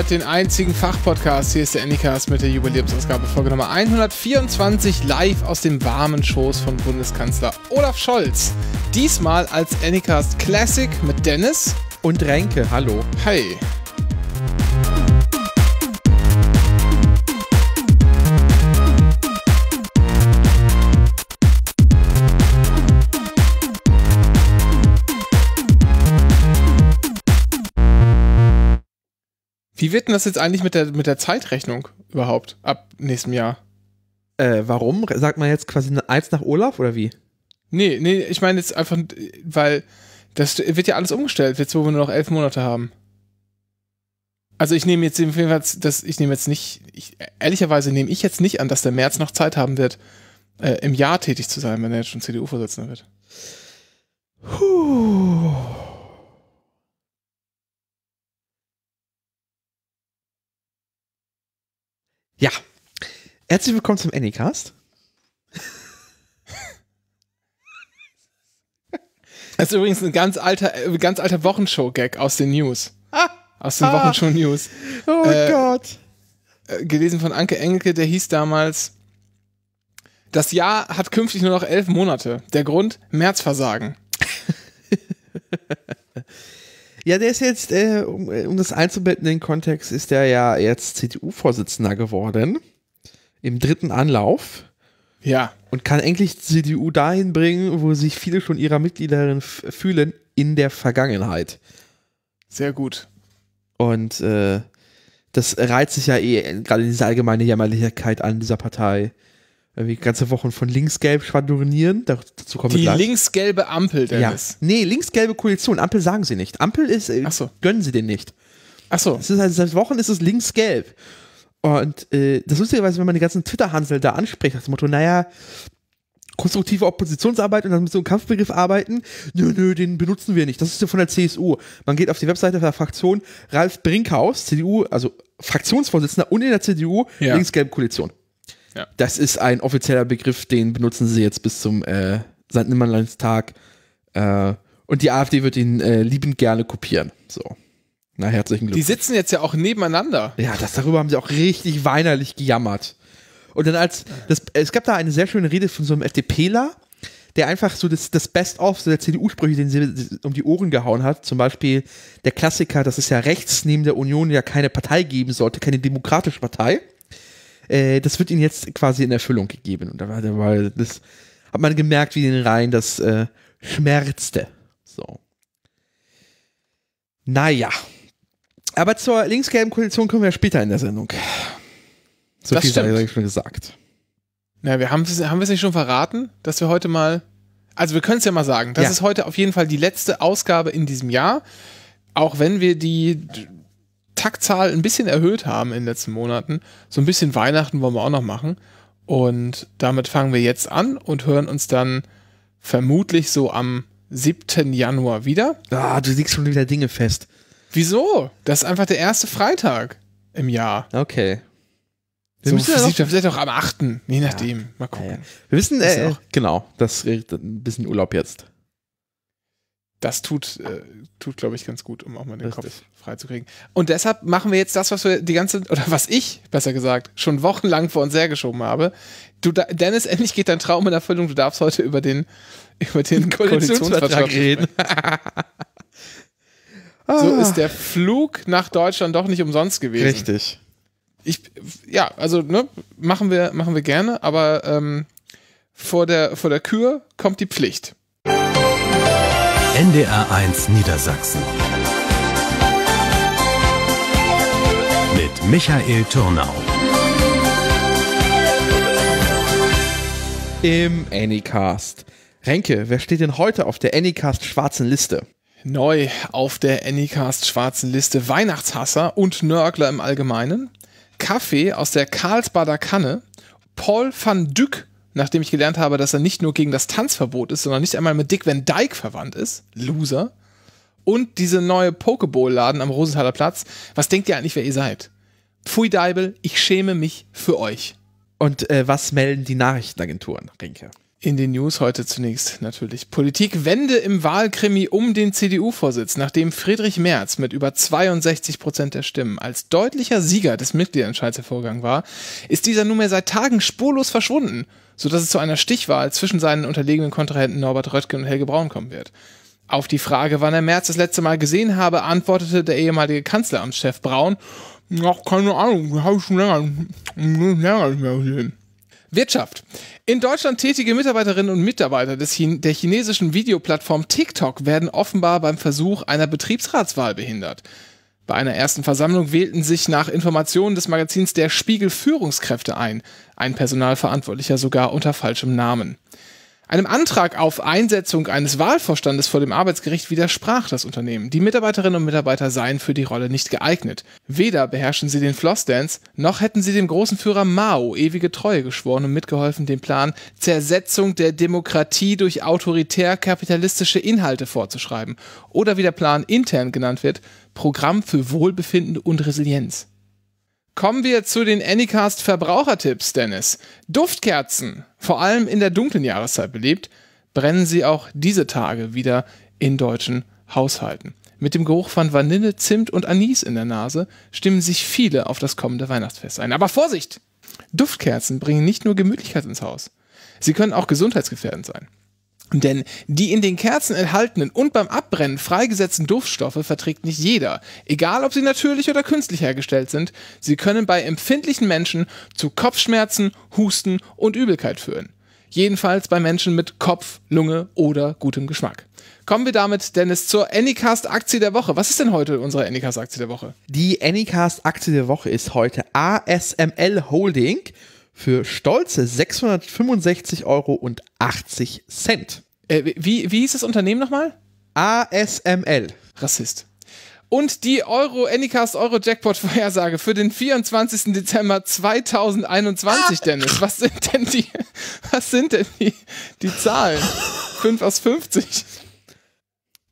hört den einzigen Fachpodcast. Hier ist der Anycast mit der Jubiläumsausgabe Folge Nummer 124 live aus dem warmen Schoß von Bundeskanzler Olaf Scholz. Diesmal als Anycast Classic mit Dennis und Renke. Hallo. Hey. Wie wird denn das jetzt eigentlich mit der, mit der Zeitrechnung überhaupt ab nächstem Jahr? Äh, warum? Sagt man jetzt quasi eine Eins nach Olaf oder wie? Nee, nee, ich meine jetzt einfach, weil das wird ja alles umgestellt, jetzt wo wir nur noch elf Monate haben. Also ich nehme jetzt jedenfalls, das, ich nehme jetzt nicht, ich, ehrlicherweise nehme ich jetzt nicht an, dass der März noch Zeit haben wird, äh, im Jahr tätig zu sein, wenn er jetzt schon CDU-Vorsitzender wird. Puh. Ja. Herzlich willkommen zum Anycast. Das ist übrigens ein ganz alter, äh, ganz alter Wochenshow-Gag aus den News. Ah, aus den ah, Wochenshow-News. Oh äh, Gott. Äh, gelesen von Anke Engelke, der hieß damals, das Jahr hat künftig nur noch elf Monate. Der Grund, Märzversagen. Ja, der ist jetzt, äh, um, äh, um, das einzubetten in den Kontext, ist der ja jetzt CDU-Vorsitzender geworden. Im dritten Anlauf. Ja. Und kann endlich CDU dahin bringen, wo sich viele schon ihrer Mitgliederin fühlen, in der Vergangenheit. Sehr gut. Und äh, das reizt sich ja eh äh, gerade diese allgemeine Jämmerlichkeit an dieser Partei irgendwie ganze Wochen von linksgelb schwadronieren. Dazu kommen Die linksgelbe Ampel, Dennis. Ja. Nee, linksgelbe Koalition. Ampel sagen sie nicht. Ampel ist, äh, so. gönnen sie den nicht. Ach so. ist halt, seit Wochen ist es linksgelb. Und äh, das lustigerweise, wenn man die ganzen Twitter-Hansel da anspricht, das Motto, naja, konstruktive Oppositionsarbeit und dann mit so einem Kampfbegriff arbeiten, nö, nö, den benutzen wir nicht. Das ist ja von der CSU. Man geht auf die Webseite der Fraktion Ralf Brinkhaus, CDU, also Fraktionsvorsitzender und in der CDU, ja. Linksgelbe Koalition. Ja. Das ist ein offizieller Begriff, den benutzen sie jetzt bis zum äh, Nimmerleinstag. Äh, und die AfD wird ihn äh, liebend gerne kopieren. So. Na, herzlichen Glückwunsch. Die sitzen jetzt ja auch nebeneinander. Ja, das, darüber haben sie auch richtig weinerlich gejammert. Und dann als, das, es gab da eine sehr schöne Rede von so einem FDPler, der einfach so das, das Best-of so der CDU-Sprüche, den sie um die Ohren gehauen hat. Zum Beispiel der Klassiker, dass es ja rechts neben der Union ja keine Partei geben sollte, keine demokratische Partei. Äh, das wird ihnen jetzt quasi in Erfüllung gegeben. Und da war, da war das, hat man gemerkt, wie in den Reihen das äh, schmerzte. So. Naja. Aber zur linksgelben Koalition kommen wir später in der Sendung. So das viel stimmt. sei schon gesagt. Na, wir haben, haben es nicht schon verraten, dass wir heute mal. Also wir können es ja mal sagen. Das ja. ist heute auf jeden Fall die letzte Ausgabe in diesem Jahr. Auch wenn wir die Taktzahl ein bisschen erhöht haben in den letzten Monaten. So ein bisschen Weihnachten wollen wir auch noch machen. Und damit fangen wir jetzt an und hören uns dann vermutlich so am 7. Januar wieder. Ah, du siehst schon wieder Dinge fest. Wieso? Das ist einfach der erste Freitag im Jahr. Okay. Wir so, müssen ja doch, vielleicht auch am 8. Je nachdem. Ja. Mal gucken. Ja, ja. Wir wissen, äh, genau, das ist ein bisschen Urlaub jetzt das tut, äh, tut glaube ich, ganz gut, um auch mal den Richtig. Kopf freizukriegen. Und deshalb machen wir jetzt das, was wir die ganze, oder was ich, besser gesagt, schon wochenlang vor uns hergeschoben habe. Du, Dennis, endlich geht dein Traum in Erfüllung. Du darfst heute über den, über den Koalitionsvertrag reden. so ist ah. der Flug nach Deutschland doch nicht umsonst gewesen. Richtig. Ich, ja, also, ne, machen wir, machen wir gerne, aber ähm, vor, der, vor der Kür kommt die Pflicht. NDR1 Niedersachsen. Mit Michael Turnau. Im Anycast. Renke, wer steht denn heute auf der Anycast schwarzen Liste? Neu auf der Anycast schwarzen Liste Weihnachtshasser und Nörgler im Allgemeinen, Kaffee aus der Karlsbader Kanne, Paul van Dyck nachdem ich gelernt habe, dass er nicht nur gegen das Tanzverbot ist, sondern nicht einmal mit Dick Van Dyke verwandt ist. Loser. Und diese neue Pokeball-Laden am Rosenthaler Platz. Was denkt ihr eigentlich, wer ihr seid? Pfui Deibel, ich schäme mich für euch. Und äh, was melden die Nachrichtenagenturen, Rinke? In den News heute zunächst natürlich. Politikwende im Wahlkrimi um den CDU-Vorsitz, nachdem Friedrich Merz mit über 62 Prozent der Stimmen als deutlicher Sieger des Mitgliederentscheids hervorgegangen war, ist dieser nunmehr seit Tagen spurlos verschwunden sodass es zu einer Stichwahl zwischen seinen unterlegenen Kontrahenten Norbert Röttgen und Helge Braun kommen wird. Auf die Frage, wann er Merz das letzte Mal gesehen habe, antwortete der ehemalige Kanzleramtschef Braun, ach, keine Ahnung, habe ich schon länger, länger nicht mehr gesehen. Wirtschaft. In Deutschland tätige Mitarbeiterinnen und Mitarbeiter des Chin der chinesischen Videoplattform TikTok werden offenbar beim Versuch einer Betriebsratswahl behindert. Bei einer ersten Versammlung wählten sich nach Informationen des Magazins Der Spiegel Führungskräfte ein, ein Personalverantwortlicher sogar unter falschem Namen. Einem Antrag auf Einsetzung eines Wahlvorstandes vor dem Arbeitsgericht widersprach das Unternehmen. Die Mitarbeiterinnen und Mitarbeiter seien für die Rolle nicht geeignet. Weder beherrschen sie den Flossdance, noch hätten sie dem großen Führer Mao ewige Treue geschworen und mitgeholfen, den Plan Zersetzung der Demokratie durch autoritär-kapitalistische Inhalte vorzuschreiben. Oder wie der Plan intern genannt wird, Programm für Wohlbefinden und Resilienz. Kommen wir zu den Anycast Verbrauchertipps, Dennis. Duftkerzen, vor allem in der dunklen Jahreszeit beliebt, brennen sie auch diese Tage wieder in deutschen Haushalten. Mit dem Geruch von Vanille, Zimt und Anis in der Nase stimmen sich viele auf das kommende Weihnachtsfest ein. Aber Vorsicht! Duftkerzen bringen nicht nur Gemütlichkeit ins Haus. Sie können auch gesundheitsgefährdend sein. Denn die in den Kerzen enthaltenen und beim Abbrennen freigesetzten Duftstoffe verträgt nicht jeder, egal ob sie natürlich oder künstlich hergestellt sind. Sie können bei empfindlichen Menschen zu Kopfschmerzen, Husten und Übelkeit führen. Jedenfalls bei Menschen mit Kopf, Lunge oder gutem Geschmack. Kommen wir damit, Dennis, zur Anycast Aktie der Woche. Was ist denn heute unsere Anycast Aktie der Woche? Die Anycast Aktie der Woche ist heute ASML Holding für stolze 665,80 Euro. Äh, wie, wie hieß das Unternehmen nochmal? ASML. Rassist. Und die Euro Anycast Euro Jackpot Vorhersage für den 24. Dezember 2021, ah. Dennis. Was sind denn die, was sind denn die, die Zahlen? 5 aus 50.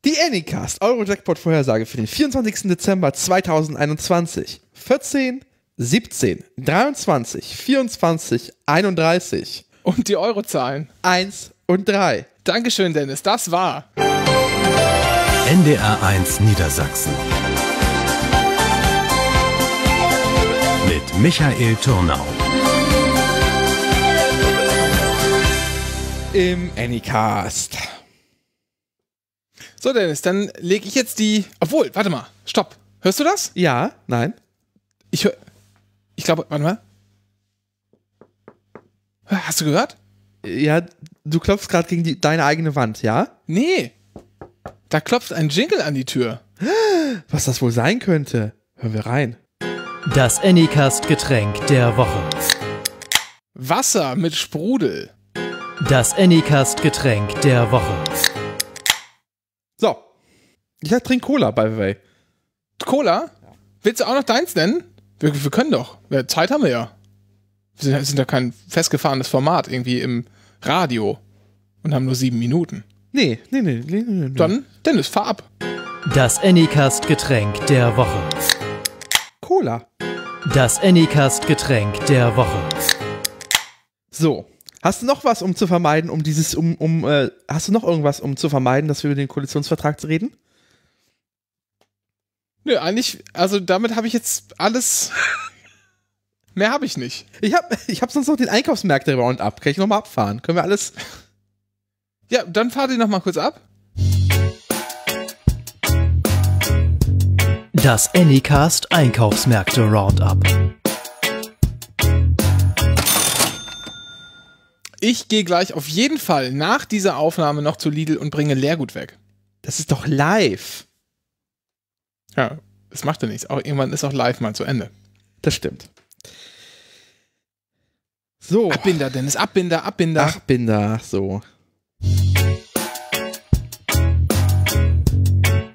Die Anycast Euro Jackpot Vorhersage für den 24. Dezember 2021. 14, 17, 23, 24, 31. Und die Eurozahlen. 1 und 3. Dankeschön, Dennis. Das war NDR 1 Niedersachsen. Mit Michael Turnau. Im Anycast. So, Dennis, dann lege ich jetzt die. Obwohl, warte mal. Stopp. Hörst du das? Ja, nein. Ich höre. Ich glaube, warte mal. Hast du gehört? Ja, du klopfst gerade gegen die, deine eigene Wand, ja? Nee. Da klopft ein Jingle an die Tür. Was das wohl sein könnte? Hören wir rein. Das Anycast-Getränk der Woche. Wasser mit Sprudel. Das Anycast-Getränk der Woche. So. Ich trinke Cola, by the way. Cola? Willst du auch noch deins nennen? Wir, wir können doch. Zeit haben wir ja. Wir sind, sind ja kein festgefahrenes Format irgendwie im Radio und haben nur sieben Minuten. Nee, Nee, nee, nee, nee, nee. Dann, Dennis, fahr ab. Das Anycast Getränk der Woche. Cola. Das Anycast Getränk der Woche. So. Hast du noch was, um zu vermeiden, um dieses, um, um, äh, hast du noch irgendwas, um zu vermeiden, dass wir über den Koalitionsvertrag reden? Nö, eigentlich, also damit habe ich jetzt alles. Mehr habe ich nicht. Ich habe ich hab sonst noch den Einkaufsmärkte Roundup. Kann ich nochmal abfahren? Können wir alles. Ja, dann fahr den nochmal kurz ab. Das Anycast Einkaufsmärkte Roundup. Ich gehe gleich auf jeden Fall nach dieser Aufnahme noch zu Lidl und bringe Leergut weg. Das ist doch live. Ja, es macht ja nichts. Auch irgendwann ist auch live mal zu Ende. Das stimmt. So. Abbinder, Dennis, Abbinder, Abbinder. Abbinder, so.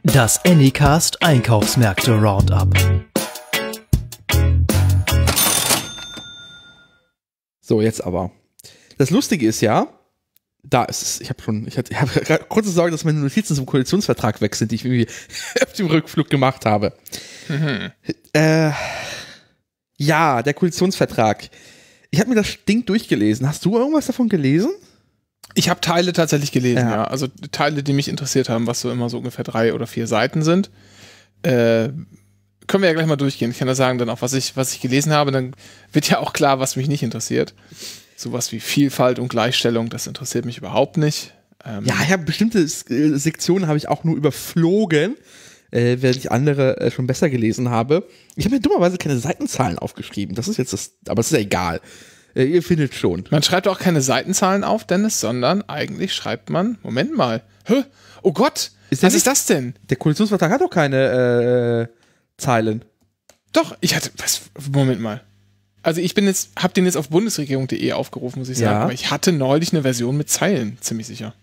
Das Anycast Einkaufsmärkte Roundup. So, jetzt aber. Das Lustige ist ja, da ist es, ich habe schon, ich hatte, ich habe kurze Sorge, dass meine Notizen zum Koalitionsvertrag weg sind, die ich irgendwie auf dem Rückflug gemacht habe. Mhm. Äh, ja, der Koalitionsvertrag. Ich habe mir das Ding durchgelesen. Hast du irgendwas davon gelesen? Ich habe Teile tatsächlich gelesen, ja. ja. Also Teile, die mich interessiert haben, was so immer so ungefähr drei oder vier Seiten sind. Äh, können wir ja gleich mal durchgehen. Ich kann ja sagen, dann auch, was ich, was ich gelesen habe, dann wird ja auch klar, was mich nicht interessiert sowas wie Vielfalt und Gleichstellung, das interessiert mich überhaupt nicht. Ähm ja, ja, bestimmte äh, Sektionen habe ich auch nur überflogen, äh, während ich andere äh, schon besser gelesen habe. Ich habe mir dummerweise keine Seitenzahlen aufgeschrieben. Das ist jetzt das, aber es ist ja egal. Äh, ihr findet schon. Man schreibt auch keine Seitenzahlen auf, Dennis, sondern eigentlich schreibt man, Moment mal, hä? Oh Gott, ist was ist das denn? Der Koalitionsvertrag hat doch keine äh, Zeilen. Doch, ich hatte, was, Moment mal. Also ich bin jetzt, hab den jetzt auf bundesregierung.de aufgerufen, muss ich ja. sagen. Aber ich hatte neulich eine Version mit Zeilen, ziemlich sicher.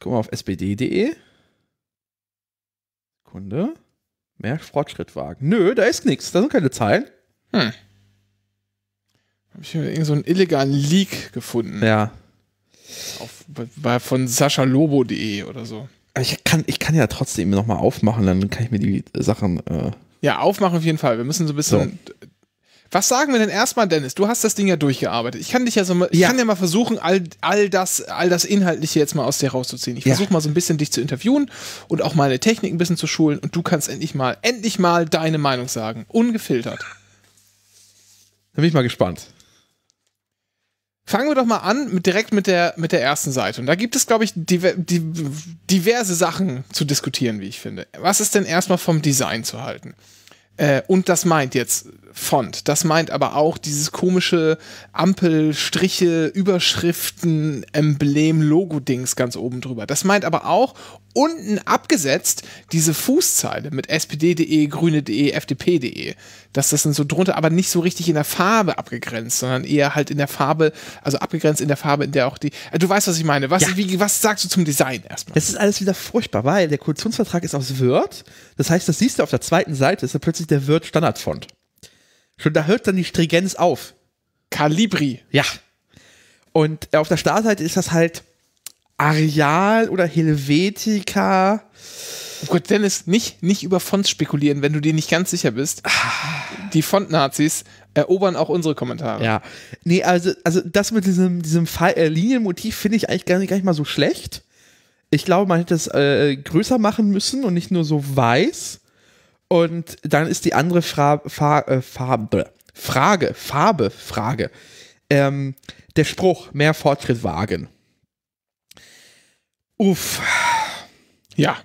Guck mal auf spd.de. Kunde. Mehr Fortschritt wagen. Nö, da ist nichts. Da sind keine Zeilen. Hm. Hab ich irgend so einen illegalen Leak gefunden. Ja. Auf, war von saschalobo.de oder so. Ich kann, ich kann ja trotzdem nochmal aufmachen, dann kann ich mir die Sachen. Äh ja, aufmachen auf jeden Fall. Wir müssen so ein bisschen so. Was sagen wir denn erstmal, Dennis? Du hast das Ding ja durchgearbeitet. Ich kann dich ja so mal, ich ja. kann ja mal versuchen, all, all das, all das Inhaltliche jetzt mal aus dir rauszuziehen. Ich ja. versuche mal so ein bisschen dich zu interviewen und auch meine Technik ein bisschen zu schulen und du kannst endlich mal, endlich mal deine Meinung sagen. Ungefiltert. Da bin ich mal gespannt. Fangen wir doch mal an mit, direkt mit der, mit der ersten Seite. Und da gibt es, glaube ich, diver, die, diverse Sachen zu diskutieren, wie ich finde. Was ist denn erstmal vom Design zu halten? Äh, und das meint jetzt Font. Das meint aber auch dieses komische Ampelstriche, Überschriften, Emblem, Logo-Dings ganz oben drüber. Das meint aber auch unten abgesetzt diese Fußzeile mit spd.de, grüne.de, fdp.de. Dass das dann so drunter, aber nicht so richtig in der Farbe abgegrenzt, sondern eher halt in der Farbe, also abgegrenzt in der Farbe, in der auch die. Also du weißt, was ich meine. Was, ja. wie, was sagst du zum Design erstmal? Das ist alles wieder furchtbar, weil der Koalitionsvertrag ist aus Word. Das heißt, das siehst du auf der zweiten Seite, ist dann plötzlich der Word-Standardfont. Schon da hört dann die Strigenz auf. Calibri. Ja. Und äh, auf der Startseite ist das halt Areal oder Helvetica. Oh Gott, Dennis, nicht, nicht über Fonts spekulieren, wenn du dir nicht ganz sicher bist. Die Font-Nazis erobern auch unsere Kommentare. Ja. Nee, also, also das mit diesem, diesem Fall, äh, Linienmotiv finde ich eigentlich gar nicht, gar nicht mal so schlecht. Ich glaube, man hätte es äh, größer machen müssen und nicht nur so weiß. Und dann ist die andere Fra Fa äh, Farbe, äh, Frage, Farbe, Frage. Ähm, der Spruch, mehr Fortschritt wagen. Uff. Ja.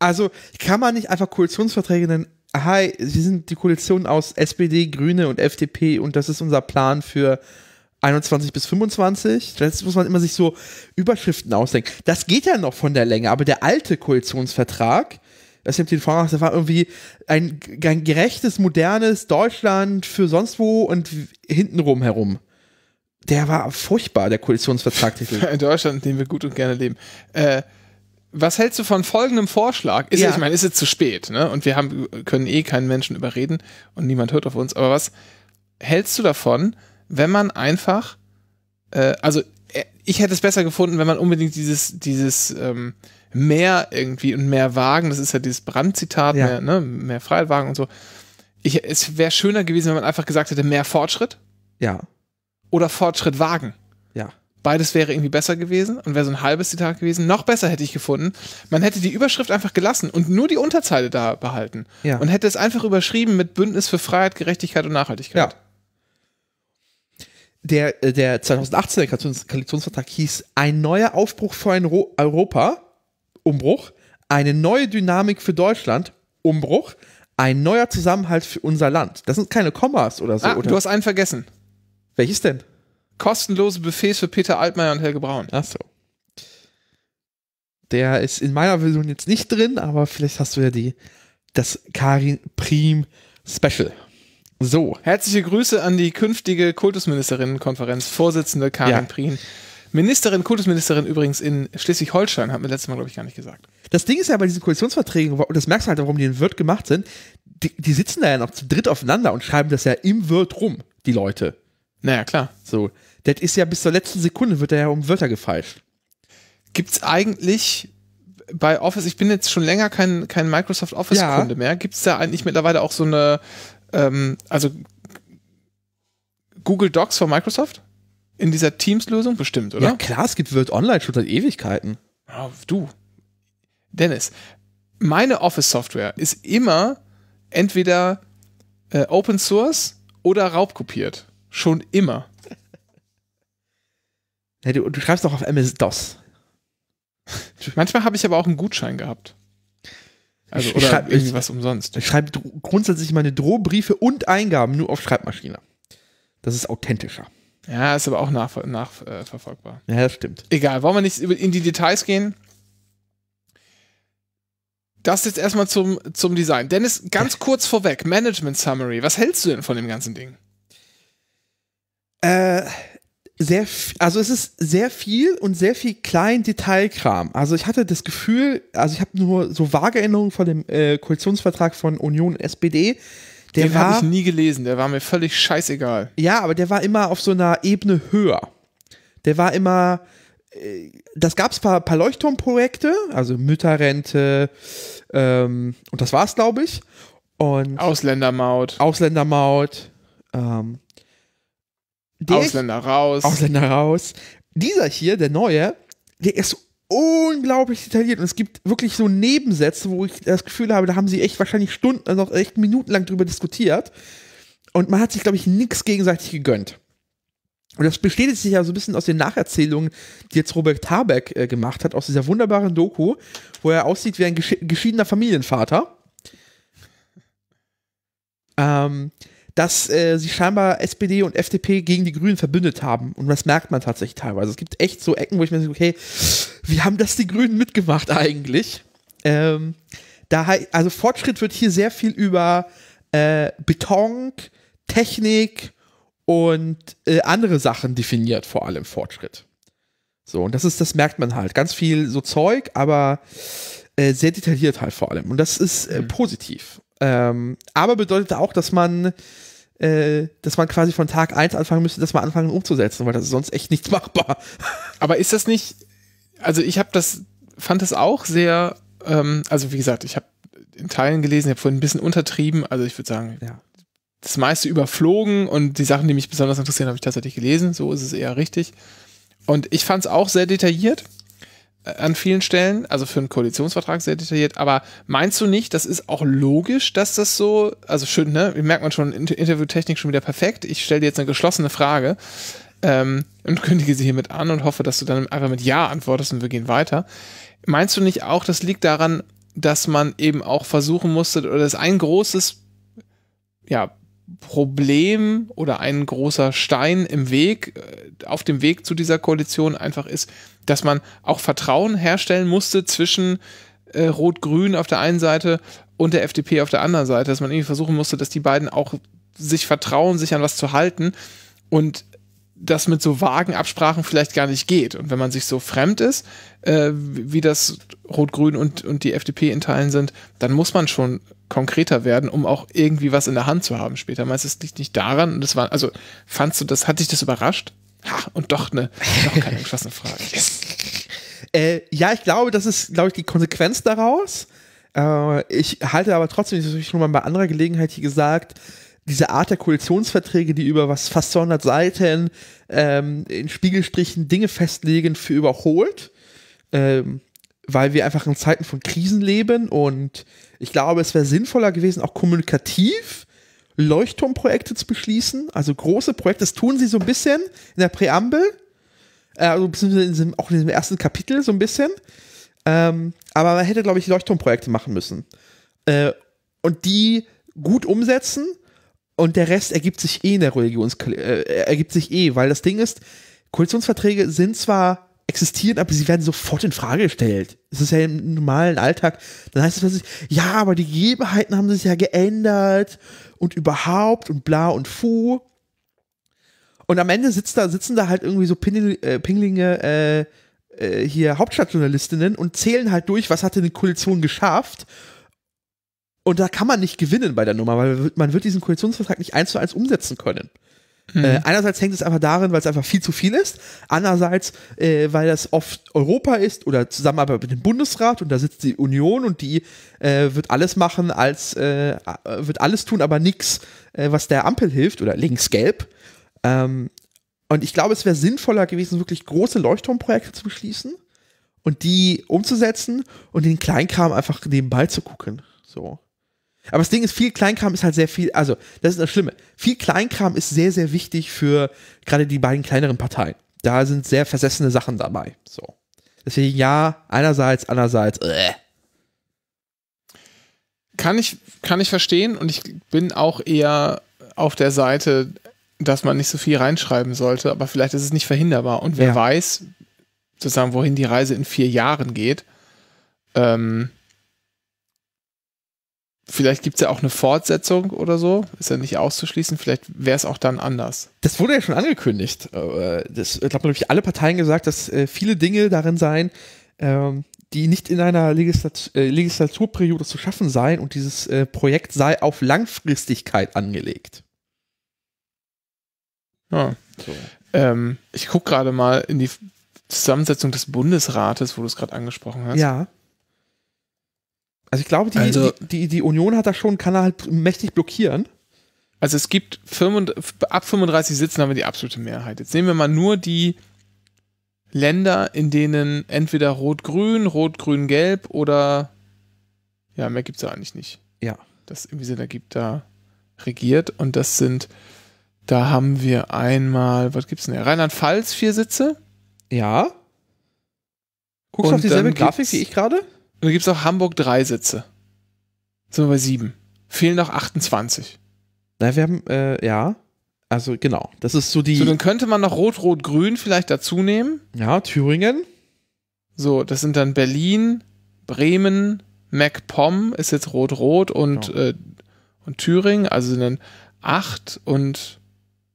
Also kann man nicht einfach Koalitionsverträge nennen, hi, wir sind die Koalition aus SPD, Grüne und FDP und das ist unser Plan für 21 bis 25. Das muss man immer sich so Überschriften ausdenken. Das geht ja noch von der Länge, aber der alte Koalitionsvertrag, das nimmt den Vorrang, das war irgendwie ein, ein gerechtes, modernes Deutschland für sonst wo und hintenrum herum. Der war furchtbar, der Koalitionsvertrag. In Deutschland, in dem wir gut und gerne leben. Äh, was hältst du von folgendem Vorschlag? Ist ja. ich meine, ist es zu spät, ne? Und wir haben, können eh keinen Menschen überreden und niemand hört auf uns. Aber was hältst du davon, wenn man einfach, äh, also äh, ich hätte es besser gefunden, wenn man unbedingt dieses, dieses ähm, mehr irgendwie und mehr Wagen, das ist ja dieses Brandzitat, ja. mehr, ne, mehr Freiwagen und so. Ich, es wäre schöner gewesen, wenn man einfach gesagt hätte, mehr Fortschritt. Ja oder Fortschritt wagen. Ja. Beides wäre irgendwie besser gewesen und wäre so ein halbes Zitat gewesen. Noch besser hätte ich gefunden. Man hätte die Überschrift einfach gelassen und nur die Unterzeile da behalten. Ja. Und hätte es einfach überschrieben mit Bündnis für Freiheit, Gerechtigkeit und Nachhaltigkeit. Ja. Der, äh, der 2018er Koalitionsvertrag hieß ein neuer Aufbruch für ein Ro Europa, Umbruch, eine neue Dynamik für Deutschland, Umbruch, ein neuer Zusammenhalt für unser Land. Das sind keine Kommas oder so. Ah, oder? Du hast einen vergessen. Welches denn? Kostenlose Buffets für Peter Altmaier und Helge Braun. Ach so. Der ist in meiner Version jetzt nicht drin, aber vielleicht hast du ja die, das Karin Prim Special. So. Herzliche Grüße an die künftige Kultusministerinnenkonferenz, Vorsitzende Karin ja. Prien. Ministerin, Kultusministerin übrigens in Schleswig-Holstein, hat mir letztes Mal, glaube ich, gar nicht gesagt. Das Ding ist ja bei diesen Koalitionsverträgen, und das merkst du halt, warum die in Wirt gemacht sind, die, die sitzen da ja noch zu dritt aufeinander und schreiben das ja im Wirt rum, die Leute. Naja, klar. So. Das ist ja bis zur letzten Sekunde wird er ja um Wörter gefeilscht. Gibt's eigentlich bei Office, ich bin jetzt schon länger kein, kein Microsoft Office-Kunde ja. mehr, gibt's da eigentlich mittlerweile auch so eine, ähm, also Google Docs von Microsoft? In dieser Teams-Lösung bestimmt, oder? Ja, klar, es gibt Word Online schon seit Ewigkeiten. Oh, du. Dennis, meine Office-Software ist immer entweder äh, Open Source oder raubkopiert. Schon immer. Ja, du, du, schreibst doch auf MS-DOS. Manchmal habe ich aber auch einen Gutschein gehabt. Also, ich oder schreib, irgendwas ich, umsonst. Ich schreibe grundsätzlich meine Drohbriefe und Eingaben nur auf Schreibmaschine. Das ist authentischer. Ja, ist aber auch nachverfolgbar. Nach, äh, ja, das stimmt. Egal, wollen wir nicht in die Details gehen? Das jetzt erstmal zum, zum Design. Dennis, ganz kurz vorweg, Management Summary. Was hältst du denn von dem ganzen Ding? Äh, sehr, also es ist sehr viel und sehr viel klein Detailkram. Also ich hatte das Gefühl, also ich habe nur so vage Erinnerungen von dem äh, Koalitionsvertrag von Union und SPD. Der Den habe ich nie gelesen, der war mir völlig scheißegal. Ja, aber der war immer auf so einer Ebene höher. Der war immer, äh, das gab es paar, paar Leuchtturmprojekte, also Mütterrente ähm, und das war es, glaube ich. Und Ausländermaut. Ausländermaut. Ähm, der Ausländer ist, raus. Ausländer raus. Dieser hier, der neue, der ist unglaublich detailliert und es gibt wirklich so Nebensätze, wo ich das Gefühl habe, da haben sie echt wahrscheinlich Stunden, also auch echt minutenlang drüber diskutiert und man hat sich, glaube ich, nichts gegenseitig gegönnt. Und das bestätigt sich ja so ein bisschen aus den Nacherzählungen, die jetzt Robert Habeck äh, gemacht hat, aus dieser wunderbaren Doku, wo er aussieht wie ein geschi- geschiedener Familienvater. Ähm, dass äh, sich scheinbar SPD und FDP gegen die Grünen verbündet haben. Und das merkt man tatsächlich teilweise. Es gibt echt so Ecken, wo ich mir denke, okay, wie haben das die Grünen mitgemacht eigentlich? Ähm, da, also Fortschritt wird hier sehr viel über äh, Beton, Technik und äh, andere Sachen definiert, vor allem Fortschritt. So, und das ist, das merkt man halt. Ganz viel so Zeug, aber äh, sehr detailliert halt vor allem. Und das ist äh, mhm. positiv. Ähm, aber bedeutet auch, dass man äh, dass man quasi von Tag 1 anfangen müsste, das mal anfangen umzusetzen, weil das ist sonst echt nicht machbar. Aber ist das nicht, also ich habe das, fand das auch sehr, ähm, also wie gesagt, ich habe in Teilen gelesen, ich habe vorhin ein bisschen untertrieben, also ich würde sagen, ja. das meiste überflogen und die Sachen, die mich besonders interessieren, habe ich tatsächlich gelesen, so ist es eher richtig. Und ich fand es auch sehr detailliert, äh, an vielen Stellen, also für einen Koalitionsvertrag sehr detailliert, aber meinst du nicht, das ist auch logisch, dass das so, also schön, ne, merkt man schon, Interviewtechnik schon wieder perfekt, ich stelle dir jetzt eine geschlossene Frage ähm, und kündige sie hiermit an und hoffe, dass du dann einfach mit Ja antwortest und wir gehen weiter. Meinst du nicht auch, das liegt daran, dass man eben auch versuchen musste, oder das ist ein großes, ja, Problem oder ein großer Stein im Weg, äh, auf dem Weg zu dieser Koalition einfach ist, dass man auch Vertrauen herstellen musste zwischen äh, Rot-Grün auf der einen Seite und der FDP auf der anderen Seite, dass man irgendwie versuchen musste, dass die beiden auch sich vertrauen, sich an was zu halten und das mit so vagen Absprachen vielleicht gar nicht geht. Und wenn man sich so fremd ist, äh, wie das Rot-Grün und, und die FDP in Teilen sind, dann muss man schon konkreter werden, um auch irgendwie was in der Hand zu haben später. Meinst du, es liegt nicht daran? das war, also fandst du das, hat dich das überrascht? Ha, und doch eine, doch keine umfassende Frage. Yes. Äh, ja, ich glaube, das ist, glaube ich, die Konsequenz daraus. Äh, ich halte aber trotzdem, das habe ich schon mal bei anderer Gelegenheit hier gesagt, diese Art der Koalitionsverträge, die über was fast 200 Seiten ähm, in Spiegelstrichen Dinge festlegen, für überholt ähm, weil wir einfach in Zeiten von Krisen leben und ich glaube, es wäre sinnvoller gewesen, auch kommunikativ Leuchtturmprojekte zu beschließen. Also große Projekte, das tun sie so ein bisschen in der Präambel, äh, also beziehungsweise in diesem, auch in diesem ersten Kapitel so ein bisschen. Ähm, aber man hätte, glaube ich, Leuchtturmprojekte machen müssen. Äh, und die gut umsetzen und der Rest ergibt sich eh in der Religions äh, ergibt sich eh, weil das Ding ist, Koalitionsverträge sind zwar existieren, aber sie werden sofort in Frage gestellt. Es ist ja im normalen Alltag. Dann heißt es plötzlich, ja, aber die Gegebenheiten haben sich ja geändert und überhaupt und bla und fu. Und am Ende sitzt da, sitzen da halt irgendwie so Pingl äh, Pinglinge, äh, äh, hier Hauptstadtjournalistinnen und zählen halt durch, was hat denn die Koalition geschafft. Und da kann man nicht gewinnen bei der Nummer, weil man wird diesen Koalitionsvertrag nicht eins zu eins umsetzen können. Äh, mhm. einerseits hängt es einfach darin, weil es einfach viel zu viel ist. Andererseits, äh, weil das oft Europa ist oder Zusammenarbeit mit dem Bundesrat und da sitzt die Union und die äh, wird alles machen, als äh, äh, wird alles tun, aber nichts, äh, was der Ampel hilft oder links-gelb. Ähm, und ich glaube, es wäre sinnvoller gewesen, wirklich große Leuchtturmprojekte zu beschließen und die umzusetzen und den Kleinkram einfach nebenbei zu gucken. So. Aber das Ding ist, viel Kleinkram ist halt sehr viel, also das ist das Schlimme. Viel Kleinkram ist sehr, sehr wichtig für gerade die beiden kleineren Parteien. Da sind sehr versessene Sachen dabei. So. Deswegen ja, einerseits, andererseits, äh. Kann ich, kann ich verstehen und ich bin auch eher auf der Seite, dass man nicht so viel reinschreiben sollte, aber vielleicht ist es nicht verhinderbar. Und wer ja. weiß, sozusagen, wohin die Reise in vier Jahren geht. Ähm, Vielleicht gibt es ja auch eine Fortsetzung oder so. Ist ja nicht auszuschließen. Vielleicht wäre es auch dann anders. Das wurde ja schon angekündigt. Äh, das ich glaube ich, alle Parteien gesagt, dass äh, viele Dinge darin seien, ähm, die nicht in einer Legislat äh, Legislaturperiode zu schaffen seien und dieses Projekt sei auf Langfristigkeit angelegt. Ja. So. Ähm, ich gucke gerade mal in die Zusammensetzung des Bundesrates, wo du es gerade angesprochen hast. Ja. Also ich glaube, die, also, die, die, die Union hat da schon, kann er halt mächtig blockieren. Also es gibt 35, ab 35 Sitzen haben wir die absolute Mehrheit. Jetzt nehmen wir mal nur die Länder, in denen entweder Rot-Grün, Rot-Grün-Gelb oder ja, mehr gibt es ja eigentlich nicht. Ja. Das irgendwie Sinn ergibt, da regiert. Und das sind, da haben wir einmal, was gibt's denn? Rheinland-Pfalz vier Sitze. Ja. Guckst du auf dieselbe Grafik wie ich gerade? Und da gibt es auch Hamburg drei Sitze. sind wir bei sieben. Fehlen noch 28. Na, wir haben, äh, ja. Also genau, das ist so die. So, dann könnte man noch Rot-Rot-Grün vielleicht dazu nehmen. Ja, Thüringen. So, das sind dann Berlin, Bremen, MacPom ist jetzt Rot-Rot und, genau. äh, und Thüringen, also sind dann 8 und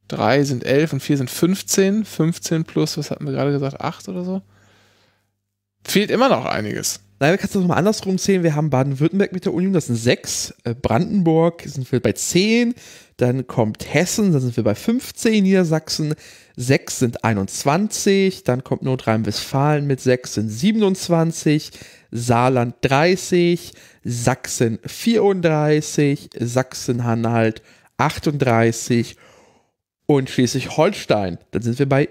3 sind 11 und 4 sind 15. 15 plus, was hatten wir gerade gesagt, 8 oder so? fehlt immer noch einiges. Nein, wir kannst du das nochmal andersrum sehen. Wir haben Baden-Württemberg mit der Union, das sind sechs. Äh, Brandenburg sind wir bei zehn. Dann kommt Hessen, da sind wir bei 15. Niedersachsen, sechs sind 21. Dann kommt Nordrhein-Westfalen mit sechs sind 27. Saarland 30. Sachsen 34. Sachsen-Anhalt 38. Und Schleswig-Holstein, dann sind wir bei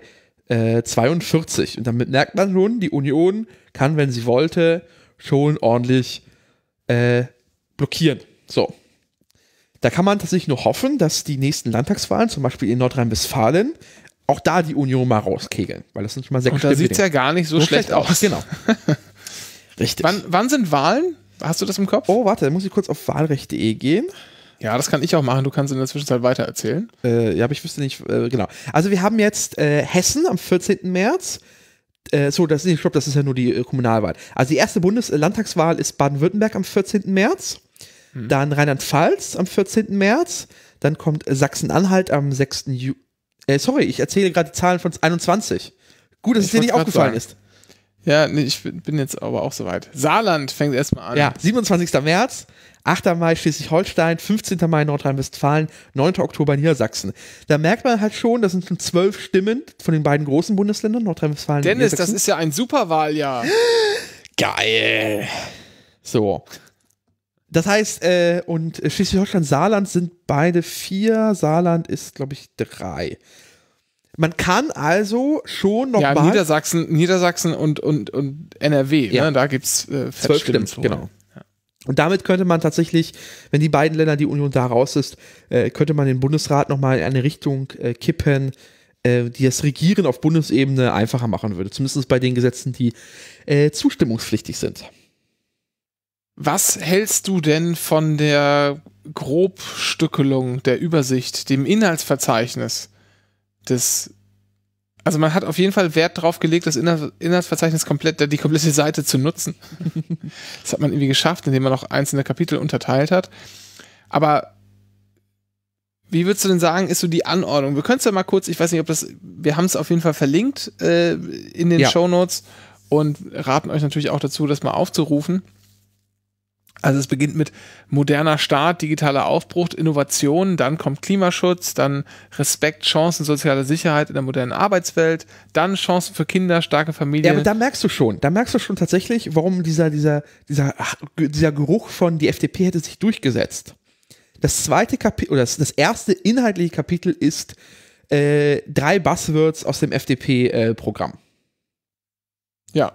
äh, 42. Und damit merkt man nun, die Union kann, wenn sie wollte, schon ordentlich äh, blockieren. So. Da kann man tatsächlich nur hoffen, dass die nächsten Landtagswahlen, zum Beispiel in Nordrhein-Westfalen, auch da die Union mal rauskegeln, weil das sind schon mal sechs Und da sieht es ja gar nicht so, so schlecht, schlecht aus. aus. Genau. Richtig. Wann, wann sind Wahlen? Hast du das im Kopf? Oh, warte, da muss ich kurz auf wahlrecht.de gehen. Ja, das kann ich auch machen. Du kannst in der Zwischenzeit weitererzählen. Äh, ja, aber ich wüsste nicht, äh, genau. Also wir haben jetzt äh, Hessen am 14. März. Äh, so, das ist, ich glaube, das ist ja nur die äh, Kommunalwahl. Also die erste Bundeslandtagswahl äh, ist Baden-Württemberg am 14. März. Hm. Dann Rheinland-Pfalz am 14. März. Dann kommt Sachsen-Anhalt am 6. Juli. sorry, ich erzähle gerade die Zahlen von 21. Gut, dass ich es dir nicht aufgefallen sagen. ist. Ja, nee, ich bin jetzt aber auch soweit. Saarland fängt erstmal an. Ja, 27. März, 8. Mai Schleswig-Holstein, 15. Mai Nordrhein-Westfalen, 9. Oktober Niedersachsen. Da merkt man halt schon, das sind schon zwölf Stimmen von den beiden großen Bundesländern, Nordrhein-Westfalen und Dennis, das ist ja ein Superwahljahr. Geil. So. Das heißt, äh, und Schleswig-Holstein, und Saarland sind beide vier. Saarland ist, glaube ich, drei. Man kann also schon noch ja, mal Niedersachsen, Niedersachsen und, und, und NRW, ja. ne? da gibt es äh, Stimmen. Genau. Und damit könnte man tatsächlich, wenn die beiden Länder die Union da raus ist, äh, könnte man den Bundesrat nochmal in eine Richtung äh, kippen, äh, die das Regieren auf Bundesebene einfacher machen würde. Zumindest bei den Gesetzen, die äh, zustimmungspflichtig sind. Was hältst du denn von der Grobstückelung der Übersicht, dem Inhaltsverzeichnis des also man hat auf jeden Fall Wert darauf gelegt, das Inhaltsverzeichnis komplett, die komplette Seite zu nutzen. das hat man irgendwie geschafft, indem man auch einzelne Kapitel unterteilt hat. Aber wie würdest du denn sagen, ist so die Anordnung? Wir können es ja mal kurz, ich weiß nicht, ob das, wir haben es auf jeden Fall verlinkt äh, in den ja. Show Notes und raten euch natürlich auch dazu, das mal aufzurufen. Also es beginnt mit moderner Staat, digitaler Aufbruch, Innovation, dann kommt Klimaschutz, dann Respekt, Chancen, soziale Sicherheit in der modernen Arbeitswelt, dann Chancen für Kinder, starke Familien. Ja, aber da merkst du schon, da merkst du schon tatsächlich, warum dieser, dieser, dieser, dieser Geruch von die FDP hätte sich durchgesetzt. Das zweite Kapitel, oder das, erste inhaltliche Kapitel ist äh, drei Buzzwords aus dem FDP-Programm. Äh, ja,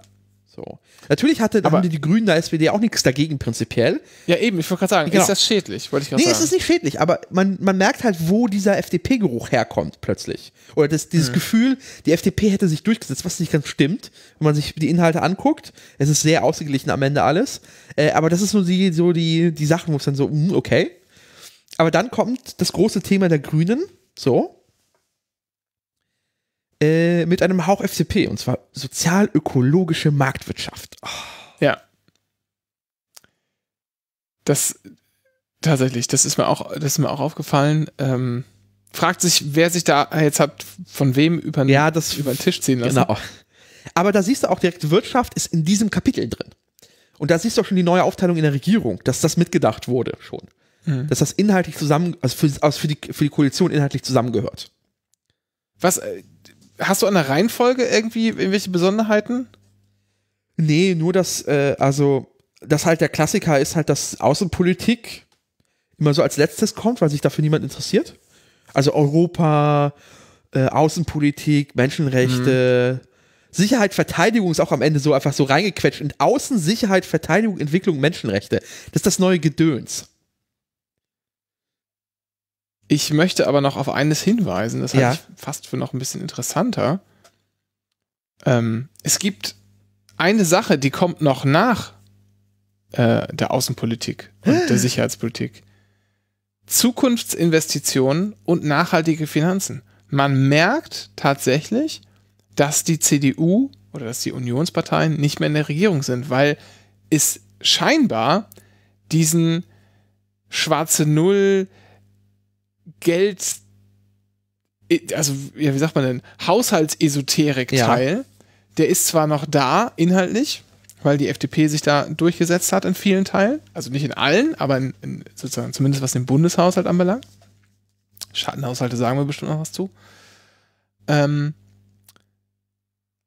so. Natürlich hatte, aber haben die, die Grünen der SPD auch nichts dagegen prinzipiell. Ja, eben, ich wollte gerade sagen, genau. ist das schädlich? Wollte ich nee, sagen. es ist nicht schädlich, aber man, man merkt halt, wo dieser FDP-Geruch herkommt plötzlich. Oder das, dieses mhm. Gefühl, die FDP hätte sich durchgesetzt, was nicht ganz stimmt, wenn man sich die Inhalte anguckt. Es ist sehr ausgeglichen am Ende alles. Äh, aber das ist so die, so die, die Sachen, wo es dann so, mm, okay. Aber dann kommt das große Thema der Grünen, so. Äh, mit einem Hauch FDP, und zwar sozial-ökologische Marktwirtschaft. Oh. Ja. Das tatsächlich, das ist mir auch, das ist mir auch aufgefallen. Ähm, fragt sich, wer sich da jetzt hat, von wem über, ja, das, über den Tisch ziehen lassen. Genau. Aber da siehst du auch direkt, Wirtschaft ist in diesem Kapitel drin. Und da siehst du auch schon die neue Aufteilung in der Regierung, dass das mitgedacht wurde schon. Mhm. Dass das inhaltlich zusammen, also, für, also für, die, für die Koalition inhaltlich zusammengehört. Was, äh, Hast du an der Reihenfolge irgendwie irgendwelche Besonderheiten? Nee, nur dass, äh, also, dass halt der Klassiker ist halt, dass Außenpolitik immer so als letztes kommt, weil sich dafür niemand interessiert. Also Europa, äh, Außenpolitik, Menschenrechte, mhm. Sicherheit, Verteidigung ist auch am Ende so einfach so reingequetscht. Und Außen, Sicherheit, Verteidigung, Entwicklung, Menschenrechte. Das ist das neue Gedöns. Ich möchte aber noch auf eines hinweisen, das halte ich fast für noch ein bisschen interessanter. Ähm, es gibt eine Sache, die kommt noch nach äh, der Außenpolitik und der Sicherheitspolitik. Zukunftsinvestitionen und nachhaltige Finanzen. Man merkt tatsächlich, dass die CDU oder dass die Unionsparteien nicht mehr in der Regierung sind, weil es scheinbar diesen schwarze Null, Geld, also wie sagt man denn, Haushaltsesoterik-Teil, ja. der ist zwar noch da, inhaltlich, weil die FDP sich da durchgesetzt hat in vielen Teilen, also nicht in allen, aber in, in sozusagen zumindest was den Bundeshaushalt anbelangt. Schattenhaushalte sagen wir bestimmt noch was zu. Ähm,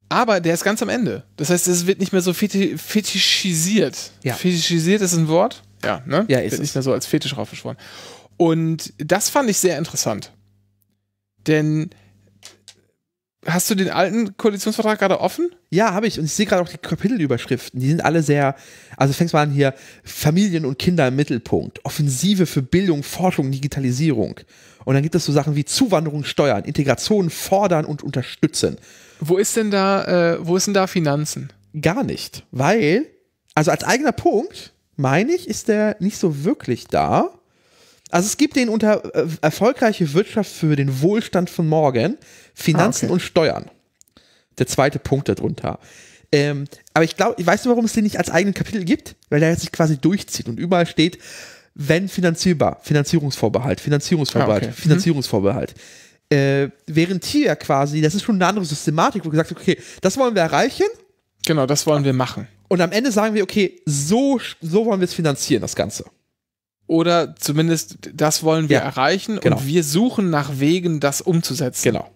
aber der ist ganz am Ende. Das heißt, es wird nicht mehr so fetischisiert. Ja. Fetischisiert ist ein Wort. Ja, ne? Ja, ist wird nicht mehr so als Fetisch raufgeschworen. Und das fand ich sehr interessant. Denn hast du den alten Koalitionsvertrag gerade offen? Ja, habe ich. Und ich sehe gerade auch die Kapitelüberschriften. Die sind alle sehr. Also fängst du mal an hier: Familien und Kinder im Mittelpunkt, Offensive für Bildung, Forschung, Digitalisierung. Und dann gibt es so Sachen wie Zuwanderung steuern, Integration fordern und unterstützen. Wo ist denn da, äh, wo ist denn da Finanzen? Gar nicht, weil, also als eigener Punkt, meine ich, ist der nicht so wirklich da. Also es gibt den unter äh, erfolgreiche Wirtschaft für den Wohlstand von morgen, Finanzen ah, okay. und Steuern. Der zweite Punkt darunter. Ähm, aber ich glaube, ich weiß nur, warum es den nicht als eigenen Kapitel gibt, weil der jetzt sich quasi durchzieht und überall steht, wenn finanzierbar, Finanzierungsvorbehalt, Finanzierungsvorbehalt, ah, okay. Mhm. Finanzierungsvorbehalt. Mhm. Äh, während hier quasi, das ist schon eine andere Systematik, wo gesagt wird, okay, das wollen wir erreichen. Genau, das wollen wir machen. Und am Ende sagen wir, okay, so, so wollen wir es finanzieren, das Ganze oder zumindest das wollen wir ja, erreichen genau. und wir suchen nach Wegen, das umzusetzen. Genau.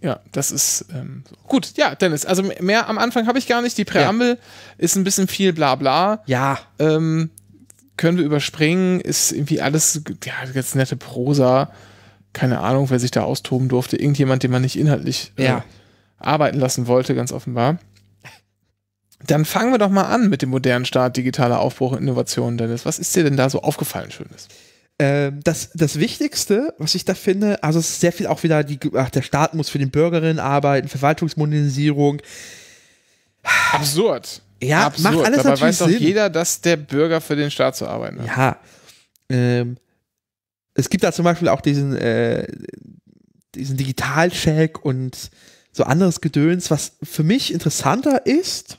Ja, das ist ähm, gut. Ja, Dennis, also mehr am Anfang habe ich gar nicht. Die Präambel ja. ist ein bisschen viel Blabla. Ja. Ähm, können wir überspringen, ist irgendwie alles, ja, jetzt nette Prosa. Keine Ahnung, wer sich da austoben durfte. Irgendjemand, den man nicht inhaltlich äh, ja. arbeiten lassen wollte, ganz offenbar. Dann fangen wir doch mal an mit dem modernen Staat digitaler Aufbruch und Innovation, Dennis. Was ist dir denn da so aufgefallen, Schönes? Ähm, das, das Wichtigste, was ich da finde, also es ist sehr viel auch wieder, die, ach, der Staat muss für den Bürgerin arbeiten, Verwaltungsmodernisierung. Absurd. Ja, Absurd. macht alles Dabei natürlich weiß Sinn. jeder, dass der Bürger für den Staat zu arbeiten hat. Ja. Ähm, es gibt da zum Beispiel auch diesen, äh, diesen Digitalcheck und so anderes Gedöns, was für mich interessanter ist,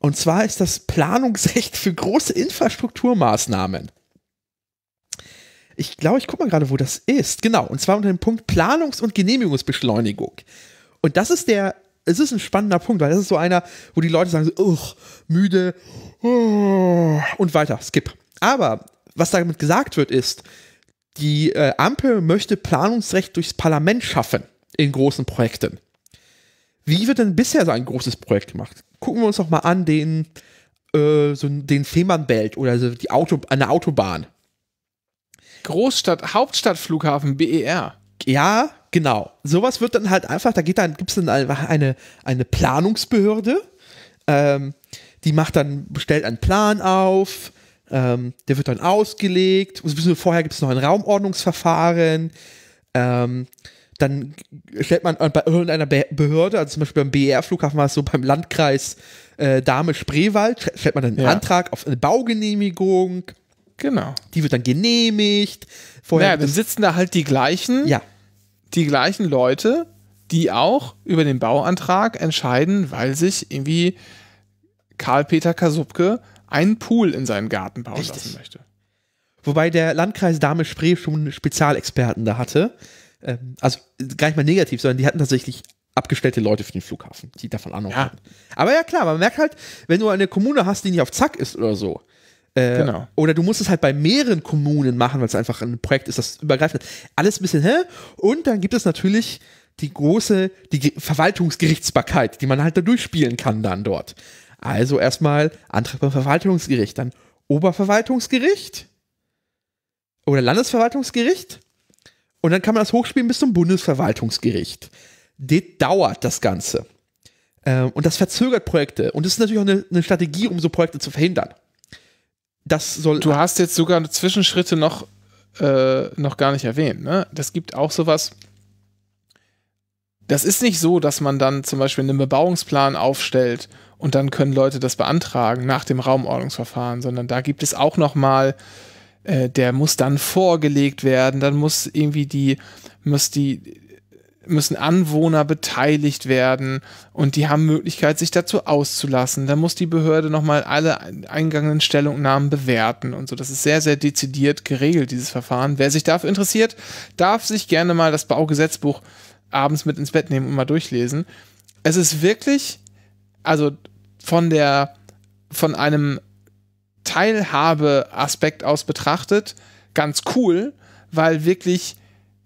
und zwar ist das Planungsrecht für große Infrastrukturmaßnahmen. Ich glaube, ich gucke mal gerade, wo das ist. Genau, und zwar unter dem Punkt Planungs- und Genehmigungsbeschleunigung. Und das ist der, es ist ein spannender Punkt, weil das ist so einer, wo die Leute sagen, so, uch, müde oh, und weiter, skip. Aber was damit gesagt wird, ist, die äh, Ampel möchte Planungsrecht durchs Parlament schaffen in großen Projekten. Wie wird denn bisher so ein großes Projekt gemacht? gucken wir uns doch mal an den, äh, so den Fehmarnbelt oder so die Auto, eine Autobahn. Großstadt, Hauptstadtflughafen, BER. Ja, genau. Sowas wird dann halt einfach, da geht dann, gibt es dann eine, eine Planungsbehörde, ähm, die macht dann, stellt einen Plan auf, ähm, der wird dann ausgelegt. Vorher gibt es noch ein Raumordnungsverfahren. Ähm, dann stellt man bei irgendeiner Behörde, also zum Beispiel beim br flughafen war es so beim Landkreis äh, Dahme-Spreewald, stellt man dann einen ja. Antrag auf eine Baugenehmigung. Genau. Die wird dann genehmigt. Vorher naja, dann sitzen da halt die gleichen, ja. die gleichen Leute, die auch über den Bauantrag entscheiden, weil sich irgendwie Karl-Peter Kasubke einen Pool in seinen Garten bauen Richtig. lassen möchte. Wobei der Landkreis Dame spree schon Spezialexperten da hatte ähm, also gar nicht mal negativ, sondern die hatten tatsächlich abgestellte Leute für den Flughafen, die davon Ahnung ja. haben. Aber ja klar, man merkt halt, wenn du eine Kommune hast, die nicht auf Zack ist oder so, äh, genau. Oder du musst es halt bei mehreren Kommunen machen, weil es einfach ein Projekt ist, das übergreifend Alles ein bisschen, hä? Und dann gibt es natürlich die große, die Verwaltungsgerichtsbarkeit, die man halt da durchspielen kann dann dort. Also erstmal Antrag beim Verwaltungsgericht, dann Oberverwaltungsgericht oder Landesverwaltungsgericht und dann kann man das hochspielen bis zum Bundesverwaltungsgericht. Das dauert das Ganze. Ähm, und das verzögert Projekte. Und das ist natürlich auch eine, eine Strategie, um so Projekte zu verhindern. Das soll du hast jetzt sogar Zwischenschritte noch, äh, noch gar nicht erwähnt. Ne? Das gibt auch sowas. Das ist nicht so, dass man dann zum Beispiel einen Bebauungsplan aufstellt und dann können Leute das beantragen nach dem Raumordnungsverfahren, sondern da gibt es auch noch mal äh, der muss dann vorgelegt werden, dann muss irgendwie die, muss die, müssen Anwohner beteiligt werden und die haben Möglichkeit, sich dazu auszulassen. Dann muss die Behörde nochmal alle eingegangenen Stellungnahmen bewerten und so. Das ist sehr, sehr dezidiert geregelt, dieses Verfahren. Wer sich dafür interessiert, darf sich gerne mal das Baugesetzbuch abends mit ins Bett nehmen und mal durchlesen. Es ist wirklich, also von der, von einem Teilhabe-Aspekt aus betrachtet ganz cool, weil wirklich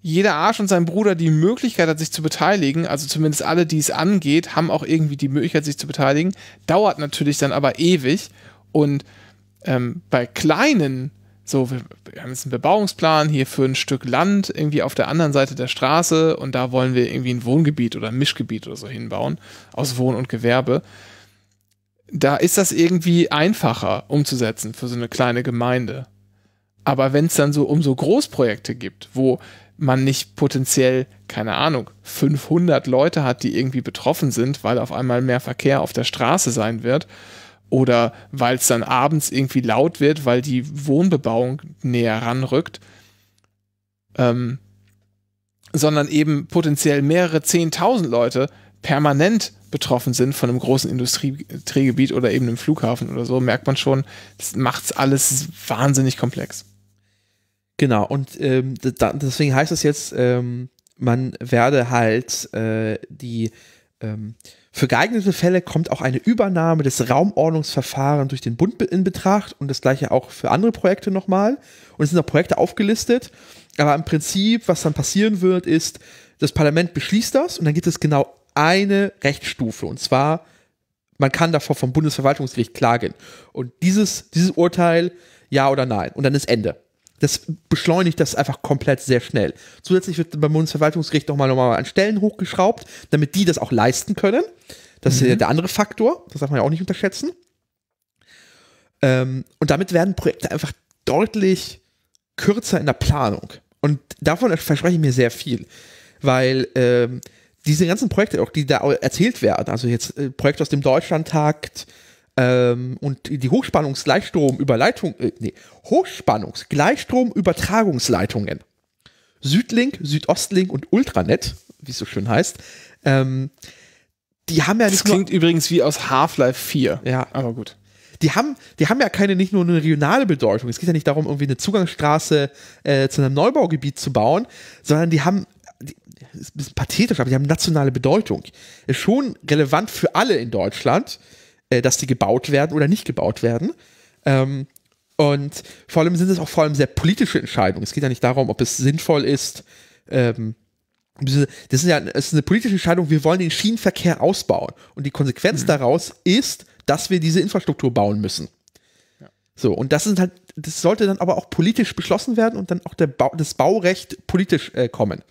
jeder Arsch und sein Bruder die Möglichkeit hat, sich zu beteiligen, also zumindest alle, die es angeht, haben auch irgendwie die Möglichkeit, sich zu beteiligen, dauert natürlich dann aber ewig und ähm, bei kleinen, so, wir haben jetzt einen Bebauungsplan hier für ein Stück Land irgendwie auf der anderen Seite der Straße und da wollen wir irgendwie ein Wohngebiet oder ein Mischgebiet oder so hinbauen aus Wohn und Gewerbe da ist das irgendwie einfacher umzusetzen für so eine kleine Gemeinde. Aber wenn es dann so um so Großprojekte gibt, wo man nicht potenziell, keine Ahnung, 500 Leute hat, die irgendwie betroffen sind, weil auf einmal mehr Verkehr auf der Straße sein wird oder weil es dann abends irgendwie laut wird, weil die Wohnbebauung näher ranrückt, ähm, sondern eben potenziell mehrere 10.000 Leute, permanent betroffen sind von einem großen Industriegebiet oder eben einem Flughafen oder so, merkt man schon, das macht es alles wahnsinnig komplex. Genau, und ähm, da, deswegen heißt es jetzt, ähm, man werde halt äh, die ähm, für geeignete Fälle kommt auch eine Übernahme des Raumordnungsverfahrens durch den Bund in Betracht und das gleiche auch für andere Projekte nochmal. Und es sind auch Projekte aufgelistet. Aber im Prinzip, was dann passieren wird, ist, das Parlament beschließt das und dann geht es genau eine Rechtsstufe und zwar, man kann davor vom Bundesverwaltungsgericht klagen. Und dieses, dieses Urteil, ja oder nein, und dann ist Ende. Das beschleunigt das einfach komplett sehr schnell. Zusätzlich wird beim Bundesverwaltungsgericht nochmal nochmal an Stellen hochgeschraubt, damit die das auch leisten können. Das mhm. ist der andere Faktor, das darf man ja auch nicht unterschätzen. Ähm, und damit werden Projekte einfach deutlich kürzer in der Planung. Und davon verspreche ich mir sehr viel, weil ähm, diese ganzen Projekte, auch die da erzählt werden, also jetzt äh, Projekt aus dem Deutschlandtakt ähm, und die Hochspannungsgleichstromüberleitung, äh, nee, Hochspannungsgleichstromübertragungsleitungen, Südlink, Südostlink und Ultranet, wie es so schön heißt, ähm, die haben ja nicht Das klingt übrigens wie aus Half-Life 4. Ja. Aber gut die haben, die haben ja keine nicht nur eine regionale Bedeutung. Es geht ja nicht darum, irgendwie eine Zugangsstraße äh, zu einem Neubaugebiet zu bauen, sondern die haben, die, ist ein bisschen pathetisch, aber die haben nationale Bedeutung. Ist schon relevant für alle in Deutschland, äh, dass die gebaut werden oder nicht gebaut werden. Ähm, und vor allem sind es auch vor allem sehr politische Entscheidungen. Es geht ja nicht darum, ob es sinnvoll ist. Ähm, das ist ja das ist eine politische Entscheidung, wir wollen den Schienenverkehr ausbauen. Und die Konsequenz mhm. daraus ist, dass wir diese Infrastruktur bauen müssen. So, und das sind halt, das sollte dann aber auch politisch beschlossen werden und dann auch der ba das Baurecht politisch äh, kommen.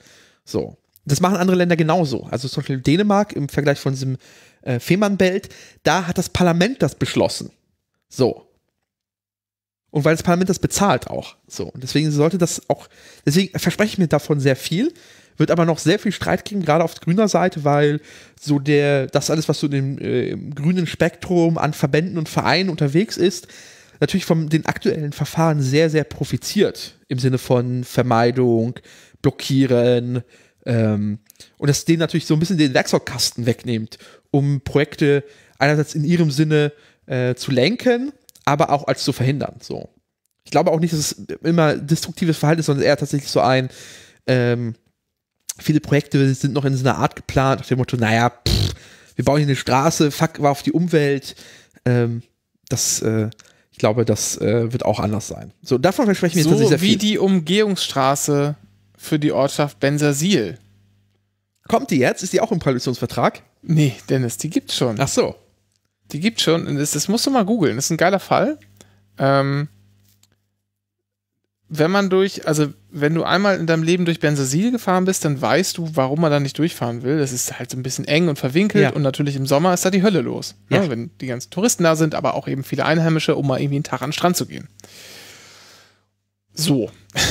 So das machen andere Länder genauso. Also zum Beispiel Dänemark im Vergleich von diesem äh, Fehmarnbelt, da hat das Parlament das beschlossen. So. Und weil das Parlament das bezahlt auch. So. Und deswegen sollte das auch, deswegen verspreche ich mir davon sehr viel, wird aber noch sehr viel Streit geben, gerade auf grüner Seite, weil so der, das alles, was so dem, äh, im grünen Spektrum an Verbänden und Vereinen unterwegs ist, natürlich von den aktuellen Verfahren sehr, sehr profitiert. Im Sinne von Vermeidung, Blockieren, ähm, und das denen natürlich so ein bisschen den Werkzeugkasten wegnimmt, um Projekte einerseits in ihrem Sinne äh, zu lenken, aber auch als zu verhindern. So. Ich glaube auch nicht, dass es immer destruktives Verhalten ist, sondern eher tatsächlich so ein, ähm, viele Projekte sind noch in so einer Art geplant, nach dem Motto, naja, pff, wir bauen hier eine Straße, fuck, war auf die Umwelt. Ähm, das, äh, ich glaube, das äh, wird auch anders sein. So, davon versprechen wir so jetzt sehr wie viel. wie die Umgehungsstraße für die Ortschaft Bensersiel. Kommt die jetzt? Ist die auch im Koalitionsvertrag? Nee, Dennis, die gibt's schon. Ach so. Die gibt's schon. Das, das musst du mal googeln. Das ist ein geiler Fall. Ähm, wenn man durch, also wenn du einmal in deinem Leben durch Bensersiel gefahren bist, dann weißt du, warum man da nicht durchfahren will. Das ist halt so ein bisschen eng und verwinkelt ja. und natürlich im Sommer ist da die Hölle los. Ne, ja. Ne? Wenn die ganzen Touristen da sind, aber auch eben viele Einheimische, um mal irgendwie einen Tag an den Strand zu gehen. So.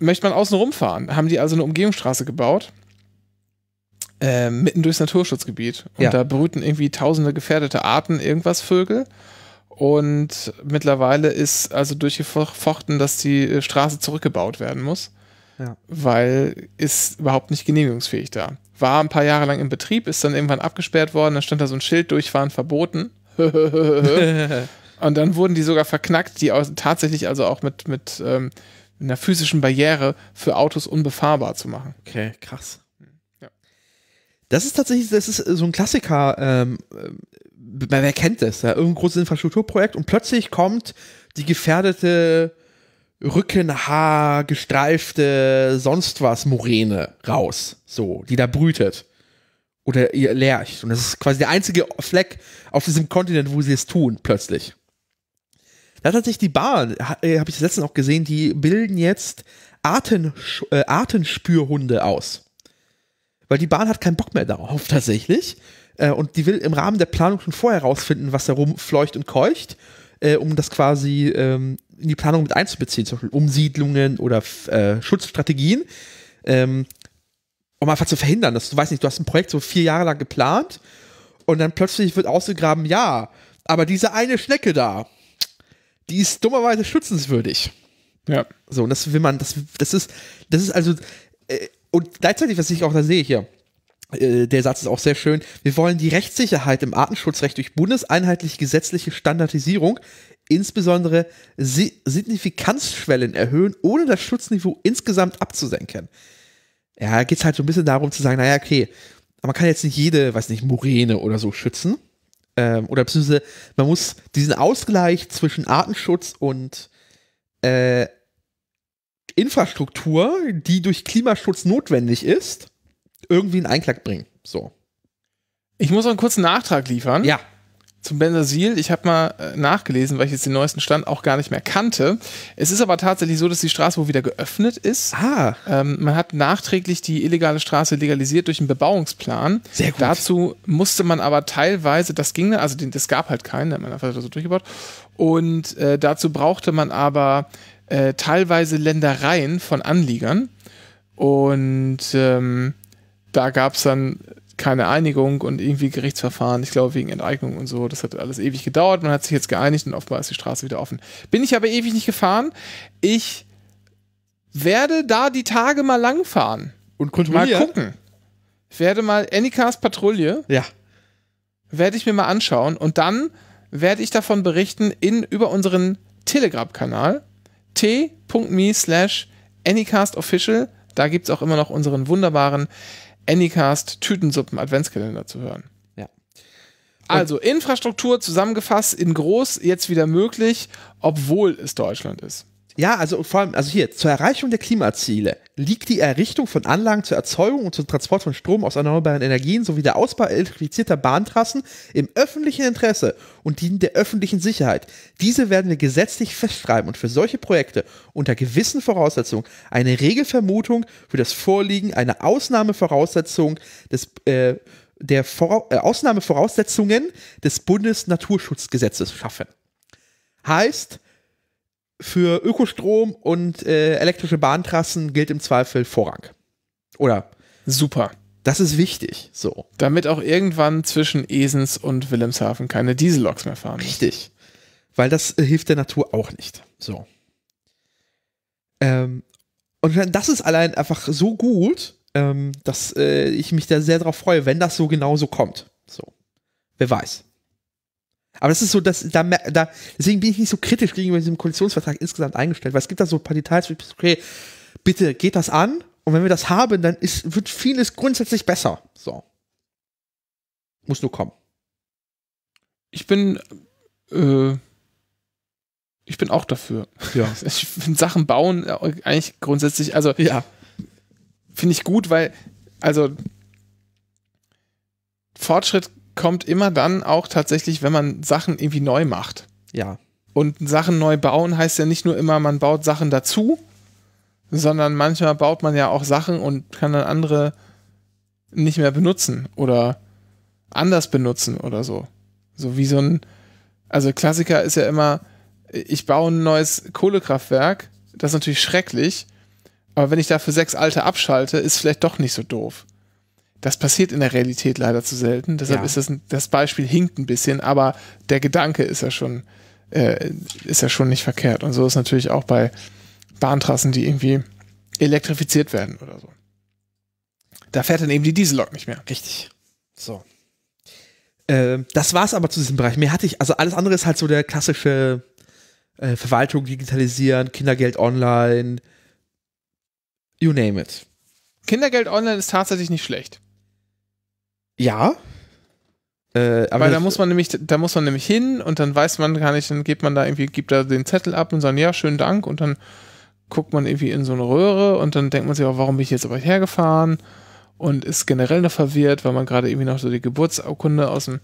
möchte man außen rumfahren. Haben die also eine Umgehungsstraße gebaut. Äh, mitten durchs Naturschutzgebiet. Und ja. da brüten irgendwie tausende gefährdete Arten, irgendwas Vögel. Und mittlerweile ist also durchgefochten, dass die äh, Straße zurückgebaut werden muss. Ja. Weil ist überhaupt nicht genehmigungsfähig da. War ein paar Jahre lang im Betrieb, ist dann irgendwann abgesperrt worden, da stand da so ein Schild, durchfahren verboten. Und dann wurden die sogar verknackt, die tatsächlich also auch mit, mit ähm, einer physischen Barriere für Autos unbefahrbar zu machen. Okay, krass. Ja. Das ist tatsächlich, das ist äh, so ein Klassiker. Ähm, äh, wer kennt das? Ja? Irgendein großes Infrastrukturprojekt und plötzlich kommt die gefährdete Rückenhaar, gestreifte, sonst was Moräne raus, so, die da brütet. Oder ihr lercht. Und das ist quasi der einzige Fleck auf diesem Kontinent, wo sie es tun, plötzlich. Da hat sich die Bahn, äh, habe ich letztens auch gesehen, die bilden jetzt Arten, äh, Artenspürhunde aus. Weil die Bahn hat keinen Bock mehr darauf tatsächlich. Äh, und die will im Rahmen der Planung schon vorher herausfinden, was da rumfleucht und keucht, äh, um das quasi ähm, in die Planung mit einzubeziehen, zum Beispiel Umsiedlungen oder äh, Schutzstrategien. Ähm, um einfach zu verhindern, dass du weißt nicht, du hast ein Projekt so vier Jahre lang geplant und dann plötzlich wird ausgegraben, ja, aber diese eine Schnecke da, die ist dummerweise schützenswürdig. Ja. So, und das will man, das, das ist, das ist also, äh, und gleichzeitig, was ich auch da sehe hier, äh, der Satz ist auch sehr schön. Wir wollen die Rechtssicherheit im Artenschutzrecht durch bundeseinheitliche gesetzliche Standardisierung, insbesondere si Signifikanzschwellen erhöhen, ohne das Schutzniveau insgesamt abzusenken. Ja, geht es halt so ein bisschen darum zu sagen, naja, okay, man kann jetzt nicht jede, weiß nicht, Morene oder so schützen ähm, oder beziehungsweise man muss diesen Ausgleich zwischen Artenschutz und äh, Infrastruktur, die durch Klimaschutz notwendig ist, irgendwie in Einklang bringen. So. Ich muss noch einen kurzen Nachtrag liefern. Ja zum Benzasil, ich habe mal äh, nachgelesen, weil ich jetzt den neuesten Stand auch gar nicht mehr kannte. Es ist aber tatsächlich so, dass die Straße wohl wieder geöffnet ist. Ah. Ähm, man hat nachträglich die illegale Straße legalisiert durch einen Bebauungsplan. Sehr gut. Dazu musste man aber teilweise, das ging, ne, also den, das gab halt keinen, man hat man einfach so durchgebaut. Und äh, dazu brauchte man aber äh, teilweise Ländereien von Anliegern. Und ähm, da gab es dann keine Einigung und irgendwie Gerichtsverfahren, ich glaube wegen Enteignung und so. Das hat alles ewig gedauert. Man hat sich jetzt geeinigt und offenbar ist die Straße wieder offen. Bin ich aber ewig nicht gefahren. Ich werde da die Tage mal langfahren. Und kontrollieren. Mal gucken. Ich werde mal Anycars Patrouille. Ja. Werde ich mir mal anschauen und dann werde ich davon berichten in, über unseren Telegram-Kanal t.me slash anycastofficial. Da gibt es auch immer noch unseren wunderbaren Anycast Tütensuppen Adventskalender zu hören. Ja. Also Infrastruktur zusammengefasst in groß jetzt wieder möglich, obwohl es Deutschland ist. Ja, also vor allem, also hier, zur Erreichung der Klimaziele liegt die Errichtung von Anlagen zur Erzeugung und zum Transport von Strom aus erneuerbaren Energien sowie der Ausbau elektrifizierter Bahntrassen im öffentlichen Interesse und dienen der öffentlichen Sicherheit. Diese werden wir gesetzlich festschreiben und für solche Projekte unter gewissen Voraussetzungen eine Regelvermutung für das Vorliegen einer Ausnahmevoraussetzung des äh, der Vor äh, Ausnahmevoraussetzungen des Bundesnaturschutzgesetzes schaffen. Heißt, für Ökostrom und äh, elektrische Bahntrassen gilt im Zweifel Vorrang. Oder? Super. Das ist wichtig, so. Damit auch irgendwann zwischen Esens und Wilhelmshaven keine Dieselloks mehr fahren. Richtig. Weil das äh, hilft der Natur auch nicht. So. Ähm, und das ist allein einfach so gut, ähm, dass äh, ich mich da sehr drauf freue, wenn das so genau so kommt. So. Wer weiß. Aber das ist so, dass da, da deswegen bin ich nicht so kritisch gegenüber diesem Koalitionsvertrag insgesamt eingestellt, weil es gibt da so ein paar Details, wo okay, bitte geht das an und wenn wir das haben, dann ist, wird vieles grundsätzlich besser. So. Muss nur kommen. Ich bin, äh, ich bin auch dafür. Ja. Ich finde Sachen bauen äh, eigentlich grundsätzlich, also ja. finde ich gut, weil, also Fortschritt kommt immer dann auch tatsächlich, wenn man Sachen irgendwie neu macht. Ja. Und Sachen neu bauen heißt ja nicht nur immer, man baut Sachen dazu, sondern manchmal baut man ja auch Sachen und kann dann andere nicht mehr benutzen oder anders benutzen oder so. So wie so ein, also Klassiker ist ja immer, ich baue ein neues Kohlekraftwerk, das ist natürlich schrecklich, aber wenn ich dafür sechs alte abschalte, ist vielleicht doch nicht so doof. Das passiert in der Realität leider zu selten. Deshalb ja. ist das, ein, das Beispiel hinkt ein bisschen, aber der Gedanke ist ja schon, äh, ist ja schon nicht verkehrt. Und so ist natürlich auch bei Bahntrassen, die irgendwie elektrifiziert werden oder so. Da fährt dann eben die Diesellok nicht mehr. Richtig. So. Äh, das war's aber zu diesem Bereich. Mehr hatte ich, also alles andere ist halt so der klassische äh, Verwaltung digitalisieren, Kindergeld online, you name it. Kindergeld online ist tatsächlich nicht schlecht. Ja. Äh, aber Weil da muss man nämlich, da muss man nämlich hin und dann weiß man gar nicht, dann gibt man da irgendwie, gibt da den Zettel ab und sagt, ja, schönen Dank und dann guckt man irgendwie in so eine Röhre und dann denkt man sich auch, warum bin ich jetzt aber hergefahren und ist generell noch verwirrt, weil man gerade irgendwie noch so die Geburtsurkunde aus dem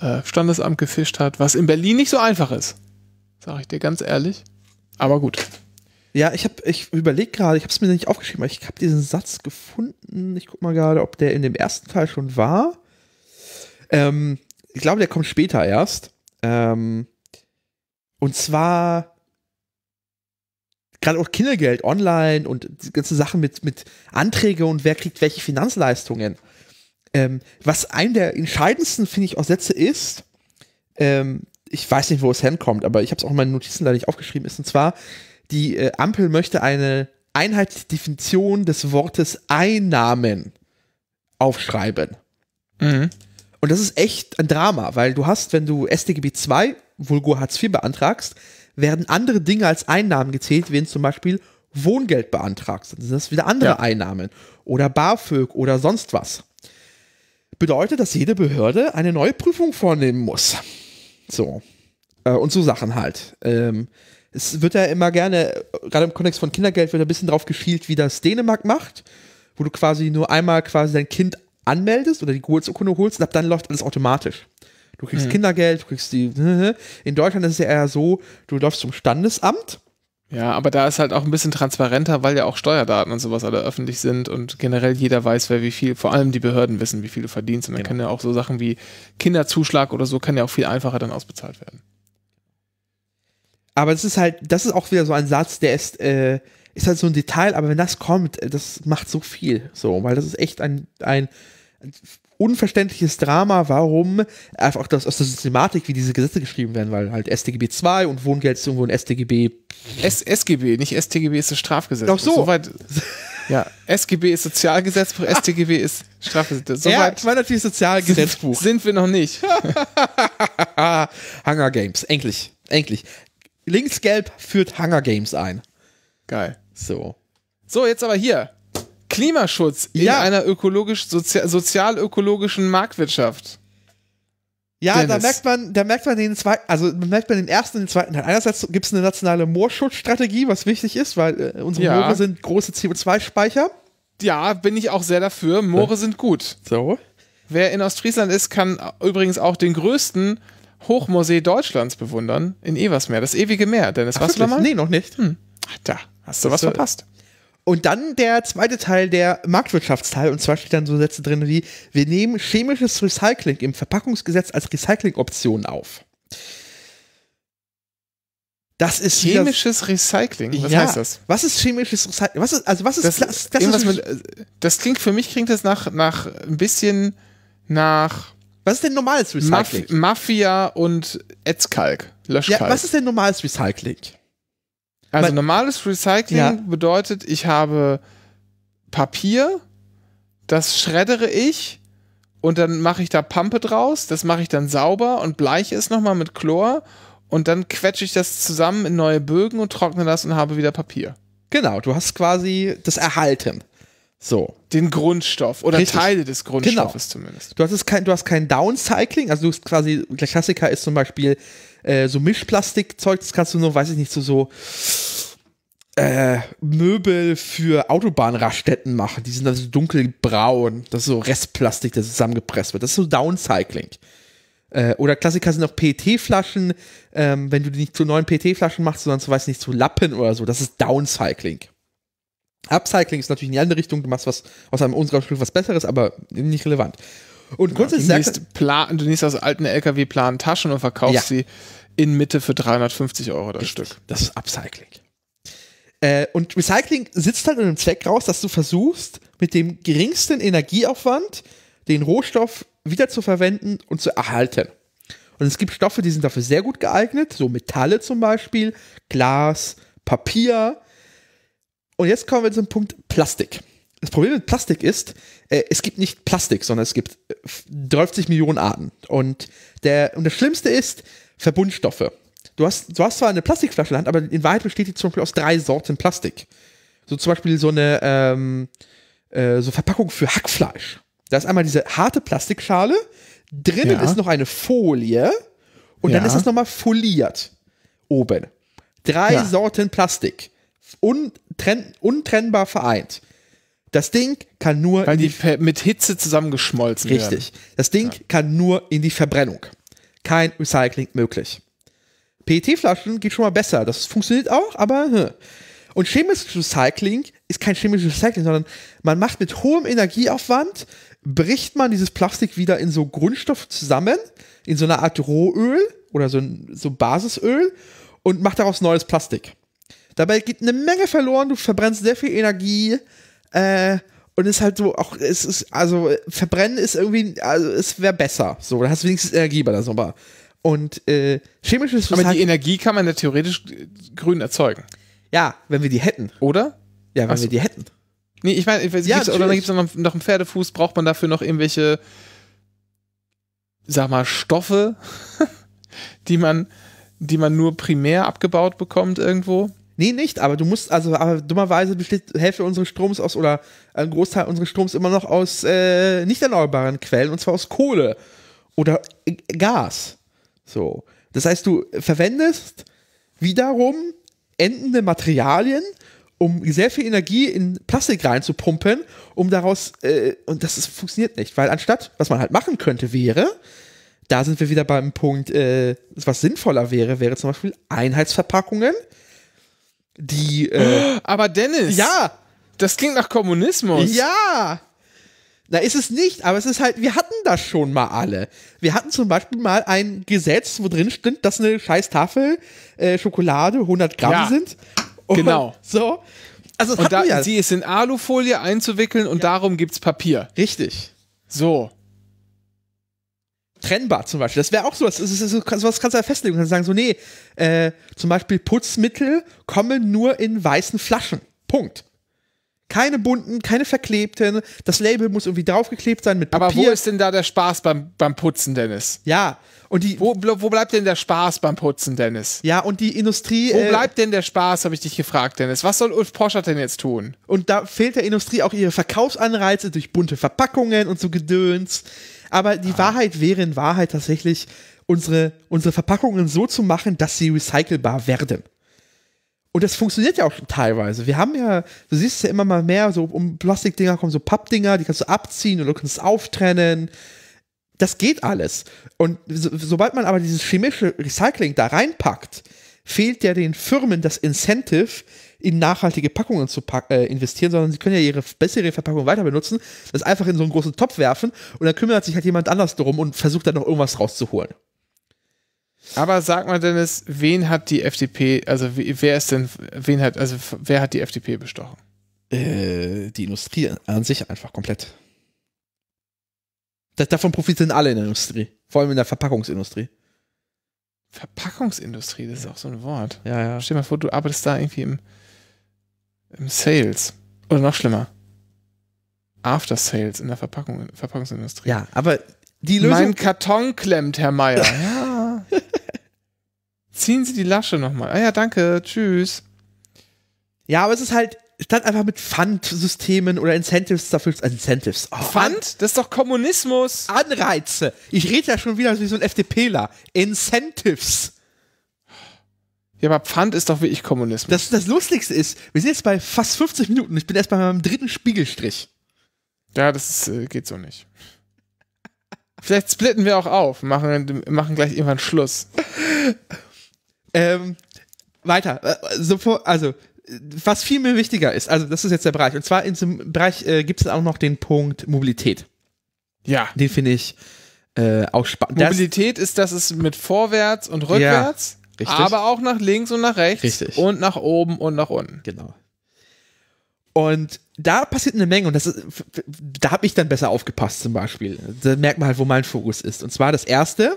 äh, Standesamt gefischt hat, was in Berlin nicht so einfach ist. Sag ich dir ganz ehrlich. Aber gut. Ja, ich habe, ich überlege gerade, ich habe es mir nicht aufgeschrieben, aber ich habe diesen Satz gefunden. Ich guck mal gerade, ob der in dem ersten Teil schon war. Ähm, ich glaube, der kommt später erst. Ähm, und zwar gerade auch Kindergeld online und die ganze Sachen mit, mit Anträge und wer kriegt welche Finanzleistungen. Ähm, was ein der entscheidendsten, finde ich, auch Sätze ist, ähm, ich weiß nicht, wo es herkommt, aber ich habe es auch in meinen Notizen leider nicht aufgeschrieben, ist und zwar, die äh, Ampel möchte eine einheitliche Definition des Wortes Einnahmen aufschreiben. Mhm. Und das ist echt ein Drama, weil du hast, wenn du StGB 2, Vulgo Hartz IV beantragst, werden andere Dinge als Einnahmen gezählt, wenn zum Beispiel Wohngeld beantragst. Dann sind das wieder andere ja. Einnahmen oder BAföG oder sonst was. Bedeutet, dass jede Behörde eine neue Prüfung vornehmen muss. So. Äh, und so Sachen halt. Ähm, es wird ja immer gerne, gerade im Kontext von Kindergeld, wird ein bisschen drauf geschielt, wie das Dänemark macht, wo du quasi nur einmal quasi dein Kind anmeldest oder die Geburtsurkunde holst und ab dann läuft alles automatisch. Du kriegst mhm. Kindergeld, du kriegst die. Ne, ne. In Deutschland ist es ja eher so, du läufst zum Standesamt. Ja, aber da ist halt auch ein bisschen transparenter, weil ja auch Steuerdaten und sowas alle öffentlich sind und generell jeder weiß, wer wie viel, vor allem die Behörden wissen, wie viel du verdienst. Und dann genau. kann ja auch so Sachen wie Kinderzuschlag oder so, kann ja auch viel einfacher dann ausbezahlt werden. Aber das ist halt, das ist auch wieder so ein Satz, der ist, äh, ist halt so ein Detail, aber wenn das kommt, äh, das macht so viel. So, weil das ist echt ein, ein unverständliches Drama, warum einfach das aus der Systematik, wie diese Gesetze geschrieben werden, weil halt StGB 2 und Wohngeld ist irgendwo ein StGB. S SGB, nicht StGB ist das Strafgesetz. Doch so. Soweit, ja, SGB ist Sozialgesetzbuch, StGB ist Strafgesetz. Soweit ja, ich meine natürlich Sozialgesetzbuch. sind wir noch nicht. Hunger Games, endlich. Endlich. Linksgelb führt Hunger Games ein. Geil. So. So, jetzt aber hier. Klimaschutz in ja. einer ökologisch, sozi sozial-ökologischen Marktwirtschaft. Ja, Dennis. da merkt man, da merkt man den zweiten, also merkt man den ersten und den zweiten Teil. Einerseits gibt es eine nationale Moorschutzstrategie, was wichtig ist, weil äh, unsere ja. Moore sind große CO2-Speicher. Ja, bin ich auch sehr dafür. Moore ja. sind gut. So. Wer in Ostfriesland ist, kann übrigens auch den größten Hochmoosee Deutschlands bewundern in Eversmeer, das ewige Meer. Dennis, Ach, warst wirklich? du da mal? Nee, noch nicht. Hm. da, hast du das was äh, verpasst. Und dann der zweite Teil, der Marktwirtschaftsteil, und zwar steht dann so Sätze drin wie: Wir nehmen chemisches Recycling im Verpackungsgesetz als Recyclingoption auf. Das ist chemisches Recycling. Was ja. heißt das? Was ist chemisches Recycling? Was ist, also was ist das? Das, das, ist mit, äh, das klingt für mich klingt das nach, nach ein bisschen nach was ist denn normales Recycling? Maf Mafia und Etzkalk, Löschkalk. Ja, was ist denn normales Recycling? Also Man, normales Recycling ja. bedeutet, ich habe Papier, das schreddere ich und dann mache ich da Pampe draus, das mache ich dann sauber und bleiche es nochmal mit Chlor und dann quetsche ich das zusammen in neue Bögen und trockne das und habe wieder Papier. Genau, du hast quasi das Erhalten. So. Den Grundstoff oder Richtig. Teile des genau. Grundstoffes genau. zumindest. Du hast, kein, du hast kein Downcycling, also du hast quasi, der Klassiker ist zum Beispiel äh, so Mischplastikzeug, das kannst du nur, weiß ich nicht, so, so äh, Möbel für Autobahnraststätten machen. Die sind dann so dunkelbraun, das ist so Restplastik, das zusammengepresst wird. Das ist so Downcycling. Äh, oder Klassiker sind auch PET-Flaschen, ähm, wenn du die nicht zu neuen PET-Flaschen machst, sondern zu, weiß nicht, zu Lappen oder so, das ist Downcycling. Upcycling ist natürlich in die andere Richtung, du machst was aus einem unserer Stück was Besseres, aber nicht relevant. Und grundsätzlich ja, du, nimmst Plan, du nimmst aus alten LKW-Planen Taschen und verkaufst ja. sie in Mitte für 350 Euro das Richtig. Stück. Das ist Upcycling. Äh, und Recycling sitzt halt in einem Zweck raus, dass du versuchst, mit dem geringsten Energieaufwand den Rohstoff wiederzuverwenden und zu erhalten. Und es gibt Stoffe, die sind dafür sehr gut geeignet, so Metalle zum Beispiel, Glas, Papier, und jetzt kommen wir zum Punkt Plastik. Das Problem mit Plastik ist, äh, es gibt nicht Plastik, sondern es gibt 30 äh, Millionen Arten. Und, der, und das Schlimmste ist Verbundstoffe. Du hast, du hast zwar eine Plastikflasche in der Hand, aber in Wahrheit besteht die zum Beispiel aus drei Sorten Plastik. So zum Beispiel so eine ähm, äh, so Verpackung für Hackfleisch. Da ist einmal diese harte Plastikschale, drinnen ja. ist noch eine Folie und ja. dann ist es nochmal foliert. Oben. Drei ja. Sorten Plastik untrenn, untrennbar vereint. Das Ding kann nur. Weil die, die mit Hitze zusammengeschmolzen richtig. werden. Richtig. Das Ding ja. kann nur in die Verbrennung. Kein Recycling möglich. PET-Flaschen geht schon mal besser. Das funktioniert auch, aber. Hm. Und chemisches Recycling ist kein chemisches Recycling, sondern man macht mit hohem Energieaufwand, bricht man dieses Plastik wieder in so Grundstoff zusammen, in so einer Art Rohöl oder so, so Basisöl und macht daraus neues Plastik. Dabei geht eine Menge verloren, du verbrennst sehr viel Energie. Äh, und ist halt so auch, es ist, also verbrennen ist irgendwie, also es wäre besser. So, da hast du wenigstens Energie bei der Sommer. Und äh, chemisches Aber halt die Energie kann man ja theoretisch grün erzeugen. Ja, wenn wir die hätten. Oder? Ja, wenn Achso. wir die hätten. Nee, ich meine, ja, gibt's, oder dann gibt es noch, noch einen Pferdefuß, braucht man dafür noch irgendwelche, sag mal, Stoffe, die man, die man nur primär abgebaut bekommt irgendwo? Nee, nicht, aber du musst, also, aber dummerweise besteht Hälfte unseres Stroms aus, oder ein Großteil unseres Stroms immer noch aus äh, nicht erneuerbaren Quellen, und zwar aus Kohle oder Gas. So. Das heißt, du verwendest wiederum endende Materialien, um sehr viel Energie in Plastik reinzupumpen, um daraus, äh, und das ist, funktioniert nicht, weil anstatt, was man halt machen könnte, wäre, da sind wir wieder beim Punkt, äh, was sinnvoller wäre, wäre zum Beispiel Einheitsverpackungen, die. Äh, Aber Dennis! Ja! Das klingt nach Kommunismus. Ja! Na, ist es nicht, aber es ist halt, wir hatten das schon mal alle. Wir hatten zum Beispiel mal ein Gesetz, wo drin stand, dass eine scheiß Tafel äh, Schokolade 100 Gramm ja, sind. Und genau. So. Also, das und da, ja. sie ist in Alufolie einzuwickeln und ja. darum gibt's Papier. Richtig. So trennbar zum Beispiel. Das wäre auch sowas. Das ist, das ist, sowas kannst du ja festlegen. Du kannst sagen, so, nee, äh, zum Beispiel Putzmittel kommen nur in weißen Flaschen. Punkt. Keine bunten, keine verklebten. Das Label muss irgendwie draufgeklebt sein mit Papier. Aber wo ist denn da der Spaß beim, beim Putzen, Dennis? Ja. Und die, wo, wo bleibt denn der Spaß beim Putzen, Dennis? Ja, und die Industrie. Wo äh, bleibt denn der Spaß, habe ich dich gefragt, Dennis. Was soll Ulf Poschert denn jetzt tun? Und da fehlt der Industrie auch ihre Verkaufsanreize durch bunte Verpackungen und so Gedöns. Aber die ah. Wahrheit wäre in Wahrheit tatsächlich, unsere, unsere Verpackungen so zu machen, dass sie recycelbar werden. Und das funktioniert ja auch schon teilweise. Wir haben ja, du siehst ja immer mal mehr, so um Plastikdinger kommen so Pappdinger, die kannst du abziehen oder du kannst es auftrennen. Das geht alles. Und so, sobald man aber dieses chemische Recycling da reinpackt, fehlt ja den Firmen das Incentive, in nachhaltige Packungen zu pack äh, investieren, sondern sie können ja ihre bessere Verpackung weiter benutzen, das einfach in so einen großen Topf werfen und dann kümmert sich halt jemand anders darum und versucht dann noch irgendwas rauszuholen. Aber sag mal, Dennis, wen hat die FDP, also wer ist denn, wen hat, also wer hat die FDP bestochen? Äh, die Industrie an sich einfach komplett. Das, davon profitieren alle in der Industrie, vor allem in der Verpackungsindustrie. Verpackungsindustrie, das ist auch so ein Wort. Ja, ja. Stell dir mal vor, du arbeitest da irgendwie im, im Sales. Oder noch schlimmer. After Sales in der Verpackung, Verpackungsindustrie. Ja, aber die Lösung. Mein Karton klemmt, Herr Meier. ja. Ziehen Sie die Lasche nochmal. Ah ja, danke. Tschüss. Ja, aber es ist halt, statt einfach mit Pfandsystemen oder Incentives dafür. Also Incentives. Oh, Pfand? Das ist doch Kommunismus. Anreize. Ich rede ja schon wieder wie so ein FDPler. Incentives. Ja, aber Pfand ist doch wie ich Kommunismus. Das, das Lustigste ist, wir sind jetzt bei fast 50 Minuten. Ich bin erst bei meinem dritten Spiegelstrich. Ja, das ist, äh, geht so nicht. Vielleicht splitten wir auch auf, machen, machen gleich irgendwann Schluss. ähm, weiter. Äh, also, was viel mehr wichtiger ist, also das ist jetzt der Bereich. Und zwar in diesem Bereich äh, gibt es auch noch den Punkt Mobilität. Ja. Den finde ich äh, auch spannend. Mobilität das ist, dass es mit vorwärts und rückwärts. Ja Richtig. Aber auch nach links und nach rechts. Richtig. Und nach oben und nach unten. Genau. Und da passiert eine Menge und das ist, da habe ich dann besser aufgepasst zum Beispiel. Da merkt man halt, wo mein Fokus ist. Und zwar das erste,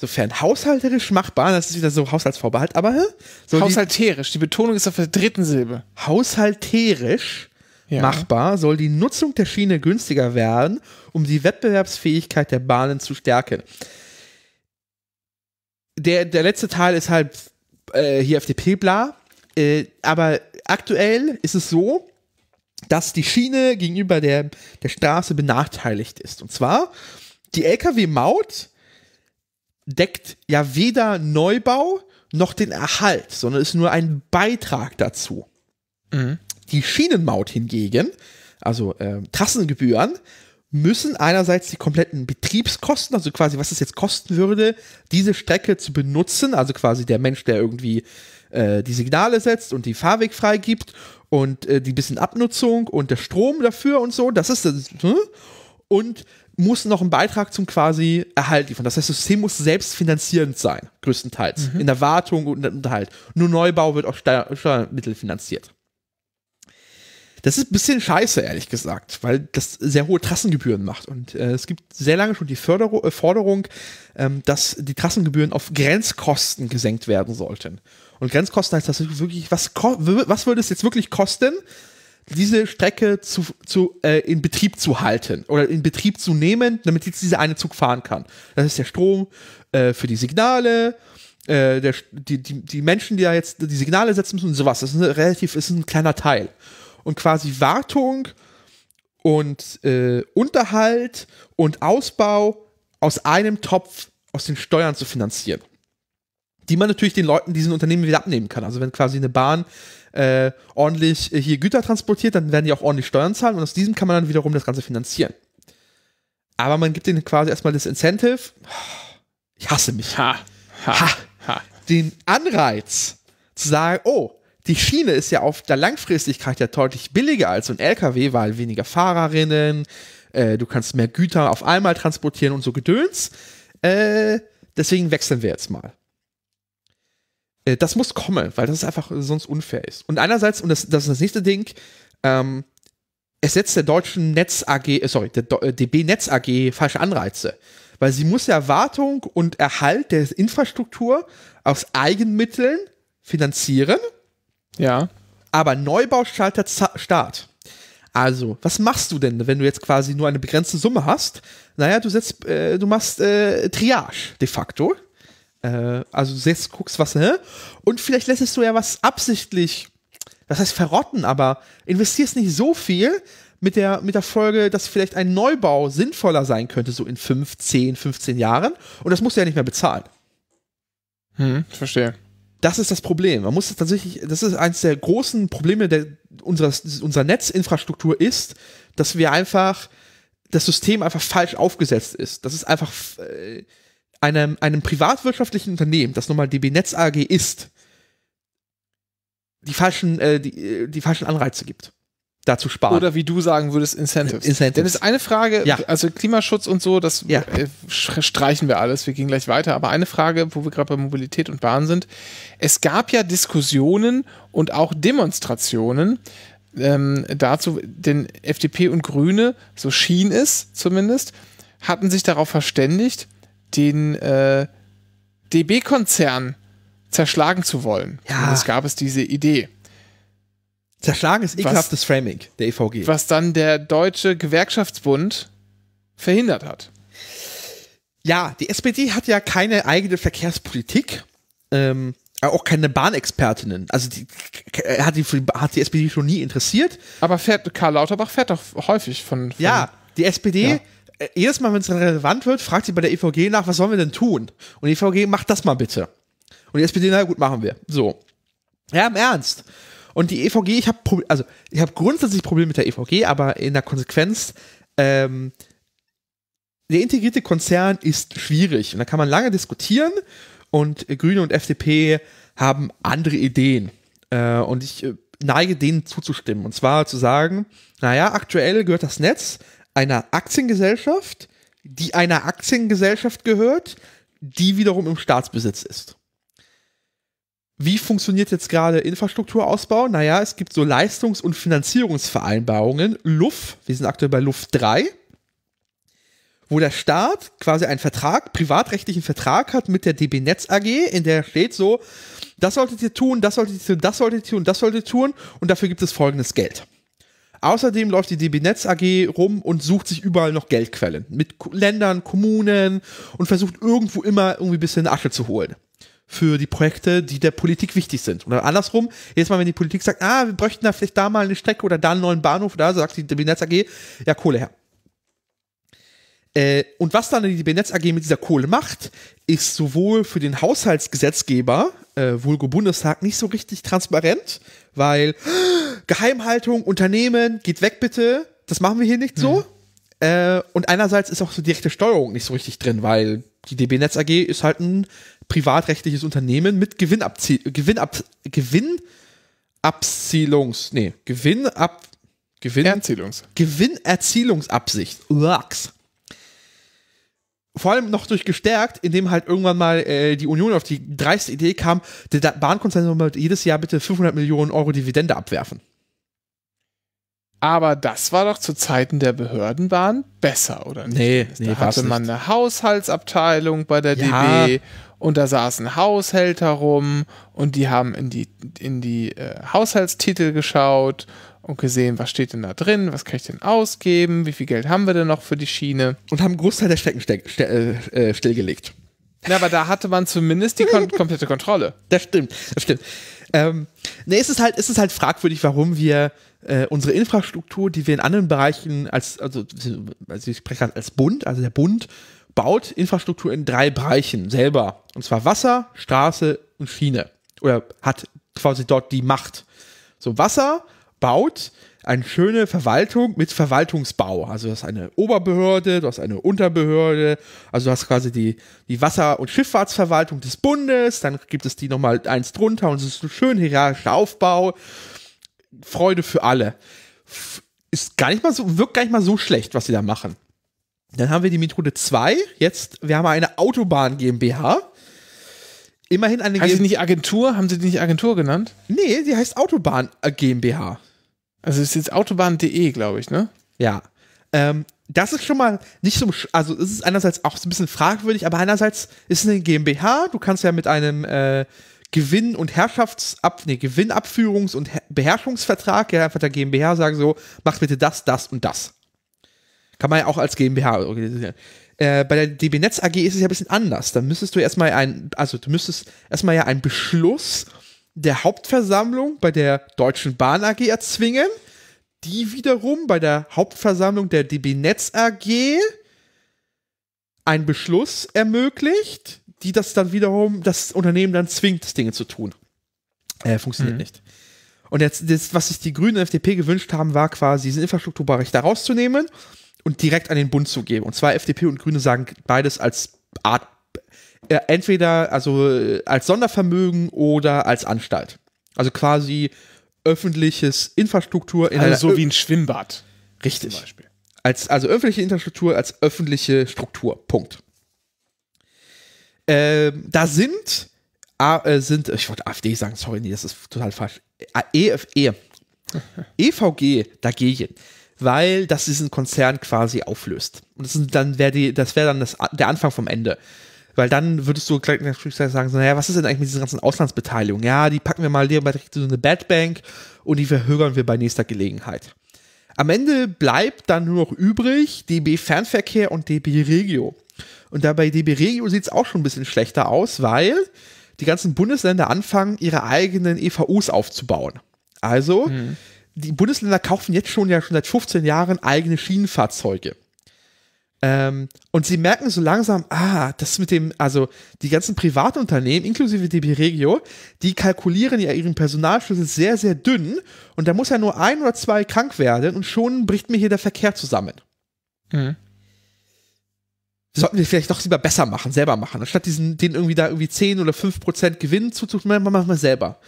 sofern haushalterisch machbar, das ist wieder so Haushaltsvorbehalt, aber so haushalterisch, die, die, Betonung ist auf der dritten Silbe. Haushalterisch ja. machbar soll die Nutzung der Schiene günstiger werden, um die Wettbewerbsfähigkeit der Bahnen zu stärken der, der letzte Teil ist halt äh, hier FDP-Bla. Äh, aber aktuell ist es so, dass die Schiene gegenüber der, der Straße benachteiligt ist. Und zwar, die Lkw-Maut deckt ja weder Neubau noch den Erhalt, sondern ist nur ein Beitrag dazu. Mhm. Die Schienenmaut hingegen, also äh, Trassengebühren, müssen einerseits die kompletten Betriebskosten, also quasi was es jetzt kosten würde, diese Strecke zu benutzen, also quasi der Mensch, der irgendwie äh, die Signale setzt und die Fahrweg freigibt und äh, die bisschen Abnutzung und der Strom dafür und so, das ist das. Hm? Und muss noch einen Beitrag zum quasi Erhalt liefern. Das heißt, das System muss selbstfinanzierend sein, größtenteils. Mhm. In der Wartung und Unterhalt. Nur Neubau wird auch Steuermittel finanziert. Das ist ein bisschen scheiße, ehrlich gesagt, weil das sehr hohe Trassengebühren macht. Und äh, es gibt sehr lange schon die Förderung, äh, Forderung, ähm, dass die Trassengebühren auf Grenzkosten gesenkt werden sollten. Und Grenzkosten heißt das wirklich, was, was würde es jetzt wirklich kosten, diese Strecke zu, zu, äh, in Betrieb zu halten oder in Betrieb zu nehmen, damit jetzt dieser eine Zug fahren kann. Das ist der Strom äh, für die Signale, äh, der, die, die, die Menschen, die da jetzt die Signale setzen müssen und sowas. Das ist relativ, ist ein kleiner Teil und quasi Wartung und äh, Unterhalt und Ausbau aus einem Topf aus den Steuern zu finanzieren. Die man natürlich den Leuten, diesen Unternehmen wieder abnehmen kann. Also wenn quasi eine Bahn äh, ordentlich äh, hier Güter transportiert, dann werden die auch ordentlich Steuern zahlen und aus diesem kann man dann wiederum das Ganze finanzieren. Aber man gibt denen quasi erstmal das Incentive. Ich hasse mich. Ha, ha, ha. Den Anreiz zu sagen, oh, die Schiene ist ja auf der Langfristigkeit ja deutlich billiger als ein LKW, weil weniger Fahrerinnen, äh, du kannst mehr Güter auf einmal transportieren und so Gedöns. Äh, deswegen wechseln wir jetzt mal. Äh, das muss kommen, weil das einfach sonst unfair ist. Und einerseits, und das, das ist das nächste Ding, ähm, es setzt der deutschen Netz AG, äh, sorry, der DB äh, Netz AG falsche Anreize. Weil sie muss ja Wartung und Erhalt der Infrastruktur aus Eigenmitteln finanzieren ja. Aber Neubau Start. Also, was machst du denn, wenn du jetzt quasi nur eine begrenzte Summe hast? Naja, du setzt, äh, du machst äh, Triage de facto. Äh, also du setzt, guckst was, hä? Und vielleicht lässt du ja was absichtlich, das heißt verrotten, aber investierst nicht so viel mit der, mit der Folge, dass vielleicht ein Neubau sinnvoller sein könnte, so in 5, 10, 15 Jahren. Und das musst du ja nicht mehr bezahlen. Hm, ich verstehe. Das ist das Problem. Man muss tatsächlich, das ist eines der großen Probleme der, unserer, unserer Netzinfrastruktur ist, dass wir einfach, das System einfach falsch aufgesetzt ist. Das ist einfach äh, einem, einem privatwirtschaftlichen Unternehmen, das nun mal DB Netz AG ist, die falschen, äh, die, äh, die falschen Anreize gibt dazu sparen. Oder wie du sagen würdest, Incentives. Incentives. Denn ist eine Frage, ja. also Klimaschutz und so, das ja. Äh, streichen wir alles, wir gehen gleich weiter, aber eine Frage, wo wir gerade bei Mobilität und Bahn sind. Es gab ja Diskussionen und auch Demonstrationen ähm, dazu, denn FDP und Grüne, so schien es zumindest, hatten sich darauf verständigt, den äh, DB-Konzern zerschlagen zu wollen. Ja. Und es gab es diese Idee. Zerschlagen ist ekelhaftes was, Framing der EVG. Was dann der Deutsche Gewerkschaftsbund verhindert hat. Ja, die SPD hat ja keine eigene Verkehrspolitik, ähm, auch keine Bahnexpertinnen. Also die, äh, hat, die, hat die SPD schon nie interessiert. Aber fährt, Karl Lauterbach fährt doch häufig von. von ja, die SPD. Ja. Äh, jedes Mal, wenn es relevant wird, fragt sie bei der EVG nach, was sollen wir denn tun? Und die EVG macht das mal bitte. Und die SPD, na gut, machen wir. So. Ja, im Ernst. Und die EVG, ich habe also ich habe grundsätzlich Probleme mit der EVG, aber in der Konsequenz ähm, der integrierte Konzern ist schwierig und da kann man lange diskutieren und Grüne und FDP haben andere Ideen äh, und ich äh, neige denen zuzustimmen und zwar zu sagen, naja, aktuell gehört das Netz einer Aktiengesellschaft, die einer Aktiengesellschaft gehört, die wiederum im Staatsbesitz ist wie funktioniert jetzt gerade Infrastrukturausbau? Naja, es gibt so Leistungs- und Finanzierungsvereinbarungen. LUF, wir sind aktuell bei LUF 3, wo der Staat quasi einen Vertrag, privatrechtlichen Vertrag hat mit der DB Netz AG, in der steht so, das solltet ihr tun, das solltet ihr tun, das solltet ihr tun, das solltet ihr tun und dafür gibt es folgendes Geld. Außerdem läuft die DB Netz AG rum und sucht sich überall noch Geldquellen mit Ländern, Kommunen und versucht irgendwo immer irgendwie ein bisschen Asche zu holen für die Projekte, die der Politik wichtig sind. Oder andersrum, jedes Mal, wenn die Politik sagt, ah, wir bräuchten da vielleicht da mal eine Strecke oder da einen neuen Bahnhof, da sagt die DB Netz AG, ja, Kohle her. Äh, und was dann die DB Netz AG mit dieser Kohle macht, ist sowohl für den Haushaltsgesetzgeber, äh, Vulgo Bundestag, nicht so richtig transparent, weil Geheimhaltung, Unternehmen, geht weg bitte, das machen wir hier nicht so. Mhm. Äh, und einerseits ist auch so direkte Steuerung nicht so richtig drin, weil die DB Netz AG ist halt ein privatrechtliches Unternehmen mit Gewinnabzie Gewinnab Gewinnabzielungs, nee, Gewinnab Gewinn Erzielungs. Gewinnerzielungsabsicht. Lachs. Vor allem noch durch gestärkt, indem halt irgendwann mal äh, die Union auf die dreiste Idee kam, der Bahnkonzern soll jedes Jahr bitte 500 Millionen Euro Dividende abwerfen. Aber das war doch zu Zeiten der Behördenbahn besser, oder nicht? Nee, nee da hatte man nicht. eine Haushaltsabteilung bei der ja, DB und da saßen Haushälter rum und die haben in die, in die äh, Haushaltstitel geschaut und gesehen, was steht denn da drin, was kann ich denn ausgeben, wie viel Geld haben wir denn noch für die Schiene. Und haben einen Großteil der Strecken äh, äh, stillgelegt. Ja, aber da hatte man zumindest die kon komplette Kontrolle. Das stimmt, das stimmt. Ähm, ne, es ist halt, es ist halt fragwürdig, warum wir äh, unsere Infrastruktur, die wir in anderen Bereichen als, also, also ich spreche als Bund, also der Bund baut Infrastruktur in drei Bereichen selber. Und zwar Wasser, Straße und Schiene. Oder hat quasi dort die Macht. So, Wasser baut eine schöne Verwaltung mit Verwaltungsbau. Also du hast eine Oberbehörde, du hast eine Unterbehörde, also du hast quasi die, die Wasser- und Schifffahrtsverwaltung des Bundes, dann gibt es die nochmal eins drunter und es ist ein schön hierarchischer Aufbau. Freude für alle. Ist gar nicht mal so, wirkt gar nicht mal so schlecht, was sie da machen. Dann haben wir die Methode 2. Jetzt, wir haben eine Autobahn GmbH. Immerhin eine Heißt sie nicht Agentur? Haben sie die nicht Agentur genannt? Nee, die heißt Autobahn äh, GmbH. Also ist jetzt autobahn.de, glaube ich, ne? Ja. Ähm, das ist schon mal nicht so, also es ist einerseits auch so ein bisschen fragwürdig, aber einerseits ist es eine GmbH, du kannst ja mit einem äh, Gewinn- und Herrschaftsab, nee, Gewinnabführungs- und Her Beherrschungsvertrag, ja, einfach der GmbH sagen so, mach bitte das, das und das. Kann man ja auch als GmbH organisieren. Äh, bei der DB Netz AG ist es ja ein bisschen anders. Da müsstest du erstmal ein, also du müsstest erstmal ja einen Beschluss der Hauptversammlung bei der Deutschen Bahn AG erzwingen, die wiederum bei der Hauptversammlung der DB Netz AG einen Beschluss ermöglicht, die das dann wiederum das Unternehmen dann zwingt, Dinge zu tun. Äh, funktioniert mhm. nicht. Und jetzt, das, was sich die Grünen und FDP gewünscht haben, war quasi, diesen Infrastrukturbereich da rauszunehmen und direkt an den Bund zu geben. Und zwar FDP und Grüne sagen beides als Art, äh, entweder also äh, als Sondervermögen oder als Anstalt. Also quasi öffentliches Infrastruktur. In also so wie ein Schwimmbad. Richtig. Zum Beispiel. Als, also öffentliche Infrastruktur als öffentliche Struktur. Punkt. Ähm, da sind, äh, sind, ich wollte AfD sagen, sorry, nee, das ist total falsch. EFE. EVG dagegen weil das diesen Konzern quasi auflöst. Und das, dann wär die, das wäre dann das, der Anfang vom Ende. Weil dann würdest du gleich sagen, so, naja, was ist denn eigentlich mit diesen ganzen Auslandsbeteiligungen? Ja, die packen wir mal lieber direkt in so eine Bad Bank und die verhögern wir bei nächster Gelegenheit. Am Ende bleibt dann nur noch übrig DB Fernverkehr und DB Regio. Und dabei DB Regio sieht es auch schon ein bisschen schlechter aus, weil die ganzen Bundesländer anfangen, ihre eigenen EVUs aufzubauen. Also, mhm die Bundesländer kaufen jetzt schon ja schon seit 15 Jahren eigene Schienenfahrzeuge. Ähm, und sie merken so langsam, ah, das mit dem, also die ganzen Privatunternehmen, inklusive DB Regio, die kalkulieren ja ihren Personalschlüssel sehr, sehr dünn und da muss ja nur ein oder zwei krank werden und schon bricht mir hier der Verkehr zusammen. Mhm. Sollten wir vielleicht doch lieber besser machen, selber machen, anstatt diesen, den irgendwie da irgendwie 10 oder 5 Gewinn zuzuführen, machen wir selber.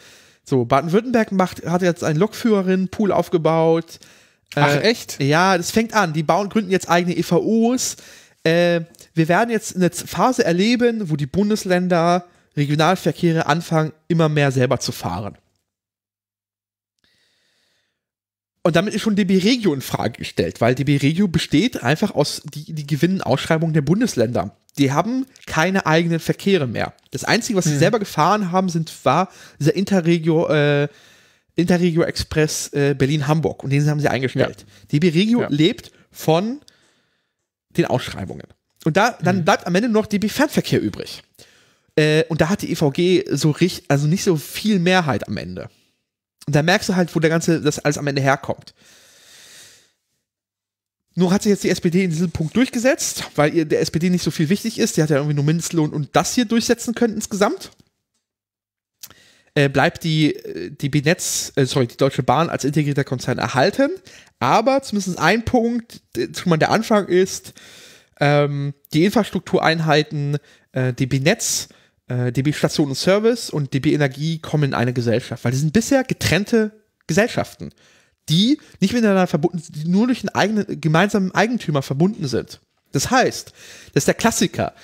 So, Baden-Württemberg macht, hat jetzt einen Lokführerin, Pool aufgebaut. Äh, Ach, äh, echt? Ja, das fängt an. Die bauen, gründen jetzt eigene EVOs. Äh, wir werden jetzt eine Phase erleben, wo die Bundesländer Regionalverkehre anfangen, immer mehr selber zu fahren. Und damit ist schon DB Regio in Frage gestellt, weil DB Regio besteht einfach aus die, die gewinnen Ausschreibungen der Bundesländer. Die haben keine eigenen Verkehre mehr. Das Einzige, was hm. sie selber gefahren haben, sind, war dieser Interregio, äh, Interregio Express äh, Berlin-Hamburg. Und den haben sie eingestellt. Ja. DB Regio ja. lebt von den Ausschreibungen. Und da, dann hm. bleibt am Ende nur noch DB Fernverkehr übrig. Äh, und da hat die EVG so richtig, also nicht so viel Mehrheit am Ende. Und da merkst du halt, wo der ganze, das alles am Ende herkommt. Nur hat sich jetzt die SPD in diesem Punkt durchgesetzt, weil ihr der SPD nicht so viel wichtig ist. Die hat ja irgendwie nur Mindestlohn und das hier durchsetzen können insgesamt. Äh, bleibt die, äh, die Binetz, äh, sorry, die Deutsche Bahn als integrierter Konzern erhalten. Aber zumindest ein Punkt, schon der Anfang ist, ähm, die Infrastruktureinheiten, äh, die Binetz, äh, DB Station und Service und DB Energie kommen in eine Gesellschaft, weil die sind bisher getrennte Gesellschaften, die nicht miteinander verbunden sind, die nur durch einen eigenen, gemeinsamen Eigentümer verbunden sind. Das heißt, das ist der Klassiker.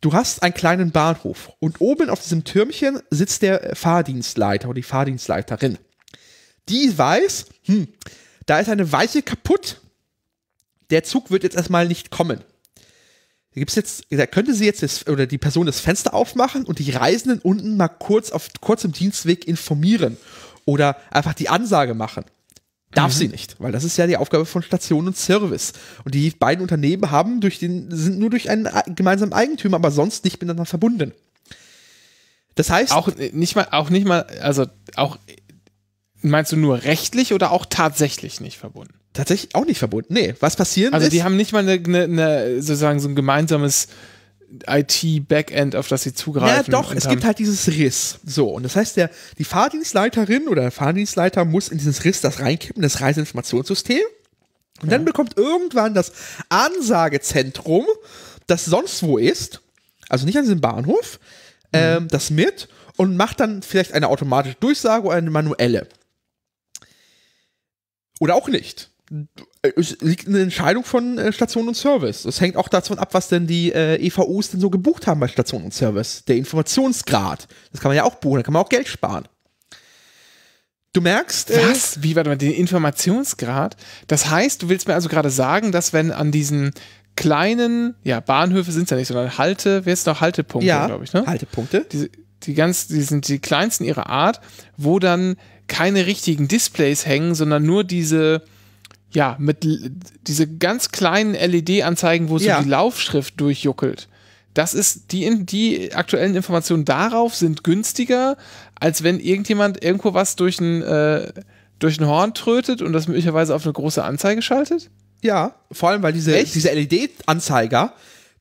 Du hast einen kleinen Bahnhof und oben auf diesem Türmchen sitzt der Fahrdienstleiter oder die Fahrdienstleiterin. Die weiß, hm, da ist eine Weiche kaputt, der Zug wird jetzt erstmal nicht kommen gibt's jetzt, da könnte sie jetzt das, oder die Person das Fenster aufmachen und die Reisenden unten mal kurz auf kurzem Dienstweg informieren oder einfach die Ansage machen. Darf mhm. sie nicht, weil das ist ja die Aufgabe von Station und Service. Und die beiden Unternehmen haben durch den, sind nur durch einen gemeinsamen Eigentümer, aber sonst nicht miteinander verbunden. Das heißt. Auch nicht mal, auch nicht mal, also auch, meinst du nur rechtlich oder auch tatsächlich nicht verbunden? Tatsächlich auch nicht verbunden. Nee, was passiert also ist. die haben nicht mal eine, eine, eine, sozusagen so ein gemeinsames IT-Backend, auf das sie zugreifen. Ja, doch, es gibt halt dieses Riss. So, und das heißt, der, die Fahrdienstleiterin oder der Fahrdienstleiter muss in dieses Riss das reinkippen, das Reiseinformationssystem. Und ja. dann bekommt irgendwann das Ansagezentrum, das sonst wo ist, also nicht an diesem Bahnhof, mhm. ähm, das mit und macht dann vielleicht eine automatische Durchsage oder eine manuelle. Oder auch nicht es liegt eine Entscheidung von äh, Station und Service. Es hängt auch davon ab, was denn die äh, EVOs denn so gebucht haben bei Station und Service. Der Informationsgrad. Das kann man ja auch buchen, da kann man auch Geld sparen. Du merkst. Äh, was? Wie war das den Informationsgrad? Das heißt, du willst mir also gerade sagen, dass wenn an diesen kleinen, ja, Bahnhöfe sind es ja nicht, sondern Halte, wer ist noch Haltepunkte, ja, glaube ich, ne? Haltepunkte. Die, die ganz, die sind die kleinsten ihrer Art, wo dann keine richtigen Displays hängen, sondern nur diese ja, mit diese ganz kleinen LED-Anzeigen, wo so ja. die Laufschrift durchjuckelt. Das ist, die, die aktuellen Informationen darauf sind günstiger, als wenn irgendjemand irgendwo was durch ein, äh, durch ein Horn trötet und das möglicherweise auf eine große Anzeige schaltet? Ja, vor allem, weil diese, Echt? diese LED-Anzeiger,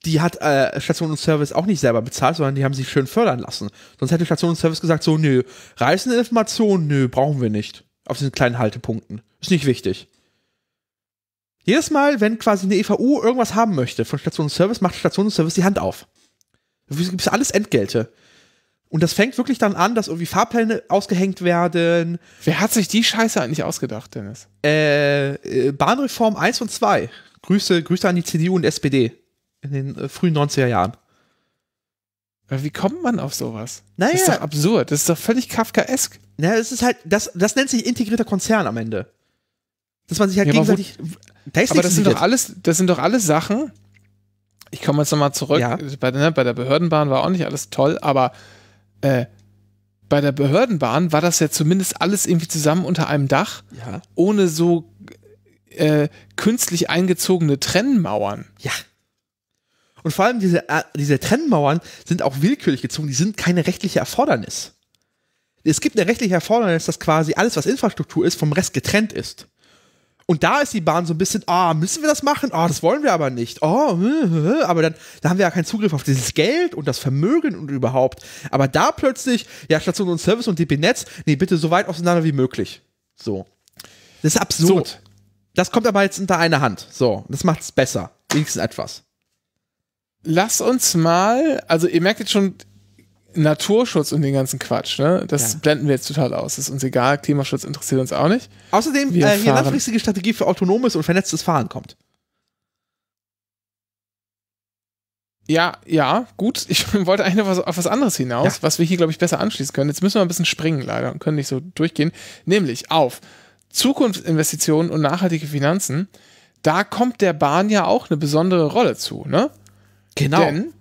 die hat äh, Station und Service auch nicht selber bezahlt, sondern die haben sich schön fördern lassen. Sonst hätte Station und Service gesagt, so, nö, reißende Informationen, nö, brauchen wir nicht. Auf diesen kleinen Haltepunkten. Ist nicht wichtig. Jedes Mal, wenn quasi eine EVU irgendwas haben möchte von Station und Service, macht Station und Service die Hand auf. Dafür gibt alles Entgelte. Und das fängt wirklich dann an, dass irgendwie Fahrpläne ausgehängt werden. Wer hat sich die Scheiße eigentlich ausgedacht, Dennis? Äh, äh Bahnreform 1 und 2. Grüße, Grüße an die CDU und SPD in den äh, frühen 90er Jahren. Wie kommt man auf sowas? Naja. Das ist doch absurd. Das ist doch völlig kafkaesk. Naja, es ist halt, das, das nennt sich integrierter Konzern am Ende. Dass man sich halt ja, gegenseitig. Wo, da aber das sind, doch alles, das sind doch alles Sachen. Ich komme jetzt nochmal zurück. Ja. Bei, ne, bei, der Behördenbahn war auch nicht alles toll, aber äh, bei der Behördenbahn war das ja zumindest alles irgendwie zusammen unter einem Dach, ja. ohne so äh, künstlich eingezogene Trennmauern. Ja. Und vor allem diese, äh, diese Trennmauern sind auch willkürlich gezogen, die sind keine rechtliche Erfordernis. Es gibt eine rechtliche Erfordernis, dass quasi alles, was Infrastruktur ist, vom Rest getrennt ist. Und da ist die Bahn so ein bisschen, ah, oh, müssen wir das machen? Ah, oh, das wollen wir aber nicht. Oh, aber dann, da haben wir ja keinen Zugriff auf dieses Geld und das Vermögen und überhaupt. Aber da plötzlich, ja, Station und Service und DP Netz, nee, bitte so weit auseinander wie möglich. So. Das ist absurd. So. Das kommt aber jetzt unter eine Hand. So, das macht es besser. Wenigstens etwas. Lass uns mal, also ihr merkt jetzt schon, Naturschutz und den ganzen Quatsch, ne? Das ja. blenden wir jetzt total aus. Das ist uns egal, Klimaschutz interessiert uns auch nicht. Außerdem, wir äh, hier langfristige Strategie für autonomes und vernetztes Fahren kommt. Ja, ja, gut. Ich wollte eigentlich auf was, auf was anderes hinaus, ja. was wir hier, glaube ich, besser anschließen können. Jetzt müssen wir ein bisschen springen, leider, und können nicht so durchgehen. Nämlich auf Zukunftsinvestitionen und nachhaltige Finanzen. Da kommt der Bahn ja auch eine besondere Rolle zu, ne? Genau. Denn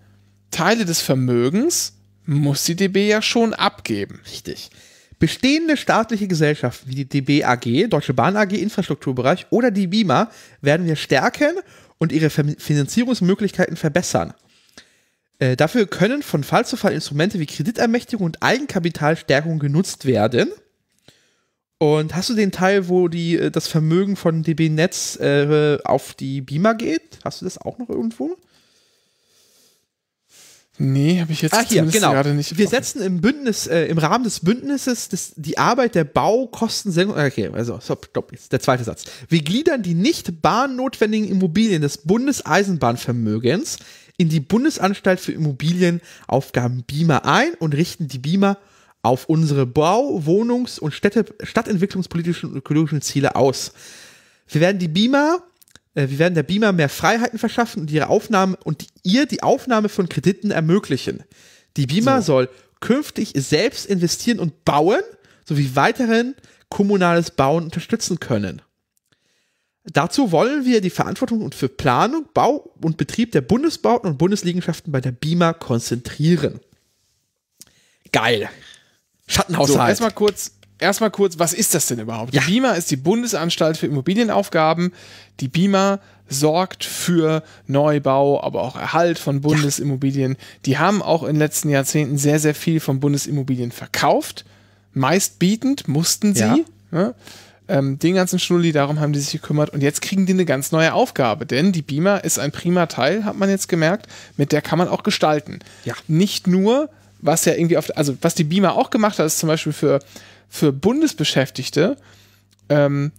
Teile des Vermögens muss die DB ja schon abgeben. Richtig. Bestehende staatliche Gesellschaften wie die DB AG, Deutsche Bahn AG Infrastrukturbereich oder die BIMA werden wir stärken und ihre Finanzierungsmöglichkeiten verbessern. Äh, dafür können von Fall zu Fall Instrumente wie Kreditermächtigung und Eigenkapitalstärkung genutzt werden. Und hast du den Teil, wo die, äh, das Vermögen von DB Netz äh, auf die BIMA geht? Hast du das auch noch irgendwo? Nee, habe ich jetzt ah, hier, genau. gerade nicht. Wir setzen im Bündnis, äh, im Rahmen des Bündnisses des, die Arbeit der Baukostensenkung. Äh, okay, also stopp, stopp, jetzt der zweite Satz. Wir gliedern die nicht bahnnotwendigen Immobilien des Bundeseisenbahnvermögens in die Bundesanstalt für Immobilienaufgaben BIMA ein und richten die BIMA auf unsere Bau-, Wohnungs- und Städte, stadtentwicklungspolitischen und ökologischen Ziele aus. Wir werden die BIMA äh, wir werden der BIMA mehr Freiheiten verschaffen und ihre Aufnahme und ihr die Aufnahme von Krediten ermöglichen. Die BIMA so. soll künftig selbst investieren und bauen sowie weiterhin kommunales Bauen unterstützen können. Dazu wollen wir die Verantwortung für Planung, Bau und Betrieb der Bundesbauten und Bundesliegenschaften bei der BIMA konzentrieren. Geil. Schattenhaushalt. So, erstmal kurz, erstmal kurz, was ist das denn überhaupt? Ja. Die BIMA ist die Bundesanstalt für Immobilienaufgaben. Die BIMA sorgt für Neubau, aber auch Erhalt von Bundesimmobilien. Ja. Die haben auch in den letzten Jahrzehnten sehr, sehr viel von Bundesimmobilien verkauft. Meist bietend mussten sie. Ja. Ne? Ähm, den ganzen Schnulli, darum haben die sich gekümmert. Und jetzt kriegen die eine ganz neue Aufgabe, denn die BIMA ist ein prima Teil, hat man jetzt gemerkt. Mit der kann man auch gestalten. Ja. Nicht nur, was ja irgendwie auf, also was die BIMA auch gemacht hat, ist zum Beispiel für für Bundesbeschäftigte ähm,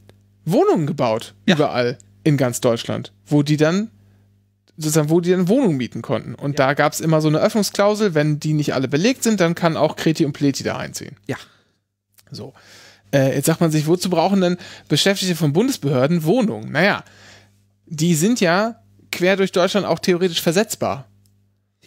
Wohnungen gebaut, ja. überall in ganz Deutschland, wo die dann sozusagen, wo die dann Wohnungen mieten konnten. Und ja. da gab es immer so eine Öffnungsklausel, wenn die nicht alle belegt sind, dann kann auch Kreti und Pleti da einziehen. Ja. So. Äh, jetzt sagt man sich, wozu brauchen denn Beschäftigte von Bundesbehörden Wohnungen? Naja, die sind ja quer durch Deutschland auch theoretisch versetzbar.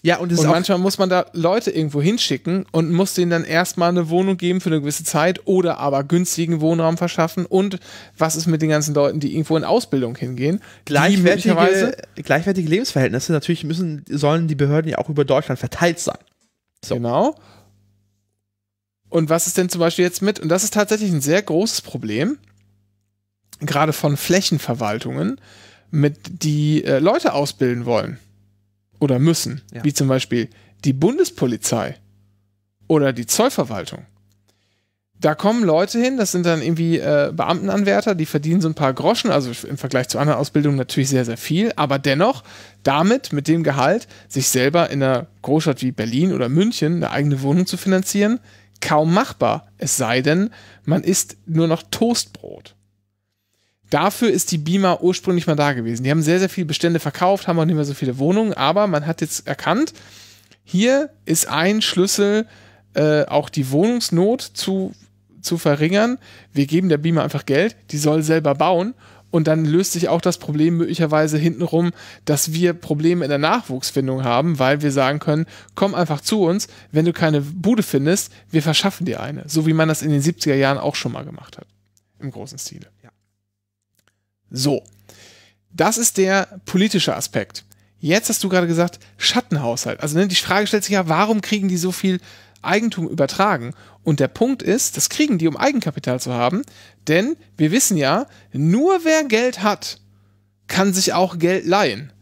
Ja, und, und manchmal muss man da Leute irgendwo hinschicken und muss denen dann erstmal eine Wohnung geben für eine gewisse Zeit oder aber günstigen Wohnraum verschaffen. Und was ist mit den ganzen Leuten, die irgendwo in Ausbildung hingehen? Gleichwertige, gleichwertige Lebensverhältnisse natürlich müssen, sollen die Behörden ja auch über Deutschland verteilt sein. So. Genau. Und was ist denn zum Beispiel jetzt mit, und das ist tatsächlich ein sehr großes Problem, gerade von Flächenverwaltungen, mit die äh, Leute ausbilden wollen oder müssen, ja. wie zum Beispiel die Bundespolizei oder die Zollverwaltung. Da kommen Leute hin, das sind dann irgendwie äh, Beamtenanwärter, die verdienen so ein paar Groschen, also im Vergleich zu anderen Ausbildungen natürlich sehr, sehr viel, aber dennoch damit, mit dem Gehalt, sich selber in einer Großstadt wie Berlin oder München eine eigene Wohnung zu finanzieren, kaum machbar, es sei denn, man isst nur noch Toastbrot dafür ist die Beamer ursprünglich mal da gewesen. Die haben sehr, sehr viele Bestände verkauft, haben auch nicht mehr so viele Wohnungen, aber man hat jetzt erkannt, hier ist ein Schlüssel, äh, auch die Wohnungsnot zu, zu verringern. Wir geben der Beamer einfach Geld, die soll selber bauen. Und dann löst sich auch das Problem möglicherweise hintenrum, dass wir Probleme in der Nachwuchsfindung haben, weil wir sagen können, komm einfach zu uns, wenn du keine Bude findest, wir verschaffen dir eine. So wie man das in den 70er Jahren auch schon mal gemacht hat. Im großen Stile. So, das ist der politische Aspekt. Jetzt hast du gerade gesagt, Schattenhaushalt. Also ne, die Frage stellt sich ja, warum kriegen die so viel Eigentum übertragen? Und der Punkt ist, das kriegen die, um Eigenkapital zu haben. Denn wir wissen ja, nur wer Geld hat, kann sich auch Geld leihen.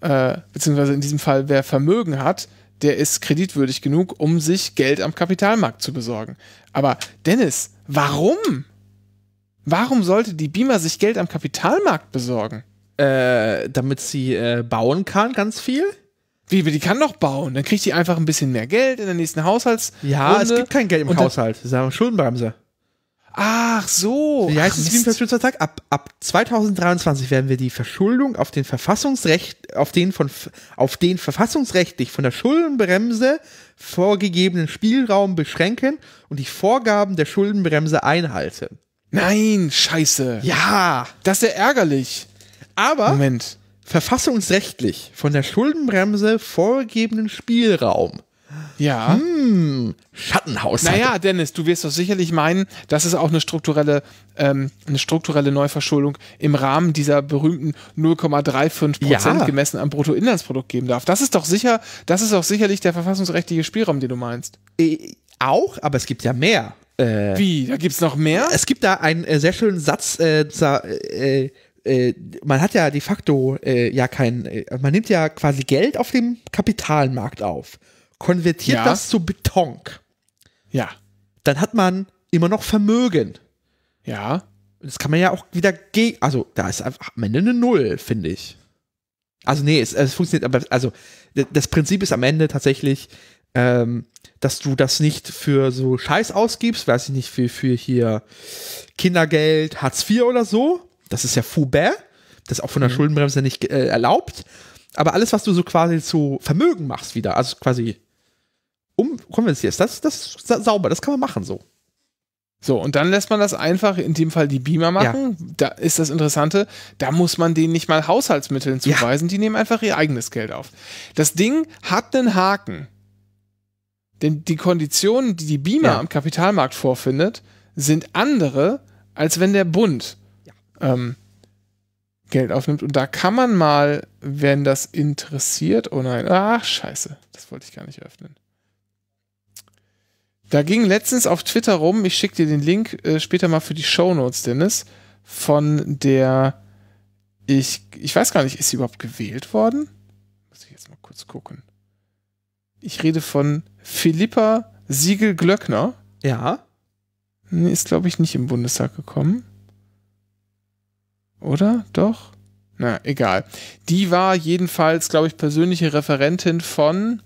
Äh, beziehungsweise in diesem Fall, wer Vermögen hat, der ist kreditwürdig genug, um sich Geld am Kapitalmarkt zu besorgen. Aber Dennis, warum? Warum sollte die Beamer sich Geld am Kapitalmarkt besorgen? Äh, damit sie äh, bauen kann, ganz viel. Wie, die kann doch bauen. Dann kriegt die einfach ein bisschen mehr Geld in der nächsten Haushalts. Ja, Runde. es gibt kein Geld im Und Haushalt. Das ist eine Schuldenbremse. Ach so. Wie heißt Ach, es wie Ab, ab 2023 werden wir die Verschuldung auf den Verfassungsrecht, auf den von, auf den verfassungsrechtlich von der Schuldenbremse vorgegebenen Spielraum beschränken und die Vorgaben der Schuldenbremse einhalten. Nein, scheiße. Ja. Das ist ja ärgerlich. Aber Moment. verfassungsrechtlich von der Schuldenbremse vorgegebenen Spielraum. Ja. Hm, Schattenhaushalt. Naja, Dennis, du wirst doch sicherlich meinen, dass es auch eine strukturelle, ähm, eine strukturelle Neuverschuldung im Rahmen dieser berühmten 0,35 ja. gemessen am Bruttoinlandsprodukt geben darf. Das ist doch sicher, das ist doch sicherlich der verfassungsrechtliche Spielraum, den du meinst. Äh, auch, aber es gibt ja mehr. Äh, Wie? Da gibt es noch mehr? Es gibt da einen äh, sehr schönen Satz. Äh, äh, äh man hat ja de facto äh, ja kein. man nimmt ja quasi Geld auf dem Kapitalmarkt auf, konvertiert ja. das zu Beton. Ja. Dann hat man immer noch Vermögen. Ja. Das kann man ja auch wieder gegen. Also, da ist einfach am Ende eine Null, finde ich. Also, nee, es, es funktioniert, aber also das Prinzip ist am Ende tatsächlich, ähm, dass du das nicht für so Scheiß ausgibst, weiß ich nicht, für, für hier Kindergeld, Hartz IV oder so. Das ist ja Foubert. Das ist auch von der mhm. Schuldenbremse nicht äh, erlaubt. Aber alles, was du so quasi zu Vermögen machst wieder, also quasi umkonvertierst, das, das ist sauber, das kann man machen so. So, und dann lässt man das einfach, in dem Fall die Beamer machen. Ja. Da ist das Interessante, da muss man denen nicht mal Haushaltsmitteln zuweisen, ja. die nehmen einfach ihr eigenes Geld auf. Das Ding hat einen Haken. Denn die Konditionen, die die Beamer ja. am Kapitalmarkt vorfindet, sind andere, als wenn der Bund ja. ähm, Geld aufnimmt. Und da kann man mal, wenn das interessiert, oh nein, ach scheiße, das wollte ich gar nicht öffnen. Da ging letztens auf Twitter rum, ich schicke dir den Link äh, später mal für die Show Notes, Dennis, von der, ich, ich weiß gar nicht, ist sie überhaupt gewählt worden? Muss ich jetzt mal kurz gucken. Ich rede von Philippa Siegel-Glöckner. Ja. Ist, glaube ich, nicht im Bundestag gekommen. Oder? Doch? Na, egal. Die war jedenfalls, glaube ich, persönliche Referentin von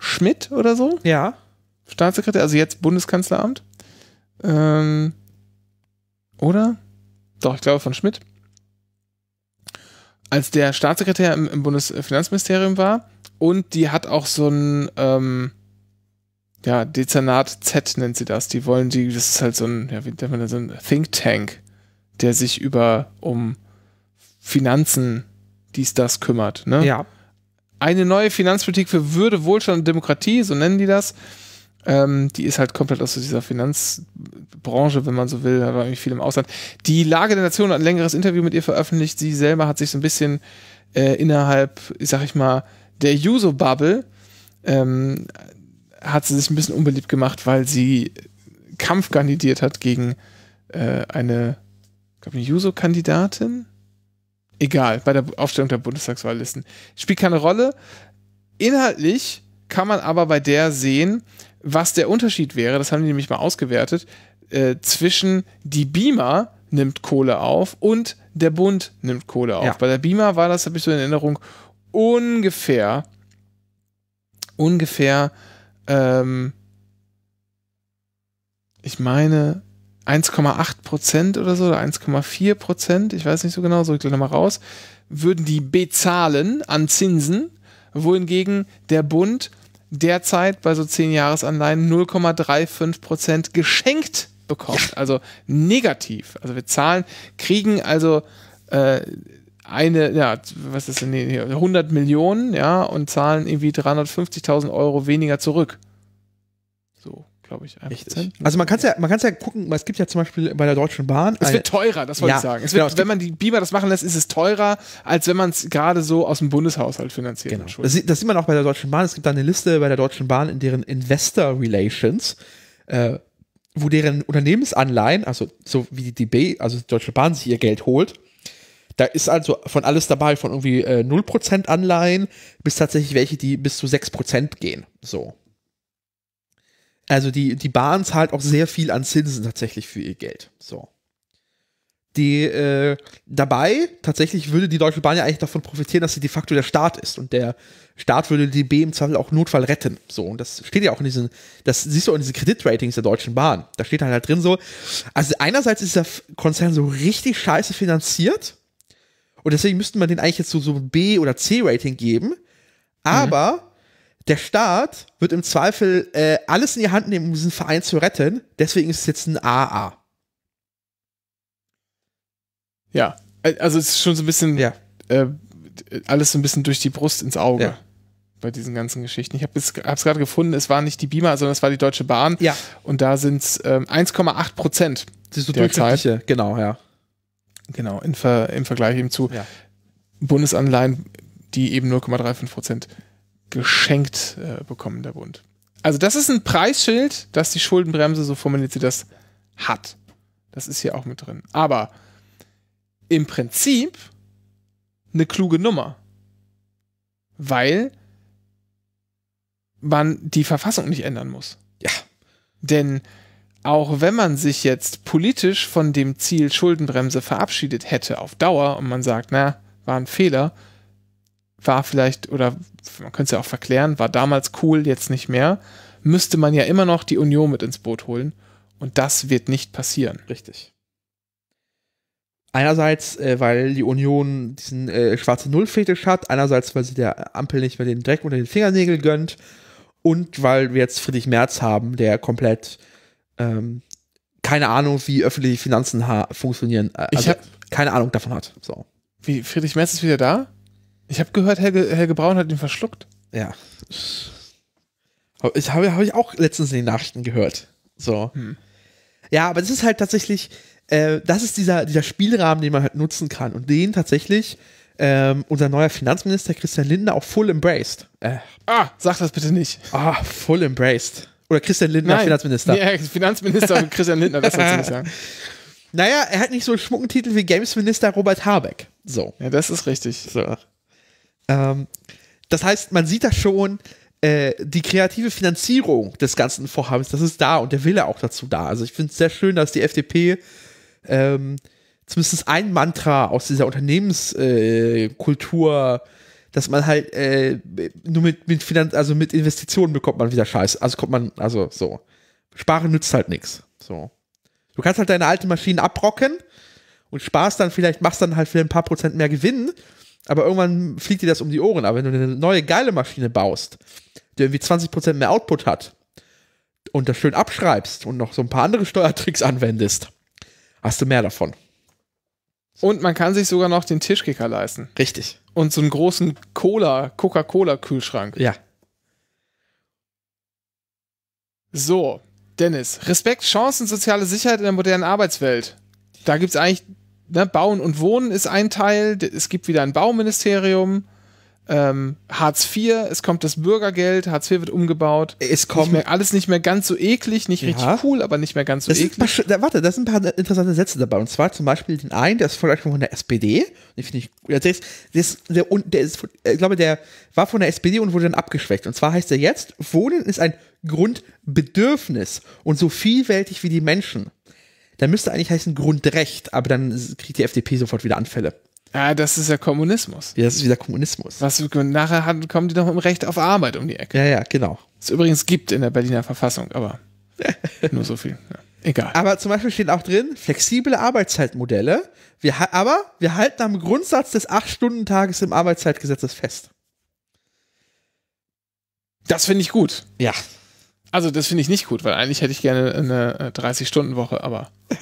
Schmidt oder so. Ja. Staatssekretär, also jetzt Bundeskanzleramt. Ähm, oder? Doch, ich glaube von Schmidt. Als der Staatssekretär im, im Bundesfinanzministerium war, und die hat auch so ein ähm, ja, Dezernat Z nennt sie das. Die wollen die, das ist halt so ein, ja, wie nennt man das, so ein Think Tank, der sich über um Finanzen dies, das kümmert. Ne? Ja. Eine neue Finanzpolitik für Würde, Wohlstand und Demokratie, so nennen die das. Ähm, die ist halt komplett aus dieser Finanzbranche, wenn man so will, da war irgendwie viel im Ausland. Die Lage der Nation hat ein längeres Interview mit ihr veröffentlicht. Sie selber hat sich so ein bisschen äh, innerhalb, sag ich mal, der Juso-Bubble ähm, hat sie sich ein bisschen unbeliebt gemacht, weil sie Kampf kandidiert hat gegen äh, eine, glaube eine Juso-Kandidatin. Egal, bei der Aufstellung der Bundestagswahllisten. Spielt keine Rolle. Inhaltlich kann man aber bei der sehen, was der Unterschied wäre, das haben die nämlich mal ausgewertet, äh, zwischen die Beamer nimmt Kohle auf und der Bund nimmt Kohle auf. Ja. Bei der Beamer war das, habe ich so in Erinnerung, ungefähr, ungefähr, ähm, ich meine 1,8 Prozent oder so oder 1,4 Prozent, ich weiß nicht so genau, so ich gleich nochmal raus, würden die bezahlen an Zinsen, wohingegen der Bund derzeit bei so 10 Jahresanleihen 0,35 Prozent geschenkt bekommt, also negativ. Also wir zahlen, kriegen also äh, eine, ja, was ist denn hier, 100 Millionen, ja, und zahlen irgendwie 350.000 Euro weniger zurück. So, glaube ich, ne? Also man kann es ja, man kann ja gucken, es gibt ja zum Beispiel bei der Deutschen Bahn. Es wird teurer, das wollte ja, ich sagen. Es genau. wird, es wenn man die Biber das machen lässt, ist es teurer, als wenn man es gerade so aus dem Bundeshaushalt finanziert. Genau. Das, sieht, das sieht man auch bei der Deutschen Bahn. Es gibt da eine Liste bei der Deutschen Bahn, in deren Investor Relations äh, wo deren Unternehmensanleihen, also so wie die DB, also die Deutsche Bahn sich ihr Geld holt, da ist also von alles dabei, von irgendwie äh, 0% Anleihen bis tatsächlich welche, die bis zu 6% gehen. So. Also die, die Bahn zahlt auch sehr viel an Zinsen tatsächlich für ihr Geld. So. Die äh, dabei tatsächlich würde die Deutsche Bahn ja eigentlich davon profitieren, dass sie de facto der Staat ist und der Staat würde die B im Zweifel auch Notfall retten. So, und das steht ja auch in diesen, das siehst du auch in diesen Kreditratings der Deutschen Bahn. Da steht halt, halt drin so, also einerseits ist der Konzern so richtig scheiße finanziert, und deswegen müsste man den eigentlich jetzt so, so B- oder C-Rating geben. Aber mhm. der Staat wird im Zweifel äh, alles in die Hand nehmen, um diesen Verein zu retten. Deswegen ist es jetzt ein AA. Ja, also es ist schon so ein bisschen ja. äh, alles so ein bisschen durch die Brust ins Auge. Ja bei diesen ganzen Geschichten. Ich habe es gerade gefunden, es war nicht die Beamer, sondern es war die Deutsche Bahn. Ja. Und da sind es ähm, 1,8 Prozent. Das ist so der Zeit. genau, ja. Genau, in Ver, im Vergleich eben zu ja. Bundesanleihen, die eben 0,35 Prozent geschenkt äh, bekommen, der Bund. Also das ist ein Preisschild, dass die Schuldenbremse, so formuliert sie das, hat. Das ist hier auch mit drin. Aber im Prinzip eine kluge Nummer. Weil man die Verfassung nicht ändern muss. Ja. Denn auch wenn man sich jetzt politisch von dem Ziel Schuldenbremse verabschiedet hätte auf Dauer und man sagt, na, war ein Fehler, war vielleicht, oder man könnte es ja auch verklären, war damals cool, jetzt nicht mehr, müsste man ja immer noch die Union mit ins Boot holen. Und das wird nicht passieren. Richtig. Einerseits, äh, weil die Union diesen äh, schwarzen Nullfetisch hat, einerseits, weil sie der Ampel nicht mehr den Dreck unter den Fingernägel gönnt und weil wir jetzt Friedrich Merz haben, der komplett ähm, keine Ahnung, wie öffentliche Finanzen funktionieren. Äh, also ich habe keine Ahnung davon hat. So. Wie Friedrich Merz ist wieder da? Ich habe gehört, Helge, Helge Braun hat ihn verschluckt. Ja. Ich habe hab ich auch letztens in den Nachrichten gehört. So. Hm. Ja, aber das ist halt tatsächlich, äh, das ist dieser, dieser Spielrahmen, den man halt nutzen kann. Und den tatsächlich ähm, unser neuer Finanzminister Christian Lindner auch full embraced. Äh, ah, sag das bitte nicht. Ah, full embraced. Oder Christian Lindner, Nein. Finanzminister. Ja, Finanzminister und Christian Lindner, besser ziemlich sagen. Naja, er hat nicht so einen schmucken Titel wie Gamesminister Robert Habeck. So. Ja, das ist richtig. So. Ähm, das heißt, man sieht da schon äh, die kreative Finanzierung des ganzen Vorhabens. Das ist da und der Wille auch dazu da. Also ich finde es sehr schön, dass die FDP ähm, zumindest ein Mantra aus dieser Unternehmenskultur äh, dass man halt äh, nur mit, mit Finanz, also mit Investitionen bekommt man wieder Scheiß. Also kommt man, also so. Sparen nützt halt nichts. So. Du kannst halt deine alten Maschinen abrocken und sparst dann vielleicht, machst dann halt für ein paar Prozent mehr Gewinn, aber irgendwann fliegt dir das um die Ohren. Aber wenn du eine neue geile Maschine baust, die irgendwie 20% Prozent mehr Output hat und das schön abschreibst und noch so ein paar andere Steuertricks anwendest, hast du mehr davon. Und man kann sich sogar noch den Tischkicker leisten. Richtig und so einen großen Cola, Coca-Cola-Kühlschrank. Ja. So, Dennis, Respekt, Chancen, soziale Sicherheit in der modernen Arbeitswelt. Da gibt es eigentlich, ne, Bauen und Wohnen ist ein Teil, es gibt wieder ein Bauministerium ähm, Hartz IV, es kommt das Bürgergeld, Hartz IV wird umgebaut. Es kommt. Nicht mehr, alles nicht mehr ganz so eklig, nicht ja. richtig cool, aber nicht mehr ganz so das eklig. Paar, da, warte, da sind ein paar interessante Sätze dabei. Und zwar zum Beispiel den einen, der ist vielleicht von der SPD. Den finde ich, also der, ist, der, ist, der, der ist, ich glaube, der war von der SPD und wurde dann abgeschwächt. Und zwar heißt er jetzt, Wohnen ist ein Grundbedürfnis und so vielfältig wie die Menschen. Da müsste eigentlich heißen Grundrecht, aber dann kriegt die FDP sofort wieder Anfälle. Ja, ah, das ist ja Kommunismus. Ja, das ist wieder Kommunismus. Was nachher haben, kommen die noch im Recht auf Arbeit um die Ecke. Ja, ja, genau. Es übrigens gibt in der Berliner Verfassung, aber nur so viel. Ja. Egal. Aber zum Beispiel steht auch drin, flexible Arbeitszeitmodelle. Wir, aber wir halten am Grundsatz des 8-Stunden-Tages im Arbeitszeitgesetz fest. Das finde ich gut. Ja. Also, das finde ich nicht gut, weil eigentlich hätte ich gerne eine 30-Stunden-Woche, äh, aber.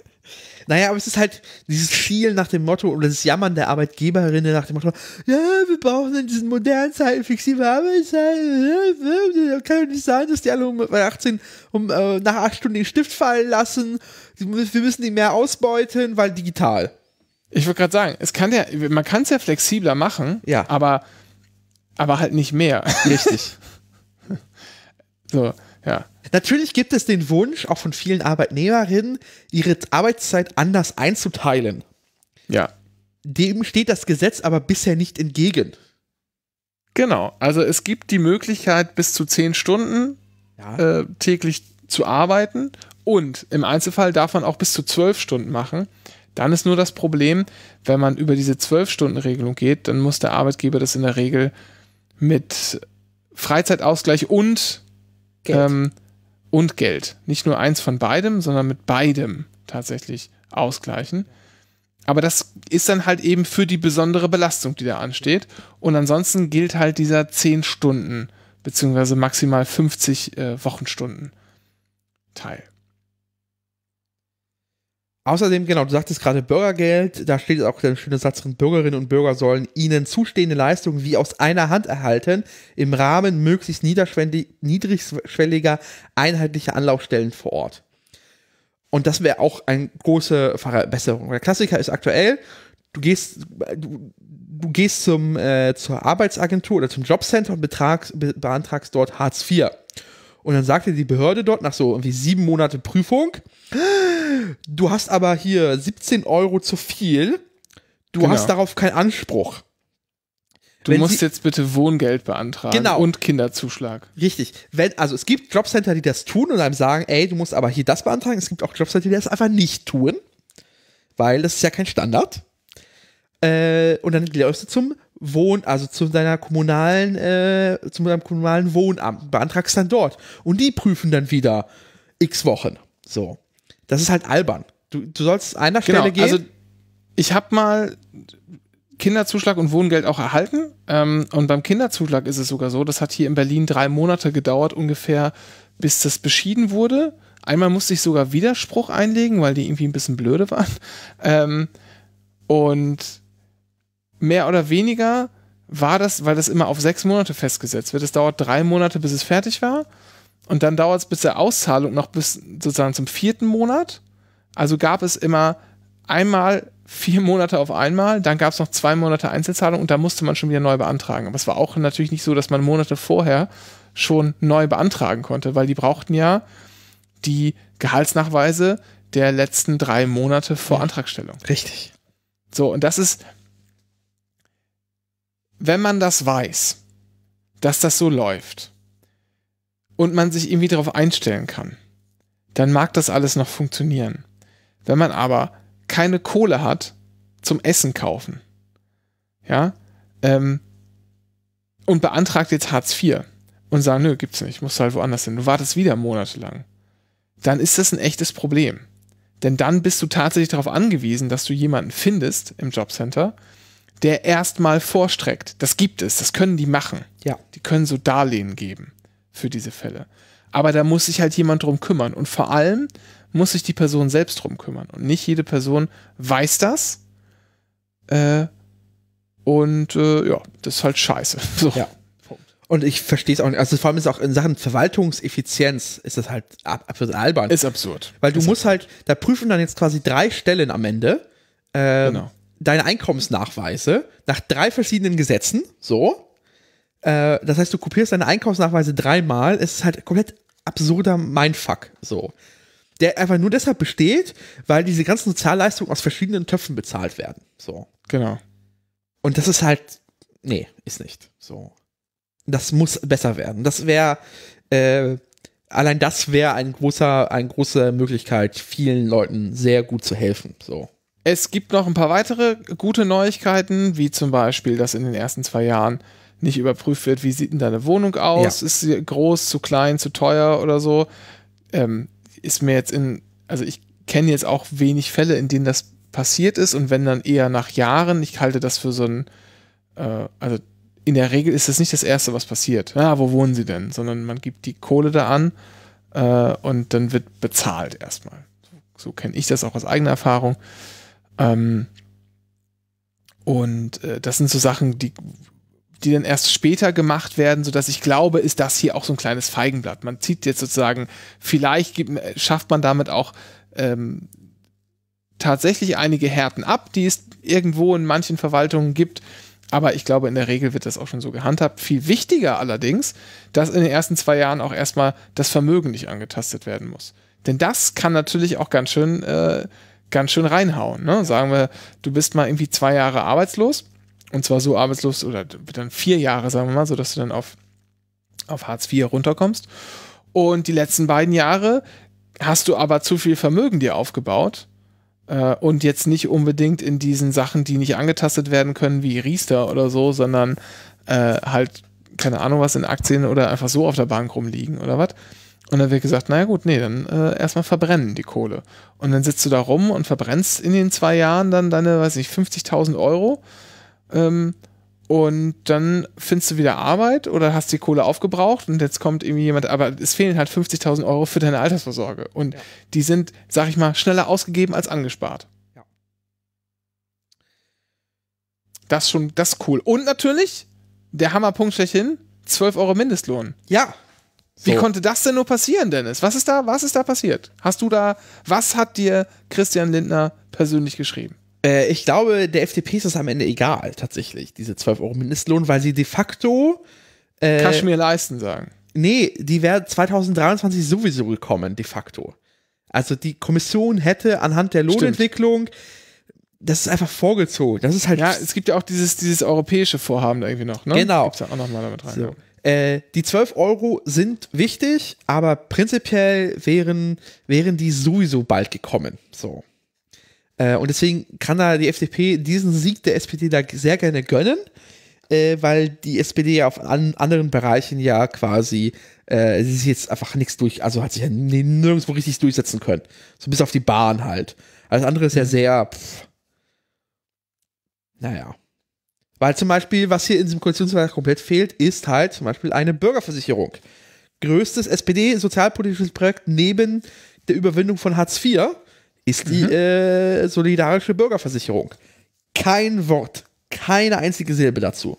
Naja, aber es ist halt dieses Schielen nach dem Motto oder das Jammern der Arbeitgeberinnen nach dem Motto, ja, wir brauchen in diesen modernen Zeiten flexible Arbeitszeiten. Kann ja nicht sein, dass die alle um 18, um, äh, nach 8 Stunden den Stift fallen lassen. Wir müssen die mehr ausbeuten, weil digital. Ich würde gerade sagen, es kann ja, man kann es ja flexibler machen, ja. aber, aber halt nicht mehr. Richtig. so, ja. Natürlich gibt es den Wunsch auch von vielen Arbeitnehmerinnen, ihre Arbeitszeit anders einzuteilen. Ja. Dem steht das Gesetz aber bisher nicht entgegen. Genau, also es gibt die Möglichkeit, bis zu zehn Stunden ja. äh, täglich zu arbeiten und im Einzelfall darf man auch bis zu zwölf Stunden machen. Dann ist nur das Problem, wenn man über diese Zwölf-Stunden-Regelung geht, dann muss der Arbeitgeber das in der Regel mit Freizeitausgleich und ähm, und Geld. Nicht nur eins von beidem, sondern mit beidem tatsächlich ausgleichen. Aber das ist dann halt eben für die besondere Belastung, die da ansteht. Und ansonsten gilt halt dieser 10 Stunden beziehungsweise maximal 50 äh, Wochenstunden Teil. Außerdem, genau, du sagtest gerade Bürgergeld, da steht auch der schöne Satz drin, Bürgerinnen und Bürger sollen ihnen zustehende Leistungen wie aus einer Hand erhalten, im Rahmen möglichst niedrigschwelliger, einheitlicher Anlaufstellen vor Ort. Und das wäre auch eine große Verbesserung. Der Klassiker ist aktuell, du gehst, du, du gehst zum, äh, zur Arbeitsagentur oder zum Jobcenter und betragst, be beantragst dort Hartz IV. Und dann sagt dir die Behörde dort nach so irgendwie sieben Monate Prüfung, Du hast aber hier 17 Euro zu viel. Du genau. hast darauf keinen Anspruch. Du wenn musst sie, jetzt bitte Wohngeld beantragen genau. und Kinderzuschlag. Richtig. Wenn, also es gibt Jobcenter, die das tun und einem sagen, ey, du musst aber hier das beantragen. Es gibt auch Jobcenter, die das einfach nicht tun, weil das ist ja kein Standard. Äh, und dann läufst du zum Wohn, also zu deiner kommunalen, äh, zu deinem kommunalen Wohnamt, beantragst dann dort. Und die prüfen dann wieder x Wochen. So. Das ist halt albern. Du, du sollst einer genau, Stelle genau, gehen. Also ich habe mal Kinderzuschlag und Wohngeld auch erhalten. Ähm, und beim Kinderzuschlag ist es sogar so, das hat hier in Berlin drei Monate gedauert ungefähr, bis das beschieden wurde. Einmal musste ich sogar Widerspruch einlegen, weil die irgendwie ein bisschen blöde waren. Ähm, und mehr oder weniger war das, weil das immer auf sechs Monate festgesetzt wird. Es dauert drei Monate, bis es fertig war. Und dann dauert es bis zur Auszahlung noch bis sozusagen zum vierten Monat. Also gab es immer einmal vier Monate auf einmal, dann gab es noch zwei Monate Einzelzahlung und da musste man schon wieder neu beantragen. Aber es war auch natürlich nicht so, dass man Monate vorher schon neu beantragen konnte, weil die brauchten ja die Gehaltsnachweise der letzten drei Monate vor ja, Antragstellung. Richtig. So, und das ist, wenn man das weiß, dass das so läuft, und man sich irgendwie darauf einstellen kann, dann mag das alles noch funktionieren. Wenn man aber keine Kohle hat zum Essen kaufen, ja, ähm, und beantragt jetzt Hartz IV und sagt, nö, gibt's nicht, musst halt woanders hin, du wartest wieder monatelang, dann ist das ein echtes Problem. Denn dann bist du tatsächlich darauf angewiesen, dass du jemanden findest im Jobcenter, der erstmal vorstreckt. Das gibt es, das können die machen. Ja. Die können so Darlehen geben für diese Fälle. Aber da muss sich halt jemand drum kümmern. Und vor allem muss sich die Person selbst drum kümmern. Und nicht jede Person weiß das. Äh, und äh, ja, das ist halt scheiße. So. Ja. Und ich verstehe es auch nicht. Also vor allem ist auch in Sachen Verwaltungseffizienz ist das halt absolut albern. Ist absurd. Weil du ist musst absurd. halt, da prüfen dann jetzt quasi drei Stellen am Ende äh, genau. deine Einkommensnachweise nach drei verschiedenen Gesetzen. So. Äh, das heißt, du kopierst deine Einkaufsnachweise dreimal. Es ist halt komplett absurder Mindfuck. So. Der einfach nur deshalb besteht, weil diese ganzen Sozialleistungen aus verschiedenen Töpfen bezahlt werden. So. Genau. Und das ist halt. Nee, ist nicht. So. Das muss besser werden. Das wäre. Äh, allein das wäre ein großer, eine große Möglichkeit, vielen Leuten sehr gut zu helfen. So. Es gibt noch ein paar weitere gute Neuigkeiten, wie zum Beispiel, dass in den ersten zwei Jahren nicht überprüft wird, wie sieht denn deine Wohnung aus? Ja. Ist sie groß, zu klein, zu teuer oder so? Ähm, ist mir jetzt in, also ich kenne jetzt auch wenig Fälle, in denen das passiert ist und wenn dann eher nach Jahren, ich halte das für so ein, äh, also in der Regel ist das nicht das Erste, was passiert. Na, wo wohnen sie denn? Sondern man gibt die Kohle da an äh, und dann wird bezahlt erstmal. So, so kenne ich das auch aus eigener Erfahrung. Ähm, und äh, das sind so Sachen, die die dann erst später gemacht werden, sodass ich glaube, ist das hier auch so ein kleines Feigenblatt. Man zieht jetzt sozusagen, vielleicht gibt, äh, schafft man damit auch ähm, tatsächlich einige Härten ab, die es irgendwo in manchen Verwaltungen gibt. Aber ich glaube, in der Regel wird das auch schon so gehandhabt. Viel wichtiger allerdings, dass in den ersten zwei Jahren auch erstmal das Vermögen nicht angetastet werden muss. Denn das kann natürlich auch ganz schön, äh, ganz schön reinhauen. Ne? Sagen wir, du bist mal irgendwie zwei Jahre arbeitslos und zwar so arbeitslos oder dann vier Jahre, sagen wir mal, sodass du dann auf, auf Hartz IV runterkommst. Und die letzten beiden Jahre hast du aber zu viel Vermögen dir aufgebaut äh, und jetzt nicht unbedingt in diesen Sachen, die nicht angetastet werden können, wie Riester oder so, sondern äh, halt, keine Ahnung was, in Aktien oder einfach so auf der Bank rumliegen oder was. Und dann wird gesagt, naja gut, nee, dann äh, erstmal verbrennen die Kohle. Und dann sitzt du da rum und verbrennst in den zwei Jahren dann deine, weiß nicht, 50.000 Euro ähm, und dann findest du wieder Arbeit oder hast die Kohle aufgebraucht und jetzt kommt irgendwie jemand, aber es fehlen halt 50.000 Euro für deine Altersvorsorge. Und ja. die sind, sag ich mal, schneller ausgegeben als angespart. Ja. Das schon, das ist cool. Und natürlich, der Hammerpunkt schlechthin, 12 Euro Mindestlohn. Ja. So. Wie konnte das denn nur passieren, Dennis? Was ist da, was ist da passiert? Hast du da, was hat dir Christian Lindner persönlich geschrieben? Äh, ich glaube, der FDP ist es am Ende egal, tatsächlich, diese 12 Euro Mindestlohn, weil sie de facto. Äh, Kannst du mir leisten sagen. Nee, die wäre 2023 sowieso gekommen, de facto. Also die Kommission hätte anhand der Lohnentwicklung. Stimmt das ist einfach vorgezogen. Das ist halt. Ja, es gibt ja auch dieses, dieses europäische Vorhaben da irgendwie noch, ne? Genau. Gibt's ja auch nochmal damit rein. So. Äh, die 12 Euro sind wichtig, aber prinzipiell wären, wären die sowieso bald gekommen. So. Äh, und deswegen kann da die FDP diesen Sieg der SPD da sehr gerne gönnen, äh, weil die SPD ja auf anderen Bereichen ja quasi äh, sie ist jetzt einfach nichts durch, also hat sich ja nirgendwo richtig durchsetzen können. So bis auf die Bahn halt. Alles andere ist ja mhm. sehr, pff, naja. Weil zum Beispiel, was hier in diesem Koalitionsvertrag komplett fehlt, ist halt zum Beispiel eine Bürgerversicherung. Größtes SPD-sozialpolitisches Projekt neben der Überwindung von Hartz IV ist die mhm. äh, solidarische Bürgerversicherung. Kein Wort, keine einzige Silbe dazu.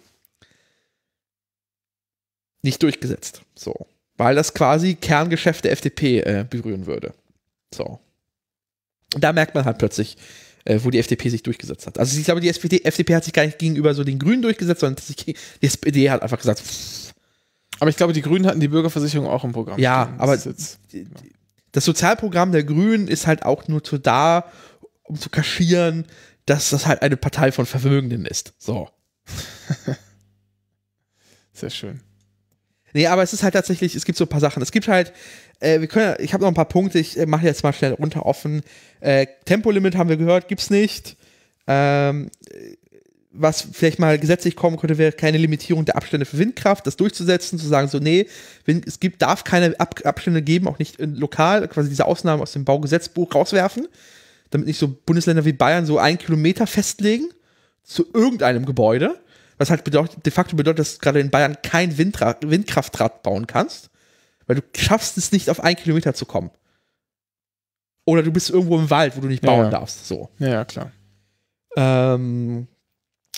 Nicht durchgesetzt. So. Weil das quasi Kerngeschäft der FDP äh, berühren würde. So. da merkt man halt plötzlich, äh, wo die FDP sich durchgesetzt hat. Also ich glaube, die SPD, FDP hat sich gar nicht gegenüber so den Grünen durchgesetzt, sondern die SPD hat einfach gesagt. Pff. Aber ich glaube, die Grünen hatten die Bürgerversicherung auch im Programm. Ja, stehen. aber jetzt, die, die, das Sozialprogramm der Grünen ist halt auch nur zu da, um zu kaschieren, dass das halt eine Partei von Vermögenden ist. So. Sehr schön. Nee, aber es ist halt tatsächlich, es gibt so ein paar Sachen. Es gibt halt, äh, wir können, ich habe noch ein paar Punkte, ich äh, mache jetzt mal schnell runter offen. Äh, Tempolimit haben wir gehört, gibt's nicht. Ähm, was vielleicht mal gesetzlich kommen könnte, wäre keine Limitierung der Abstände für Windkraft, das durchzusetzen, zu sagen, so, nee, es gibt, darf keine Ab Abstände geben, auch nicht lokal, quasi diese Ausnahmen aus dem Baugesetzbuch rauswerfen, damit nicht so Bundesländer wie Bayern so einen Kilometer festlegen zu irgendeinem Gebäude, was halt bedeutet, de facto bedeutet, dass du gerade in Bayern kein Windra Windkraftrad bauen kannst, weil du schaffst es nicht, auf einen Kilometer zu kommen. Oder du bist irgendwo im Wald, wo du nicht bauen ja. darfst, so. Ja, klar. Ähm,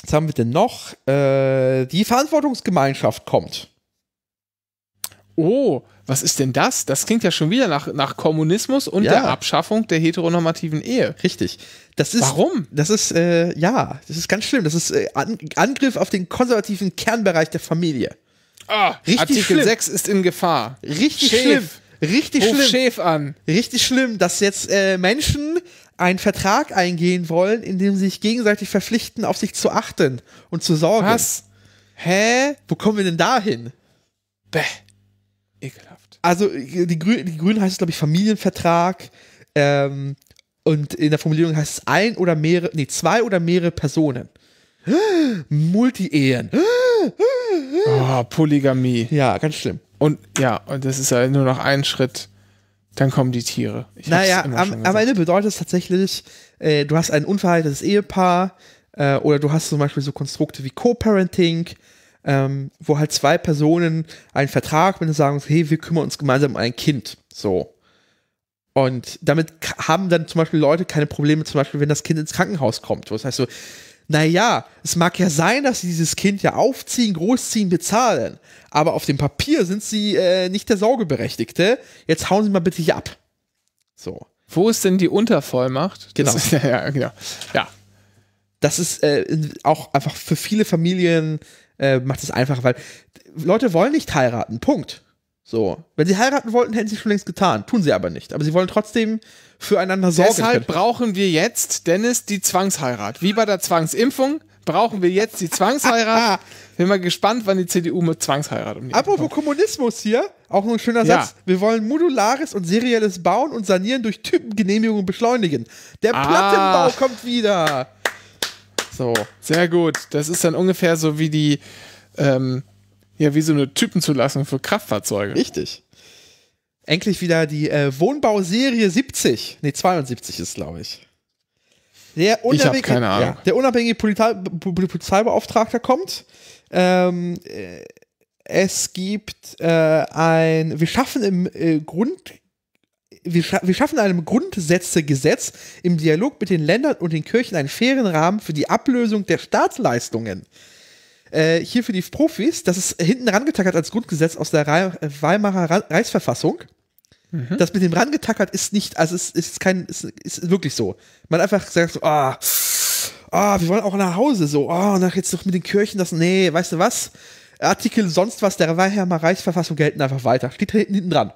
was haben wir denn noch? Äh, die Verantwortungsgemeinschaft kommt. Oh, was ist denn das? Das klingt ja schon wieder nach, nach Kommunismus und ja. der Abschaffung der heteronormativen Ehe. Richtig. Das ist, Warum? Das ist, äh, ja, das ist ganz schlimm. Das ist äh, An Angriff auf den konservativen Kernbereich der Familie. Ah, Richtig Artikel schlimm. 6 ist in Gefahr. Richtig Schäf. schlimm. Richtig Ruf schlimm. Schäf an. Richtig schlimm, dass jetzt äh, Menschen einen Vertrag eingehen wollen, in dem sie sich gegenseitig verpflichten, auf sich zu achten und zu sorgen. Was? Hä? Wo kommen wir denn da hin? Bäh. Ekelhaft. Also, die, Grü die Grünen heißt es, glaube ich, Familienvertrag. Ähm, und in der Formulierung heißt es ein oder mehrere, nee, zwei oder mehrere Personen. Multi-Ehen. oh, Polygamie. Ja, ganz schlimm. Und ja, und das ist ja nur noch ein Schritt dann kommen die Tiere. Ich naja, am, am, Ende bedeutet es tatsächlich, äh, du hast ein unverheiratetes Ehepaar äh, oder du hast zum Beispiel so Konstrukte wie Co-Parenting, ähm, wo halt zwei Personen einen Vertrag mit sagen, hey, wir kümmern uns gemeinsam um ein Kind. So. Und damit haben dann zum Beispiel Leute keine Probleme, zum Beispiel, wenn das Kind ins Krankenhaus kommt. Das heißt so, naja, es mag ja sein, dass sie dieses Kind ja aufziehen, großziehen, bezahlen, aber auf dem Papier sind sie äh, nicht der Sorgeberechtigte. Jetzt hauen sie mal bitte hier ab. So. Wo ist denn die Untervollmacht? Genau. Ist, ja, ja, genau. Ja. Das ist äh, auch einfach für viele Familien äh, macht es einfach, weil Leute wollen nicht heiraten. Punkt. So. Wenn sie heiraten wollten, hätten sie schon längst getan. Tun sie aber nicht. Aber sie wollen trotzdem füreinander sorgen. Deshalb brauchen wir jetzt, Dennis, die Zwangsheirat. Wie bei der Zwangsimpfung brauchen wir jetzt die Zwangsheirat. Bin mal gespannt, wann die CDU mit Zwangsheirat um die Apropos Kommunismus hier, auch noch ein schöner Satz. Ja. Wir wollen modulares und serielles Bauen und Sanieren durch Typengenehmigungen beschleunigen. Der ah. Plattenbau kommt wieder. So. Sehr gut. Das ist dann ungefähr so wie die ähm, ja, wie so eine Typenzulassung für Kraftfahrzeuge. Richtig. Endlich wieder die äh, Wohnbauserie 70. Nee, 72 ist, glaube ich. Der unabhängige, ich keine Ahnung. Ja, der unabhängige Polizei, Polizeibeauftragter kommt. Ähm, äh, es gibt äh, ein, wir schaffen im äh, Grund, wir, scha wir schaffen einem Grundsätzegesetz im Dialog mit den Ländern und den Kirchen einen fairen Rahmen für die Ablösung der Staatsleistungen. Äh, hier für die Profis, das ist hinten rangetackert als Grundgesetz aus der Re äh, Weimarer Reichsverfassung. Mhm. Das mit dem rangetackert ist nicht, also es ist, ist kein, ist, ist wirklich so. Man einfach sagt so, ah, ah, wir wollen auch nach Hause, so, ah, nach jetzt noch mit den Kirchen, das, nee, weißt du was? Artikel sonst was der Weimarer Reichsverfassung gelten einfach weiter. Steht hinten dran.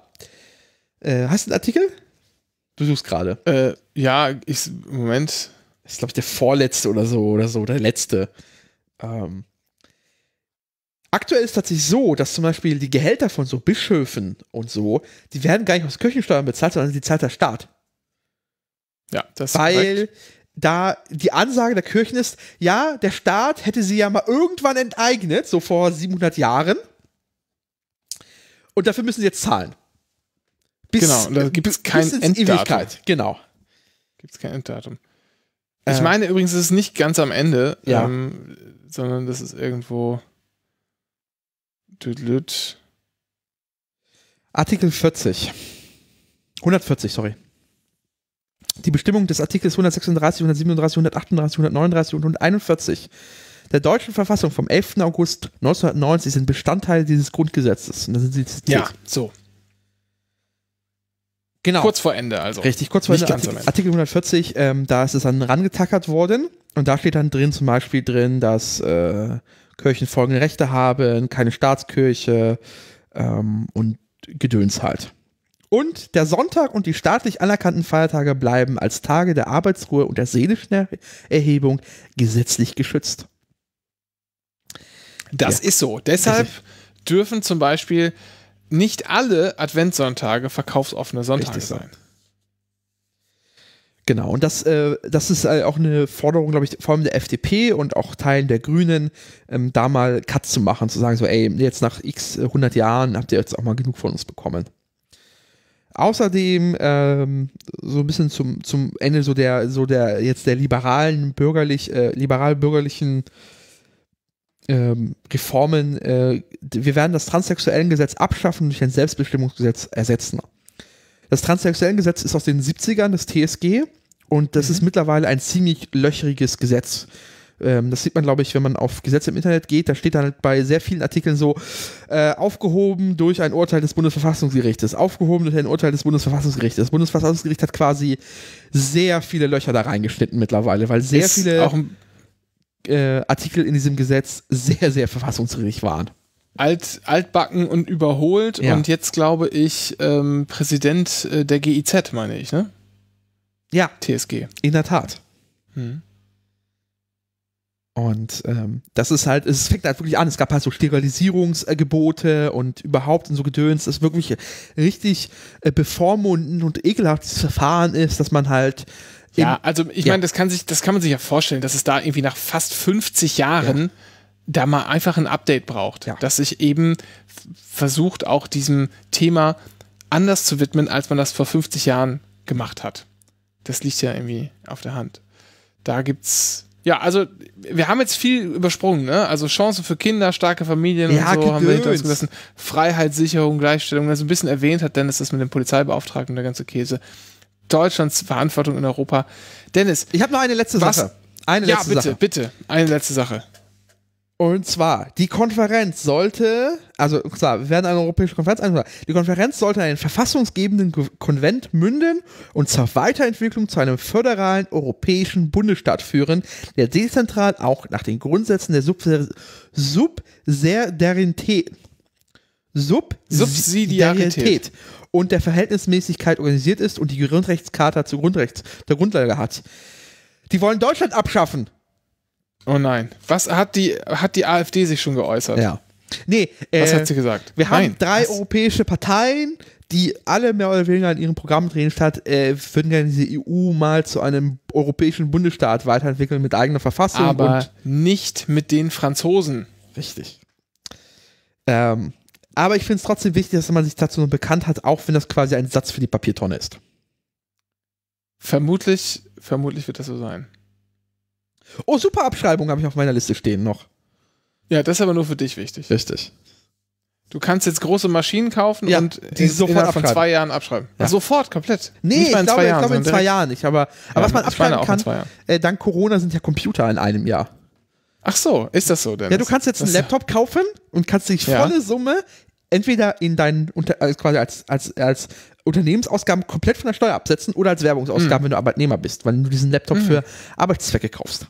Äh, hast du einen Artikel? Du suchst gerade. Äh, ja, ich, Moment. Das ist, glaube ich, der vorletzte oder so, oder so, der letzte. Ähm, Aktuell ist es tatsächlich so, dass zum Beispiel die Gehälter von so Bischöfen und so, die werden gar nicht aus Kirchensteuern bezahlt, sondern die zahlt der Staat. Ja, das Weil ist da die Ansage der Kirchen ist, ja, der Staat hätte sie ja mal irgendwann enteignet, so vor 700 Jahren. Und dafür müssen sie jetzt zahlen. Bis, genau, da äh, gibt es kein bis Enddatum. Ewigkeit. Genau. Gibt es kein Enddatum. Ich äh, meine übrigens, es ist nicht ganz am Ende, ja. ähm, sondern das ist irgendwo Artikel 40. 140, sorry. Die Bestimmung des Artikels 136, 137, 138, 139 und 141 der deutschen Verfassung vom 11. August 1990 sind Bestandteile dieses Grundgesetzes. Und sind sie zitiert. Ja, so. Genau. Kurz vor Ende, also. Richtig, kurz vor Ende. Artikel, Ende. Artikel 140, ähm, da ist es dann rangetackert worden. Und da steht dann drin zum Beispiel drin, dass äh, Kirchen folgende Rechte haben, keine Staatskirche ähm, und Gedöns halt. Und der Sonntag und die staatlich anerkannten Feiertage bleiben als Tage der Arbeitsruhe und der seelischen Erhebung gesetzlich geschützt. Das ja. ist so. Deshalb dürfen zum Beispiel nicht alle Adventssonntage verkaufsoffene Sonntage Richtig sein. Genau, und das, äh, das ist äh, auch eine Forderung, glaube ich, vor allem der FDP und auch Teilen der Grünen, ähm, da mal Cut zu machen, zu sagen, so, ey, jetzt nach x 100 äh, Jahren habt ihr jetzt auch mal genug von uns bekommen. Außerdem ähm, so ein bisschen zum, zum Ende so der so der jetzt der liberalen bürgerlich äh, liberal bürgerlichen ähm, Reformen. Äh, wir werden das transsexuellen Gesetz abschaffen und durch ein Selbstbestimmungsgesetz ersetzen. Das Transsexuellengesetz ist aus den 70ern, das TSG. Und das mhm. ist mittlerweile ein ziemlich löchriges Gesetz. Ähm, das sieht man, glaube ich, wenn man auf Gesetze im Internet geht. Da steht dann halt bei sehr vielen Artikeln so, äh, aufgehoben durch ein Urteil des Bundesverfassungsgerichtes, aufgehoben durch ein Urteil des Bundesverfassungsgerichtes. Das Bundesverfassungsgericht hat quasi sehr viele Löcher da reingeschnitten mittlerweile, weil sehr ist viele äh, Artikel in diesem Gesetz sehr, sehr verfassungswidrig waren. Alt, altbacken und überholt ja. und jetzt glaube ich ähm, Präsident äh, der GIZ, meine ich, ne? Ja. TSG. In der Tat. Hm. Und ähm, das ist halt, es fängt halt wirklich an. Es gab halt so Sterilisierungsgebote und überhaupt und so Gedöns. Das ist wirklich richtig äh, bevormundend und ekelhaftes Verfahren ist, dass man halt. Ja, also ich ja. meine, das kann sich, das kann man sich ja vorstellen, dass es da irgendwie nach fast 50 Jahren ja. da mal einfach ein Update braucht. Ja. Dass sich eben versucht, auch diesem Thema anders zu widmen, als man das vor 50 Jahren gemacht hat. Das liegt ja irgendwie auf der Hand. Da gibt's. Ja, also wir haben jetzt viel übersprungen, ne? Also Chancen für Kinder, starke Familien ja, und so gedöns. haben wir hinter uns gelassen. Freiheit, Sicherung, Gleichstellung. Also ein bisschen erwähnt hat Dennis das mit dem Polizeibeauftragten und der ganze Käse. Deutschlands Verantwortung in Europa. Dennis. Ich habe noch eine letzte was, Sache. Eine ja, letzte bitte, Sache. bitte. Eine letzte Sache. Und zwar, die Konferenz sollte, also klar, wir werden eine europäische Konferenz einführen, Die Konferenz sollte einen verfassungsgebenden Konvent münden und zur Weiterentwicklung zu einem föderalen europäischen Bundesstaat führen, der dezentral auch nach den Grundsätzen der Subsidiarität, Subsidiarität und der Verhältnismäßigkeit organisiert ist und die Grundrechtscharta zu Grundrechts, der Grundlage hat. Die wollen Deutschland abschaffen. Oh nein. Was hat die, hat die AfD sich schon geäußert? Ja. Nee, was hat äh, sie gesagt? Wir nein. haben drei was? europäische Parteien, die alle mehr oder weniger in ihrem Programm drehen statt, äh, würden gerne diese EU mal zu einem europäischen Bundesstaat weiterentwickeln mit eigener Verfassung. Aber nicht mit den Franzosen. Richtig. Ähm, aber ich finde es trotzdem wichtig, dass man sich dazu bekannt hat, auch wenn das quasi ein Satz für die Papiertonne ist. Vermutlich, vermutlich wird das so sein. Oh, super Abschreibung habe ich auf meiner Liste stehen noch. Ja, das ist aber nur für dich wichtig. Richtig. Du kannst jetzt große Maschinen kaufen ja, und die sofort von zwei Jahren abschreiben. Ja. Ja, sofort, komplett. Nee, ich glaube, zwei Jahren, ich glaube in zwei Jahren nicht. Aber, aber was man abschreiben kann, äh, dank Corona sind ja Computer in einem Jahr. Ach so, ist das so denn? Ja, du kannst jetzt einen Laptop kaufen und kannst dich volle Summe entweder in deinen also äh, quasi als, als, als Unternehmensausgaben komplett von der Steuer absetzen oder als Werbungsausgaben, hm. wenn du Arbeitnehmer bist, weil du diesen Laptop hm. für Arbeitszwecke kaufst.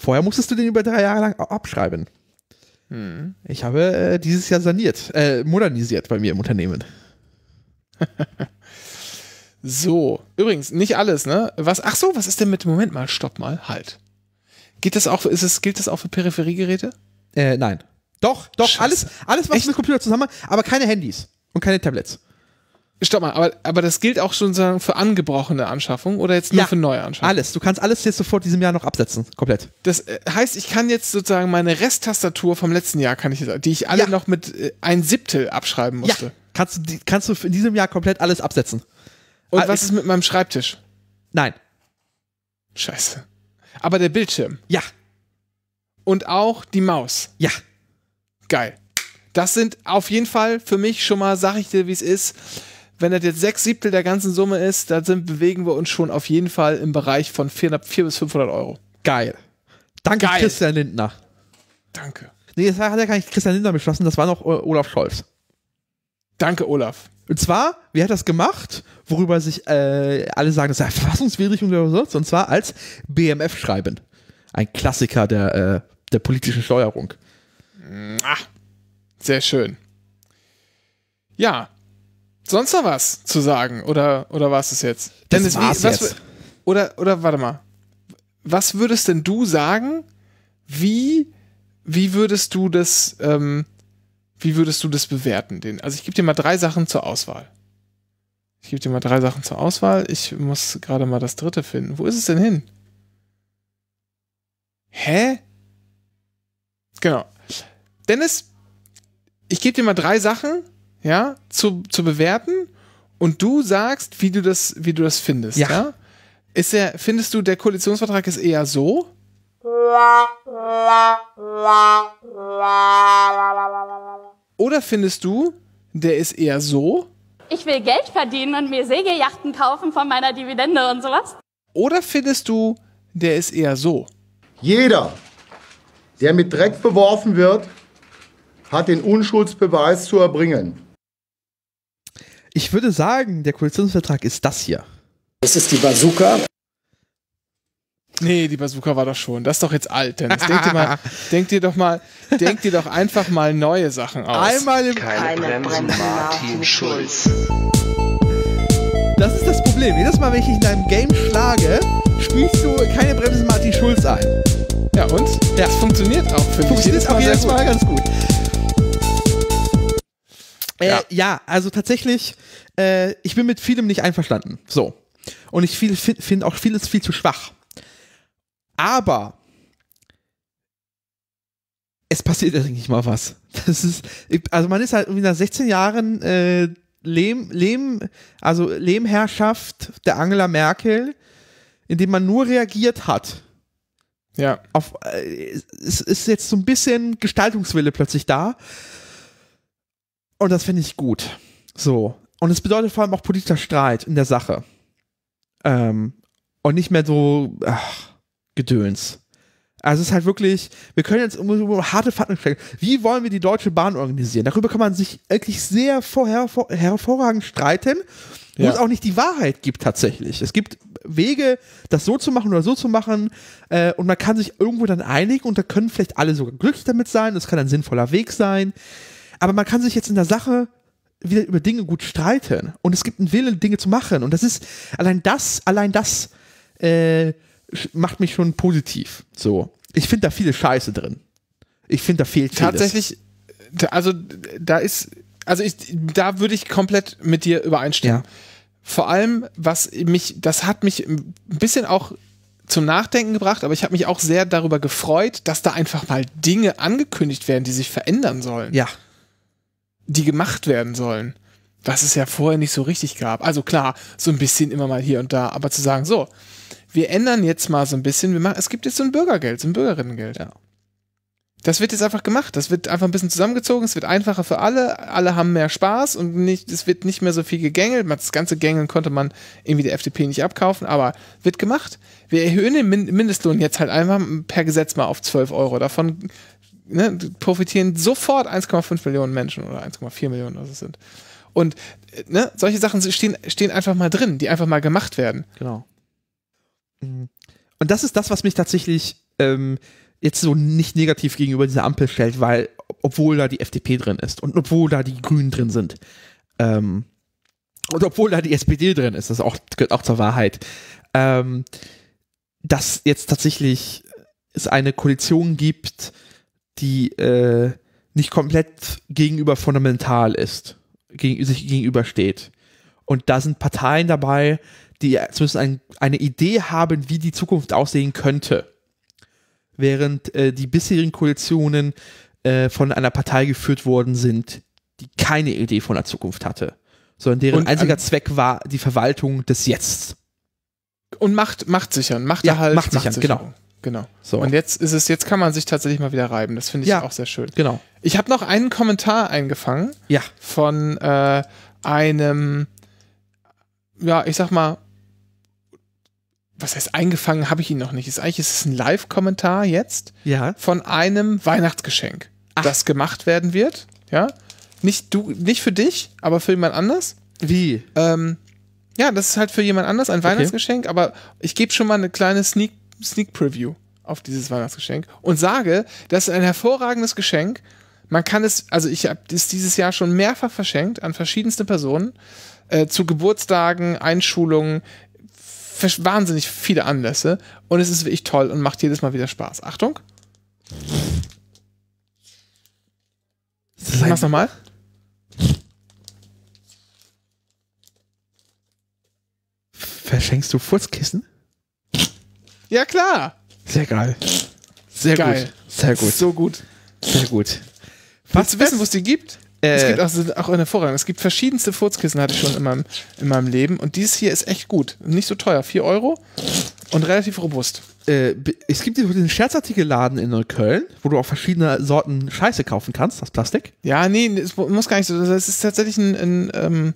Vorher musstest du den über drei Jahre lang abschreiben. Hm. Ich habe äh, dieses Jahr saniert, äh, modernisiert bei mir im Unternehmen. so, übrigens, nicht alles, ne? Was, ach so, was ist denn mit, Moment mal, stopp mal, halt. Geht das auch, ist es, gilt das auch für Peripheriegeräte? Äh, nein. Doch, doch, Scheiße. alles, alles, was Echt? mit Computer zusammenhängt, aber keine Handys und keine Tablets. Stopp mal, aber, aber das gilt auch schon sagen, für angebrochene Anschaffungen oder jetzt nur ja, für neue Anschaffungen? Alles. Du kannst alles jetzt sofort diesem Jahr noch absetzen. Komplett. Das äh, heißt, ich kann jetzt sozusagen meine Resttastatur vom letzten Jahr, kann ich, die ich alle ja. noch mit äh, ein Siebtel abschreiben musste. Ja. Kannst du, kannst du in diesem Jahr komplett alles absetzen. Und ah, was ist mit meinem Schreibtisch? Nein. Scheiße. Aber der Bildschirm. Ja. Und auch die Maus. Ja. Geil. Das sind auf jeden Fall für mich schon mal, sag ich dir, wie es ist, wenn das jetzt sechs Siebtel der ganzen Summe ist, dann sind, bewegen wir uns schon auf jeden Fall im Bereich von 400, 400 bis 500 Euro. Geil. Danke, Geil. Christian Lindner. Danke. Nee, das hat ja gar nicht Christian Lindner beschlossen, das war noch äh, Olaf Scholz. Danke, Olaf. Und zwar, wie hat das gemacht, worüber sich äh, alle sagen, das sei verfassungswidrig und so, und zwar als BMF-Schreiben. Ein Klassiker der, äh, der politischen Steuerung. Ach, sehr schön. Ja, sonst noch was zu sagen? Oder, oder war es das jetzt? Das Dennis, war's wie, was, jetzt. Oder, oder warte mal. Was würdest denn du sagen? Wie, wie würdest du das, ähm, wie würdest du das bewerten? Den? Also ich gebe dir mal drei Sachen zur Auswahl. Ich gebe dir mal drei Sachen zur Auswahl. Ich muss gerade mal das dritte finden. Wo ist es denn hin? Hä? Genau. Dennis, ich gebe dir mal drei Sachen ja, zu, zu bewerten und du sagst, wie du das, wie du das findest, ja. ja? Ist der, findest du, der Koalitionsvertrag ist eher so? Oder findest du, der ist eher so? Ich will Geld verdienen und mir Segeljachten kaufen von meiner Dividende und sowas. Oder findest du, der ist eher so? Jeder, der mit Dreck beworfen wird, hat den Unschuldsbeweis zu erbringen. Ich würde sagen, der Koalitionsvertrag ist das hier. Das ist die Bazooka. Nee, die Bazooka war doch schon. Das ist doch jetzt alt. Dennis. Denk, dir mal, denk dir doch mal, denk dir doch einfach mal neue Sachen aus. Einmal im Keine Bremsen, Martin Schulz. Das ist das Problem. Jedes Mal, wenn ich in einem Game schlage, spielst du keine Bremsen, Martin Schulz ein. Ja, und? Ja. Das funktioniert auch für mich. Funktioniert auch jedes Mal ganz gut. Äh, ja. ja. also tatsächlich, äh, ich bin mit vielem nicht einverstanden. So. Und ich viel, finde find auch vieles viel zu schwach. Aber es passiert eigentlich mal was. Das ist, also man ist halt irgendwie nach 16 Jahren äh, Lehm, Lehm, also Lehmherrschaft der Angela Merkel, indem man nur reagiert hat. Ja. Auf, äh, es ist jetzt so ein bisschen Gestaltungswille plötzlich da. Und das finde ich gut. So. Und es bedeutet vor allem auch politischer Streit in der Sache. Ähm, und nicht mehr so ach, Gedöns. Also es ist halt wirklich, wir können jetzt um, um harte Fakten sprechen. Wie wollen wir die Deutsche Bahn organisieren? Darüber kann man sich wirklich sehr vorher, vor, hervorragend streiten, wo ja. es auch nicht die Wahrheit gibt tatsächlich. Es gibt Wege, das so zu machen oder so zu machen äh, und man kann sich irgendwo dann einigen und da können vielleicht alle sogar glücklich damit sein, das kann ein sinnvoller Weg sein. Aber man kann sich jetzt in der Sache wieder über Dinge gut streiten und es gibt einen Willen, Dinge zu machen. Und das ist allein das, allein das äh, macht mich schon positiv. So, ich finde da viele Scheiße drin. Ich finde da fehlt tatsächlich. Vieles. Äh, also da ist, also ich, da würde ich komplett mit dir übereinstimmen. Ja. Vor allem, was mich, das hat mich ein bisschen auch zum Nachdenken gebracht, aber ich habe mich auch sehr darüber gefreut, dass da einfach mal Dinge angekündigt werden, die sich verändern sollen. Ja die gemacht werden sollen. Was es ja vorher nicht so richtig gab. Also klar, so ein bisschen immer mal hier und da, aber zu sagen, so, wir ändern jetzt mal so ein bisschen, wir machen, es gibt jetzt so ein Bürgergeld, so ein Bürgerinnengeld. Ja. Das wird jetzt einfach gemacht. Das wird einfach ein bisschen zusammengezogen. Es wird einfacher für alle. Alle haben mehr Spaß und nicht, es wird nicht mehr so viel gegängelt. Das ganze Gängeln konnte man irgendwie der FDP nicht abkaufen, aber wird gemacht. Wir erhöhen den Mindestlohn jetzt halt einfach per Gesetz mal auf 12 Euro. Davon ne, profitieren sofort 1,5 Millionen Menschen oder 1,4 Millionen, was es sind. Und ne, solche Sachen stehen, stehen einfach mal drin, die einfach mal gemacht werden. Genau. Und das ist das, was mich tatsächlich ähm, jetzt so nicht negativ gegenüber dieser Ampel stellt, weil, obwohl da die FDP drin ist und obwohl da die Grünen drin sind, ähm, und obwohl da die SPD drin ist, das auch, gehört auch zur Wahrheit, ähm, dass jetzt tatsächlich es eine Koalition gibt, die äh, nicht komplett gegenüber fundamental ist, gegen, sich gegenübersteht. Und da sind Parteien dabei, die zumindest ein, eine Idee haben, wie die Zukunft aussehen könnte. Während äh, die bisherigen Koalitionen äh, von einer Partei geführt worden sind, die keine Idee von der Zukunft hatte, sondern deren und, einziger also, Zweck war die Verwaltung des Jetzt. Und Macht, Macht sichern, Macht ja, erhalten. Macht sichern, genau. Machtsicherung. genau. Genau. So. Und jetzt ist es, jetzt kann man sich tatsächlich mal wieder reiben. Das finde ich ja, auch sehr schön. Genau. Ich habe noch einen Kommentar eingefangen. Ja. Von äh, einem, ja, ich sag mal, was heißt eingefangen habe ich ihn noch nicht. Ist eigentlich ist es ein Live-Kommentar jetzt ja. von einem Weihnachtsgeschenk, Ach. das gemacht werden wird. Ja. Nicht du, nicht für dich, aber für jemand anders. Wie? Ähm, ja, das ist halt für jemand anders ein Weihnachtsgeschenk, okay. aber ich gebe schon mal eine kleine Sneak Sneak Preview auf dieses Weihnachtsgeschenk und sage, das ist ein hervorragendes Geschenk. Man kann es, also ich habe es dieses Jahr schon mehrfach verschenkt an verschiedenste Personen, äh, zu Geburtstagen, Einschulungen, wahnsinnig viele Anlässe und es ist wirklich toll und macht jedes Mal wieder Spaß. Achtung. Ich mach's nochmal. Verschenkst du Furzkissen? Ja, klar. Sehr geil. Sehr geil. gut. Sehr gut. So gut. Sehr gut. Was wissen, wo es die gibt? Äh, es gibt auch, auch eine Vorrang. Es gibt verschiedenste Furzkissen, hatte ich schon in meinem, in meinem Leben. Und dieses hier ist echt gut. Nicht so teuer. 4 Euro und relativ robust. Äh, es gibt den Scherzartikelladen in Neukölln, wo du auch verschiedene Sorten Scheiße kaufen kannst, das Plastik. Ja, nee, es muss gar nicht so. Es ist tatsächlich ein, ein, ähm,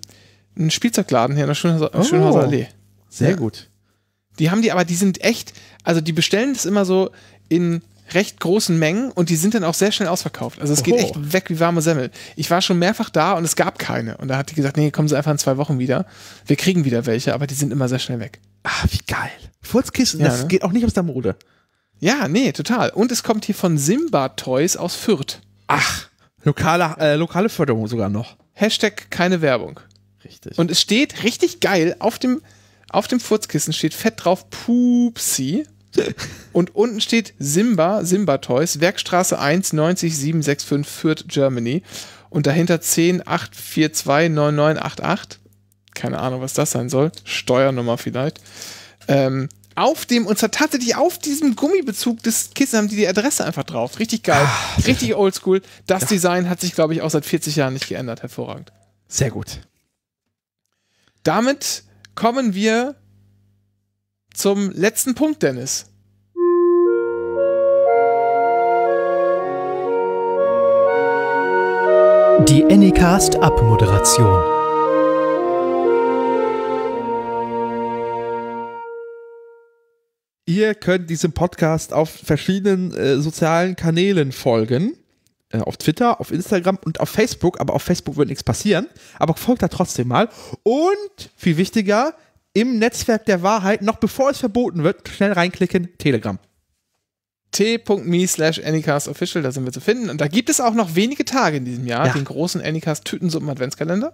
ein Spielzeugladen hier in der Schönhauser, oh, Allee. Sehr ja. gut. Die haben die, aber die sind echt, also die bestellen das immer so in recht großen Mengen und die sind dann auch sehr schnell ausverkauft. Also es geht echt weg wie warme Semmel. Ich war schon mehrfach da und es gab keine. Und da hat die gesagt, nee, kommen Sie einfach in zwei Wochen wieder. Wir kriegen wieder welche, aber die sind immer sehr schnell weg. Ah, wie geil. Furzkissen, ja, das ne? geht auch nicht aus der Mode. Ja, nee, total. Und es kommt hier von Simba Toys aus Fürth. Ach, lokale, äh, lokale Förderung sogar noch. Hashtag keine Werbung. Richtig. Und es steht richtig geil auf dem auf dem Furzkissen steht fett drauf Pupsi. Und unten steht Simba, Simba Toys, Werkstraße 1 90 765 Fürth, Germany. Und dahinter 10 842 9988. Keine Ahnung, was das sein soll. Steuernummer vielleicht. Ähm, auf dem, und zwar tatsächlich auf diesem Gummibezug des Kissen haben die die Adresse einfach drauf. Richtig geil. Ah, richtig oldschool. Das ja. Design hat sich, glaube ich, auch seit 40 Jahren nicht geändert. Hervorragend. Sehr gut. Damit kommen wir zum letzten Punkt, Dennis. Die Anycast Abmoderation. Ihr könnt diesem Podcast auf verschiedenen äh, sozialen Kanälen folgen. Äh, auf Twitter, auf Instagram und auf Facebook, aber auf Facebook wird nichts passieren. Aber folgt da trotzdem mal. Und viel wichtiger, im Netzwerk der Wahrheit, noch bevor es verboten wird, schnell reinklicken, Telegram t.me slash Anycast Official, da sind wir zu finden. Und da gibt es auch noch wenige Tage in diesem Jahr, ja. den großen Anycast Tütensuppen Adventskalender.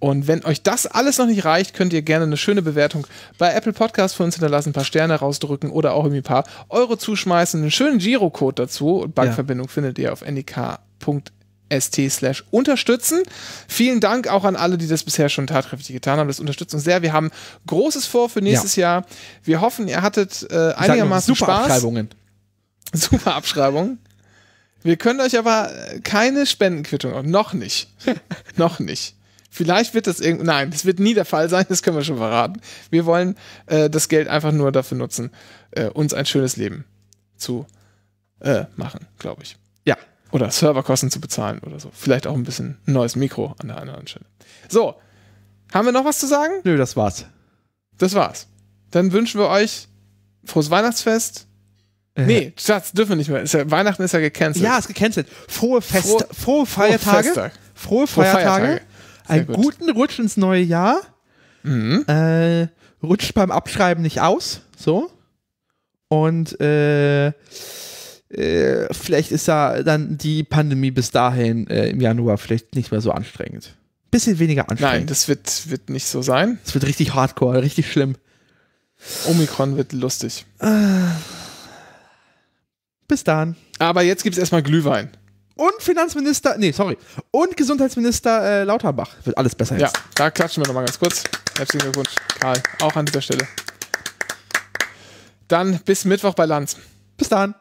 Und wenn euch das alles noch nicht reicht, könnt ihr gerne eine schöne Bewertung bei Apple Podcasts für uns hinterlassen, ein paar Sterne rausdrücken oder auch irgendwie ein paar Euro zuschmeißen, einen schönen Girocode dazu. Bankverbindung ja. findet ihr auf ndk.st slash unterstützen. Vielen Dank auch an alle, die das bisher schon tatkräftig getan haben. Das unterstützt uns sehr. Wir haben Großes vor für nächstes ja. Jahr. Wir hoffen, ihr hattet äh, einigermaßen super Spaß. Super Abschreibungen. Super Abschreibungen. Wir können euch aber äh, keine Spendenquittung, noch nicht. noch nicht. Vielleicht wird das irgendwie, nein, das wird nie der Fall sein, das können wir schon verraten. Wir wollen äh, das Geld einfach nur dafür nutzen, äh, uns ein schönes Leben zu äh, machen, glaube ich. Ja, oder Serverkosten zu bezahlen oder so. Vielleicht auch ein bisschen ein neues Mikro an der anderen Stelle. So, haben wir noch was zu sagen? Nö, das war's. Das war's. Dann wünschen wir euch frohes Weihnachtsfest. Äh. Nee, das dürfen wir nicht mehr. Ist ja, Weihnachten ist ja gecancelt. Ja, ist gecancelt. Frohe Fest, frohe, frohe Feiertage. Frohe, frohe Feiertage. Frohe Feiertage einen gut. guten Rutsch ins neue Jahr. Mhm. Äh, rutscht beim Abschreiben nicht aus. So. Und äh, äh vielleicht ist da dann die Pandemie bis dahin äh, im Januar vielleicht nicht mehr so anstrengend. Bisschen weniger anstrengend. Nein, das wird, wird nicht so sein. Es wird richtig hardcore, richtig schlimm. Omikron wird lustig. Ah. Bis dann. Aber jetzt gibt es erstmal Glühwein und Finanzminister, nee, sorry, und Gesundheitsminister äh, Lauterbach. Wird alles besser jetzt. Ja, da klatschen wir nochmal ganz kurz. Herzlichen Glückwunsch, Karl, auch an dieser Stelle. Dann bis Mittwoch bei Lanz. Bis dann.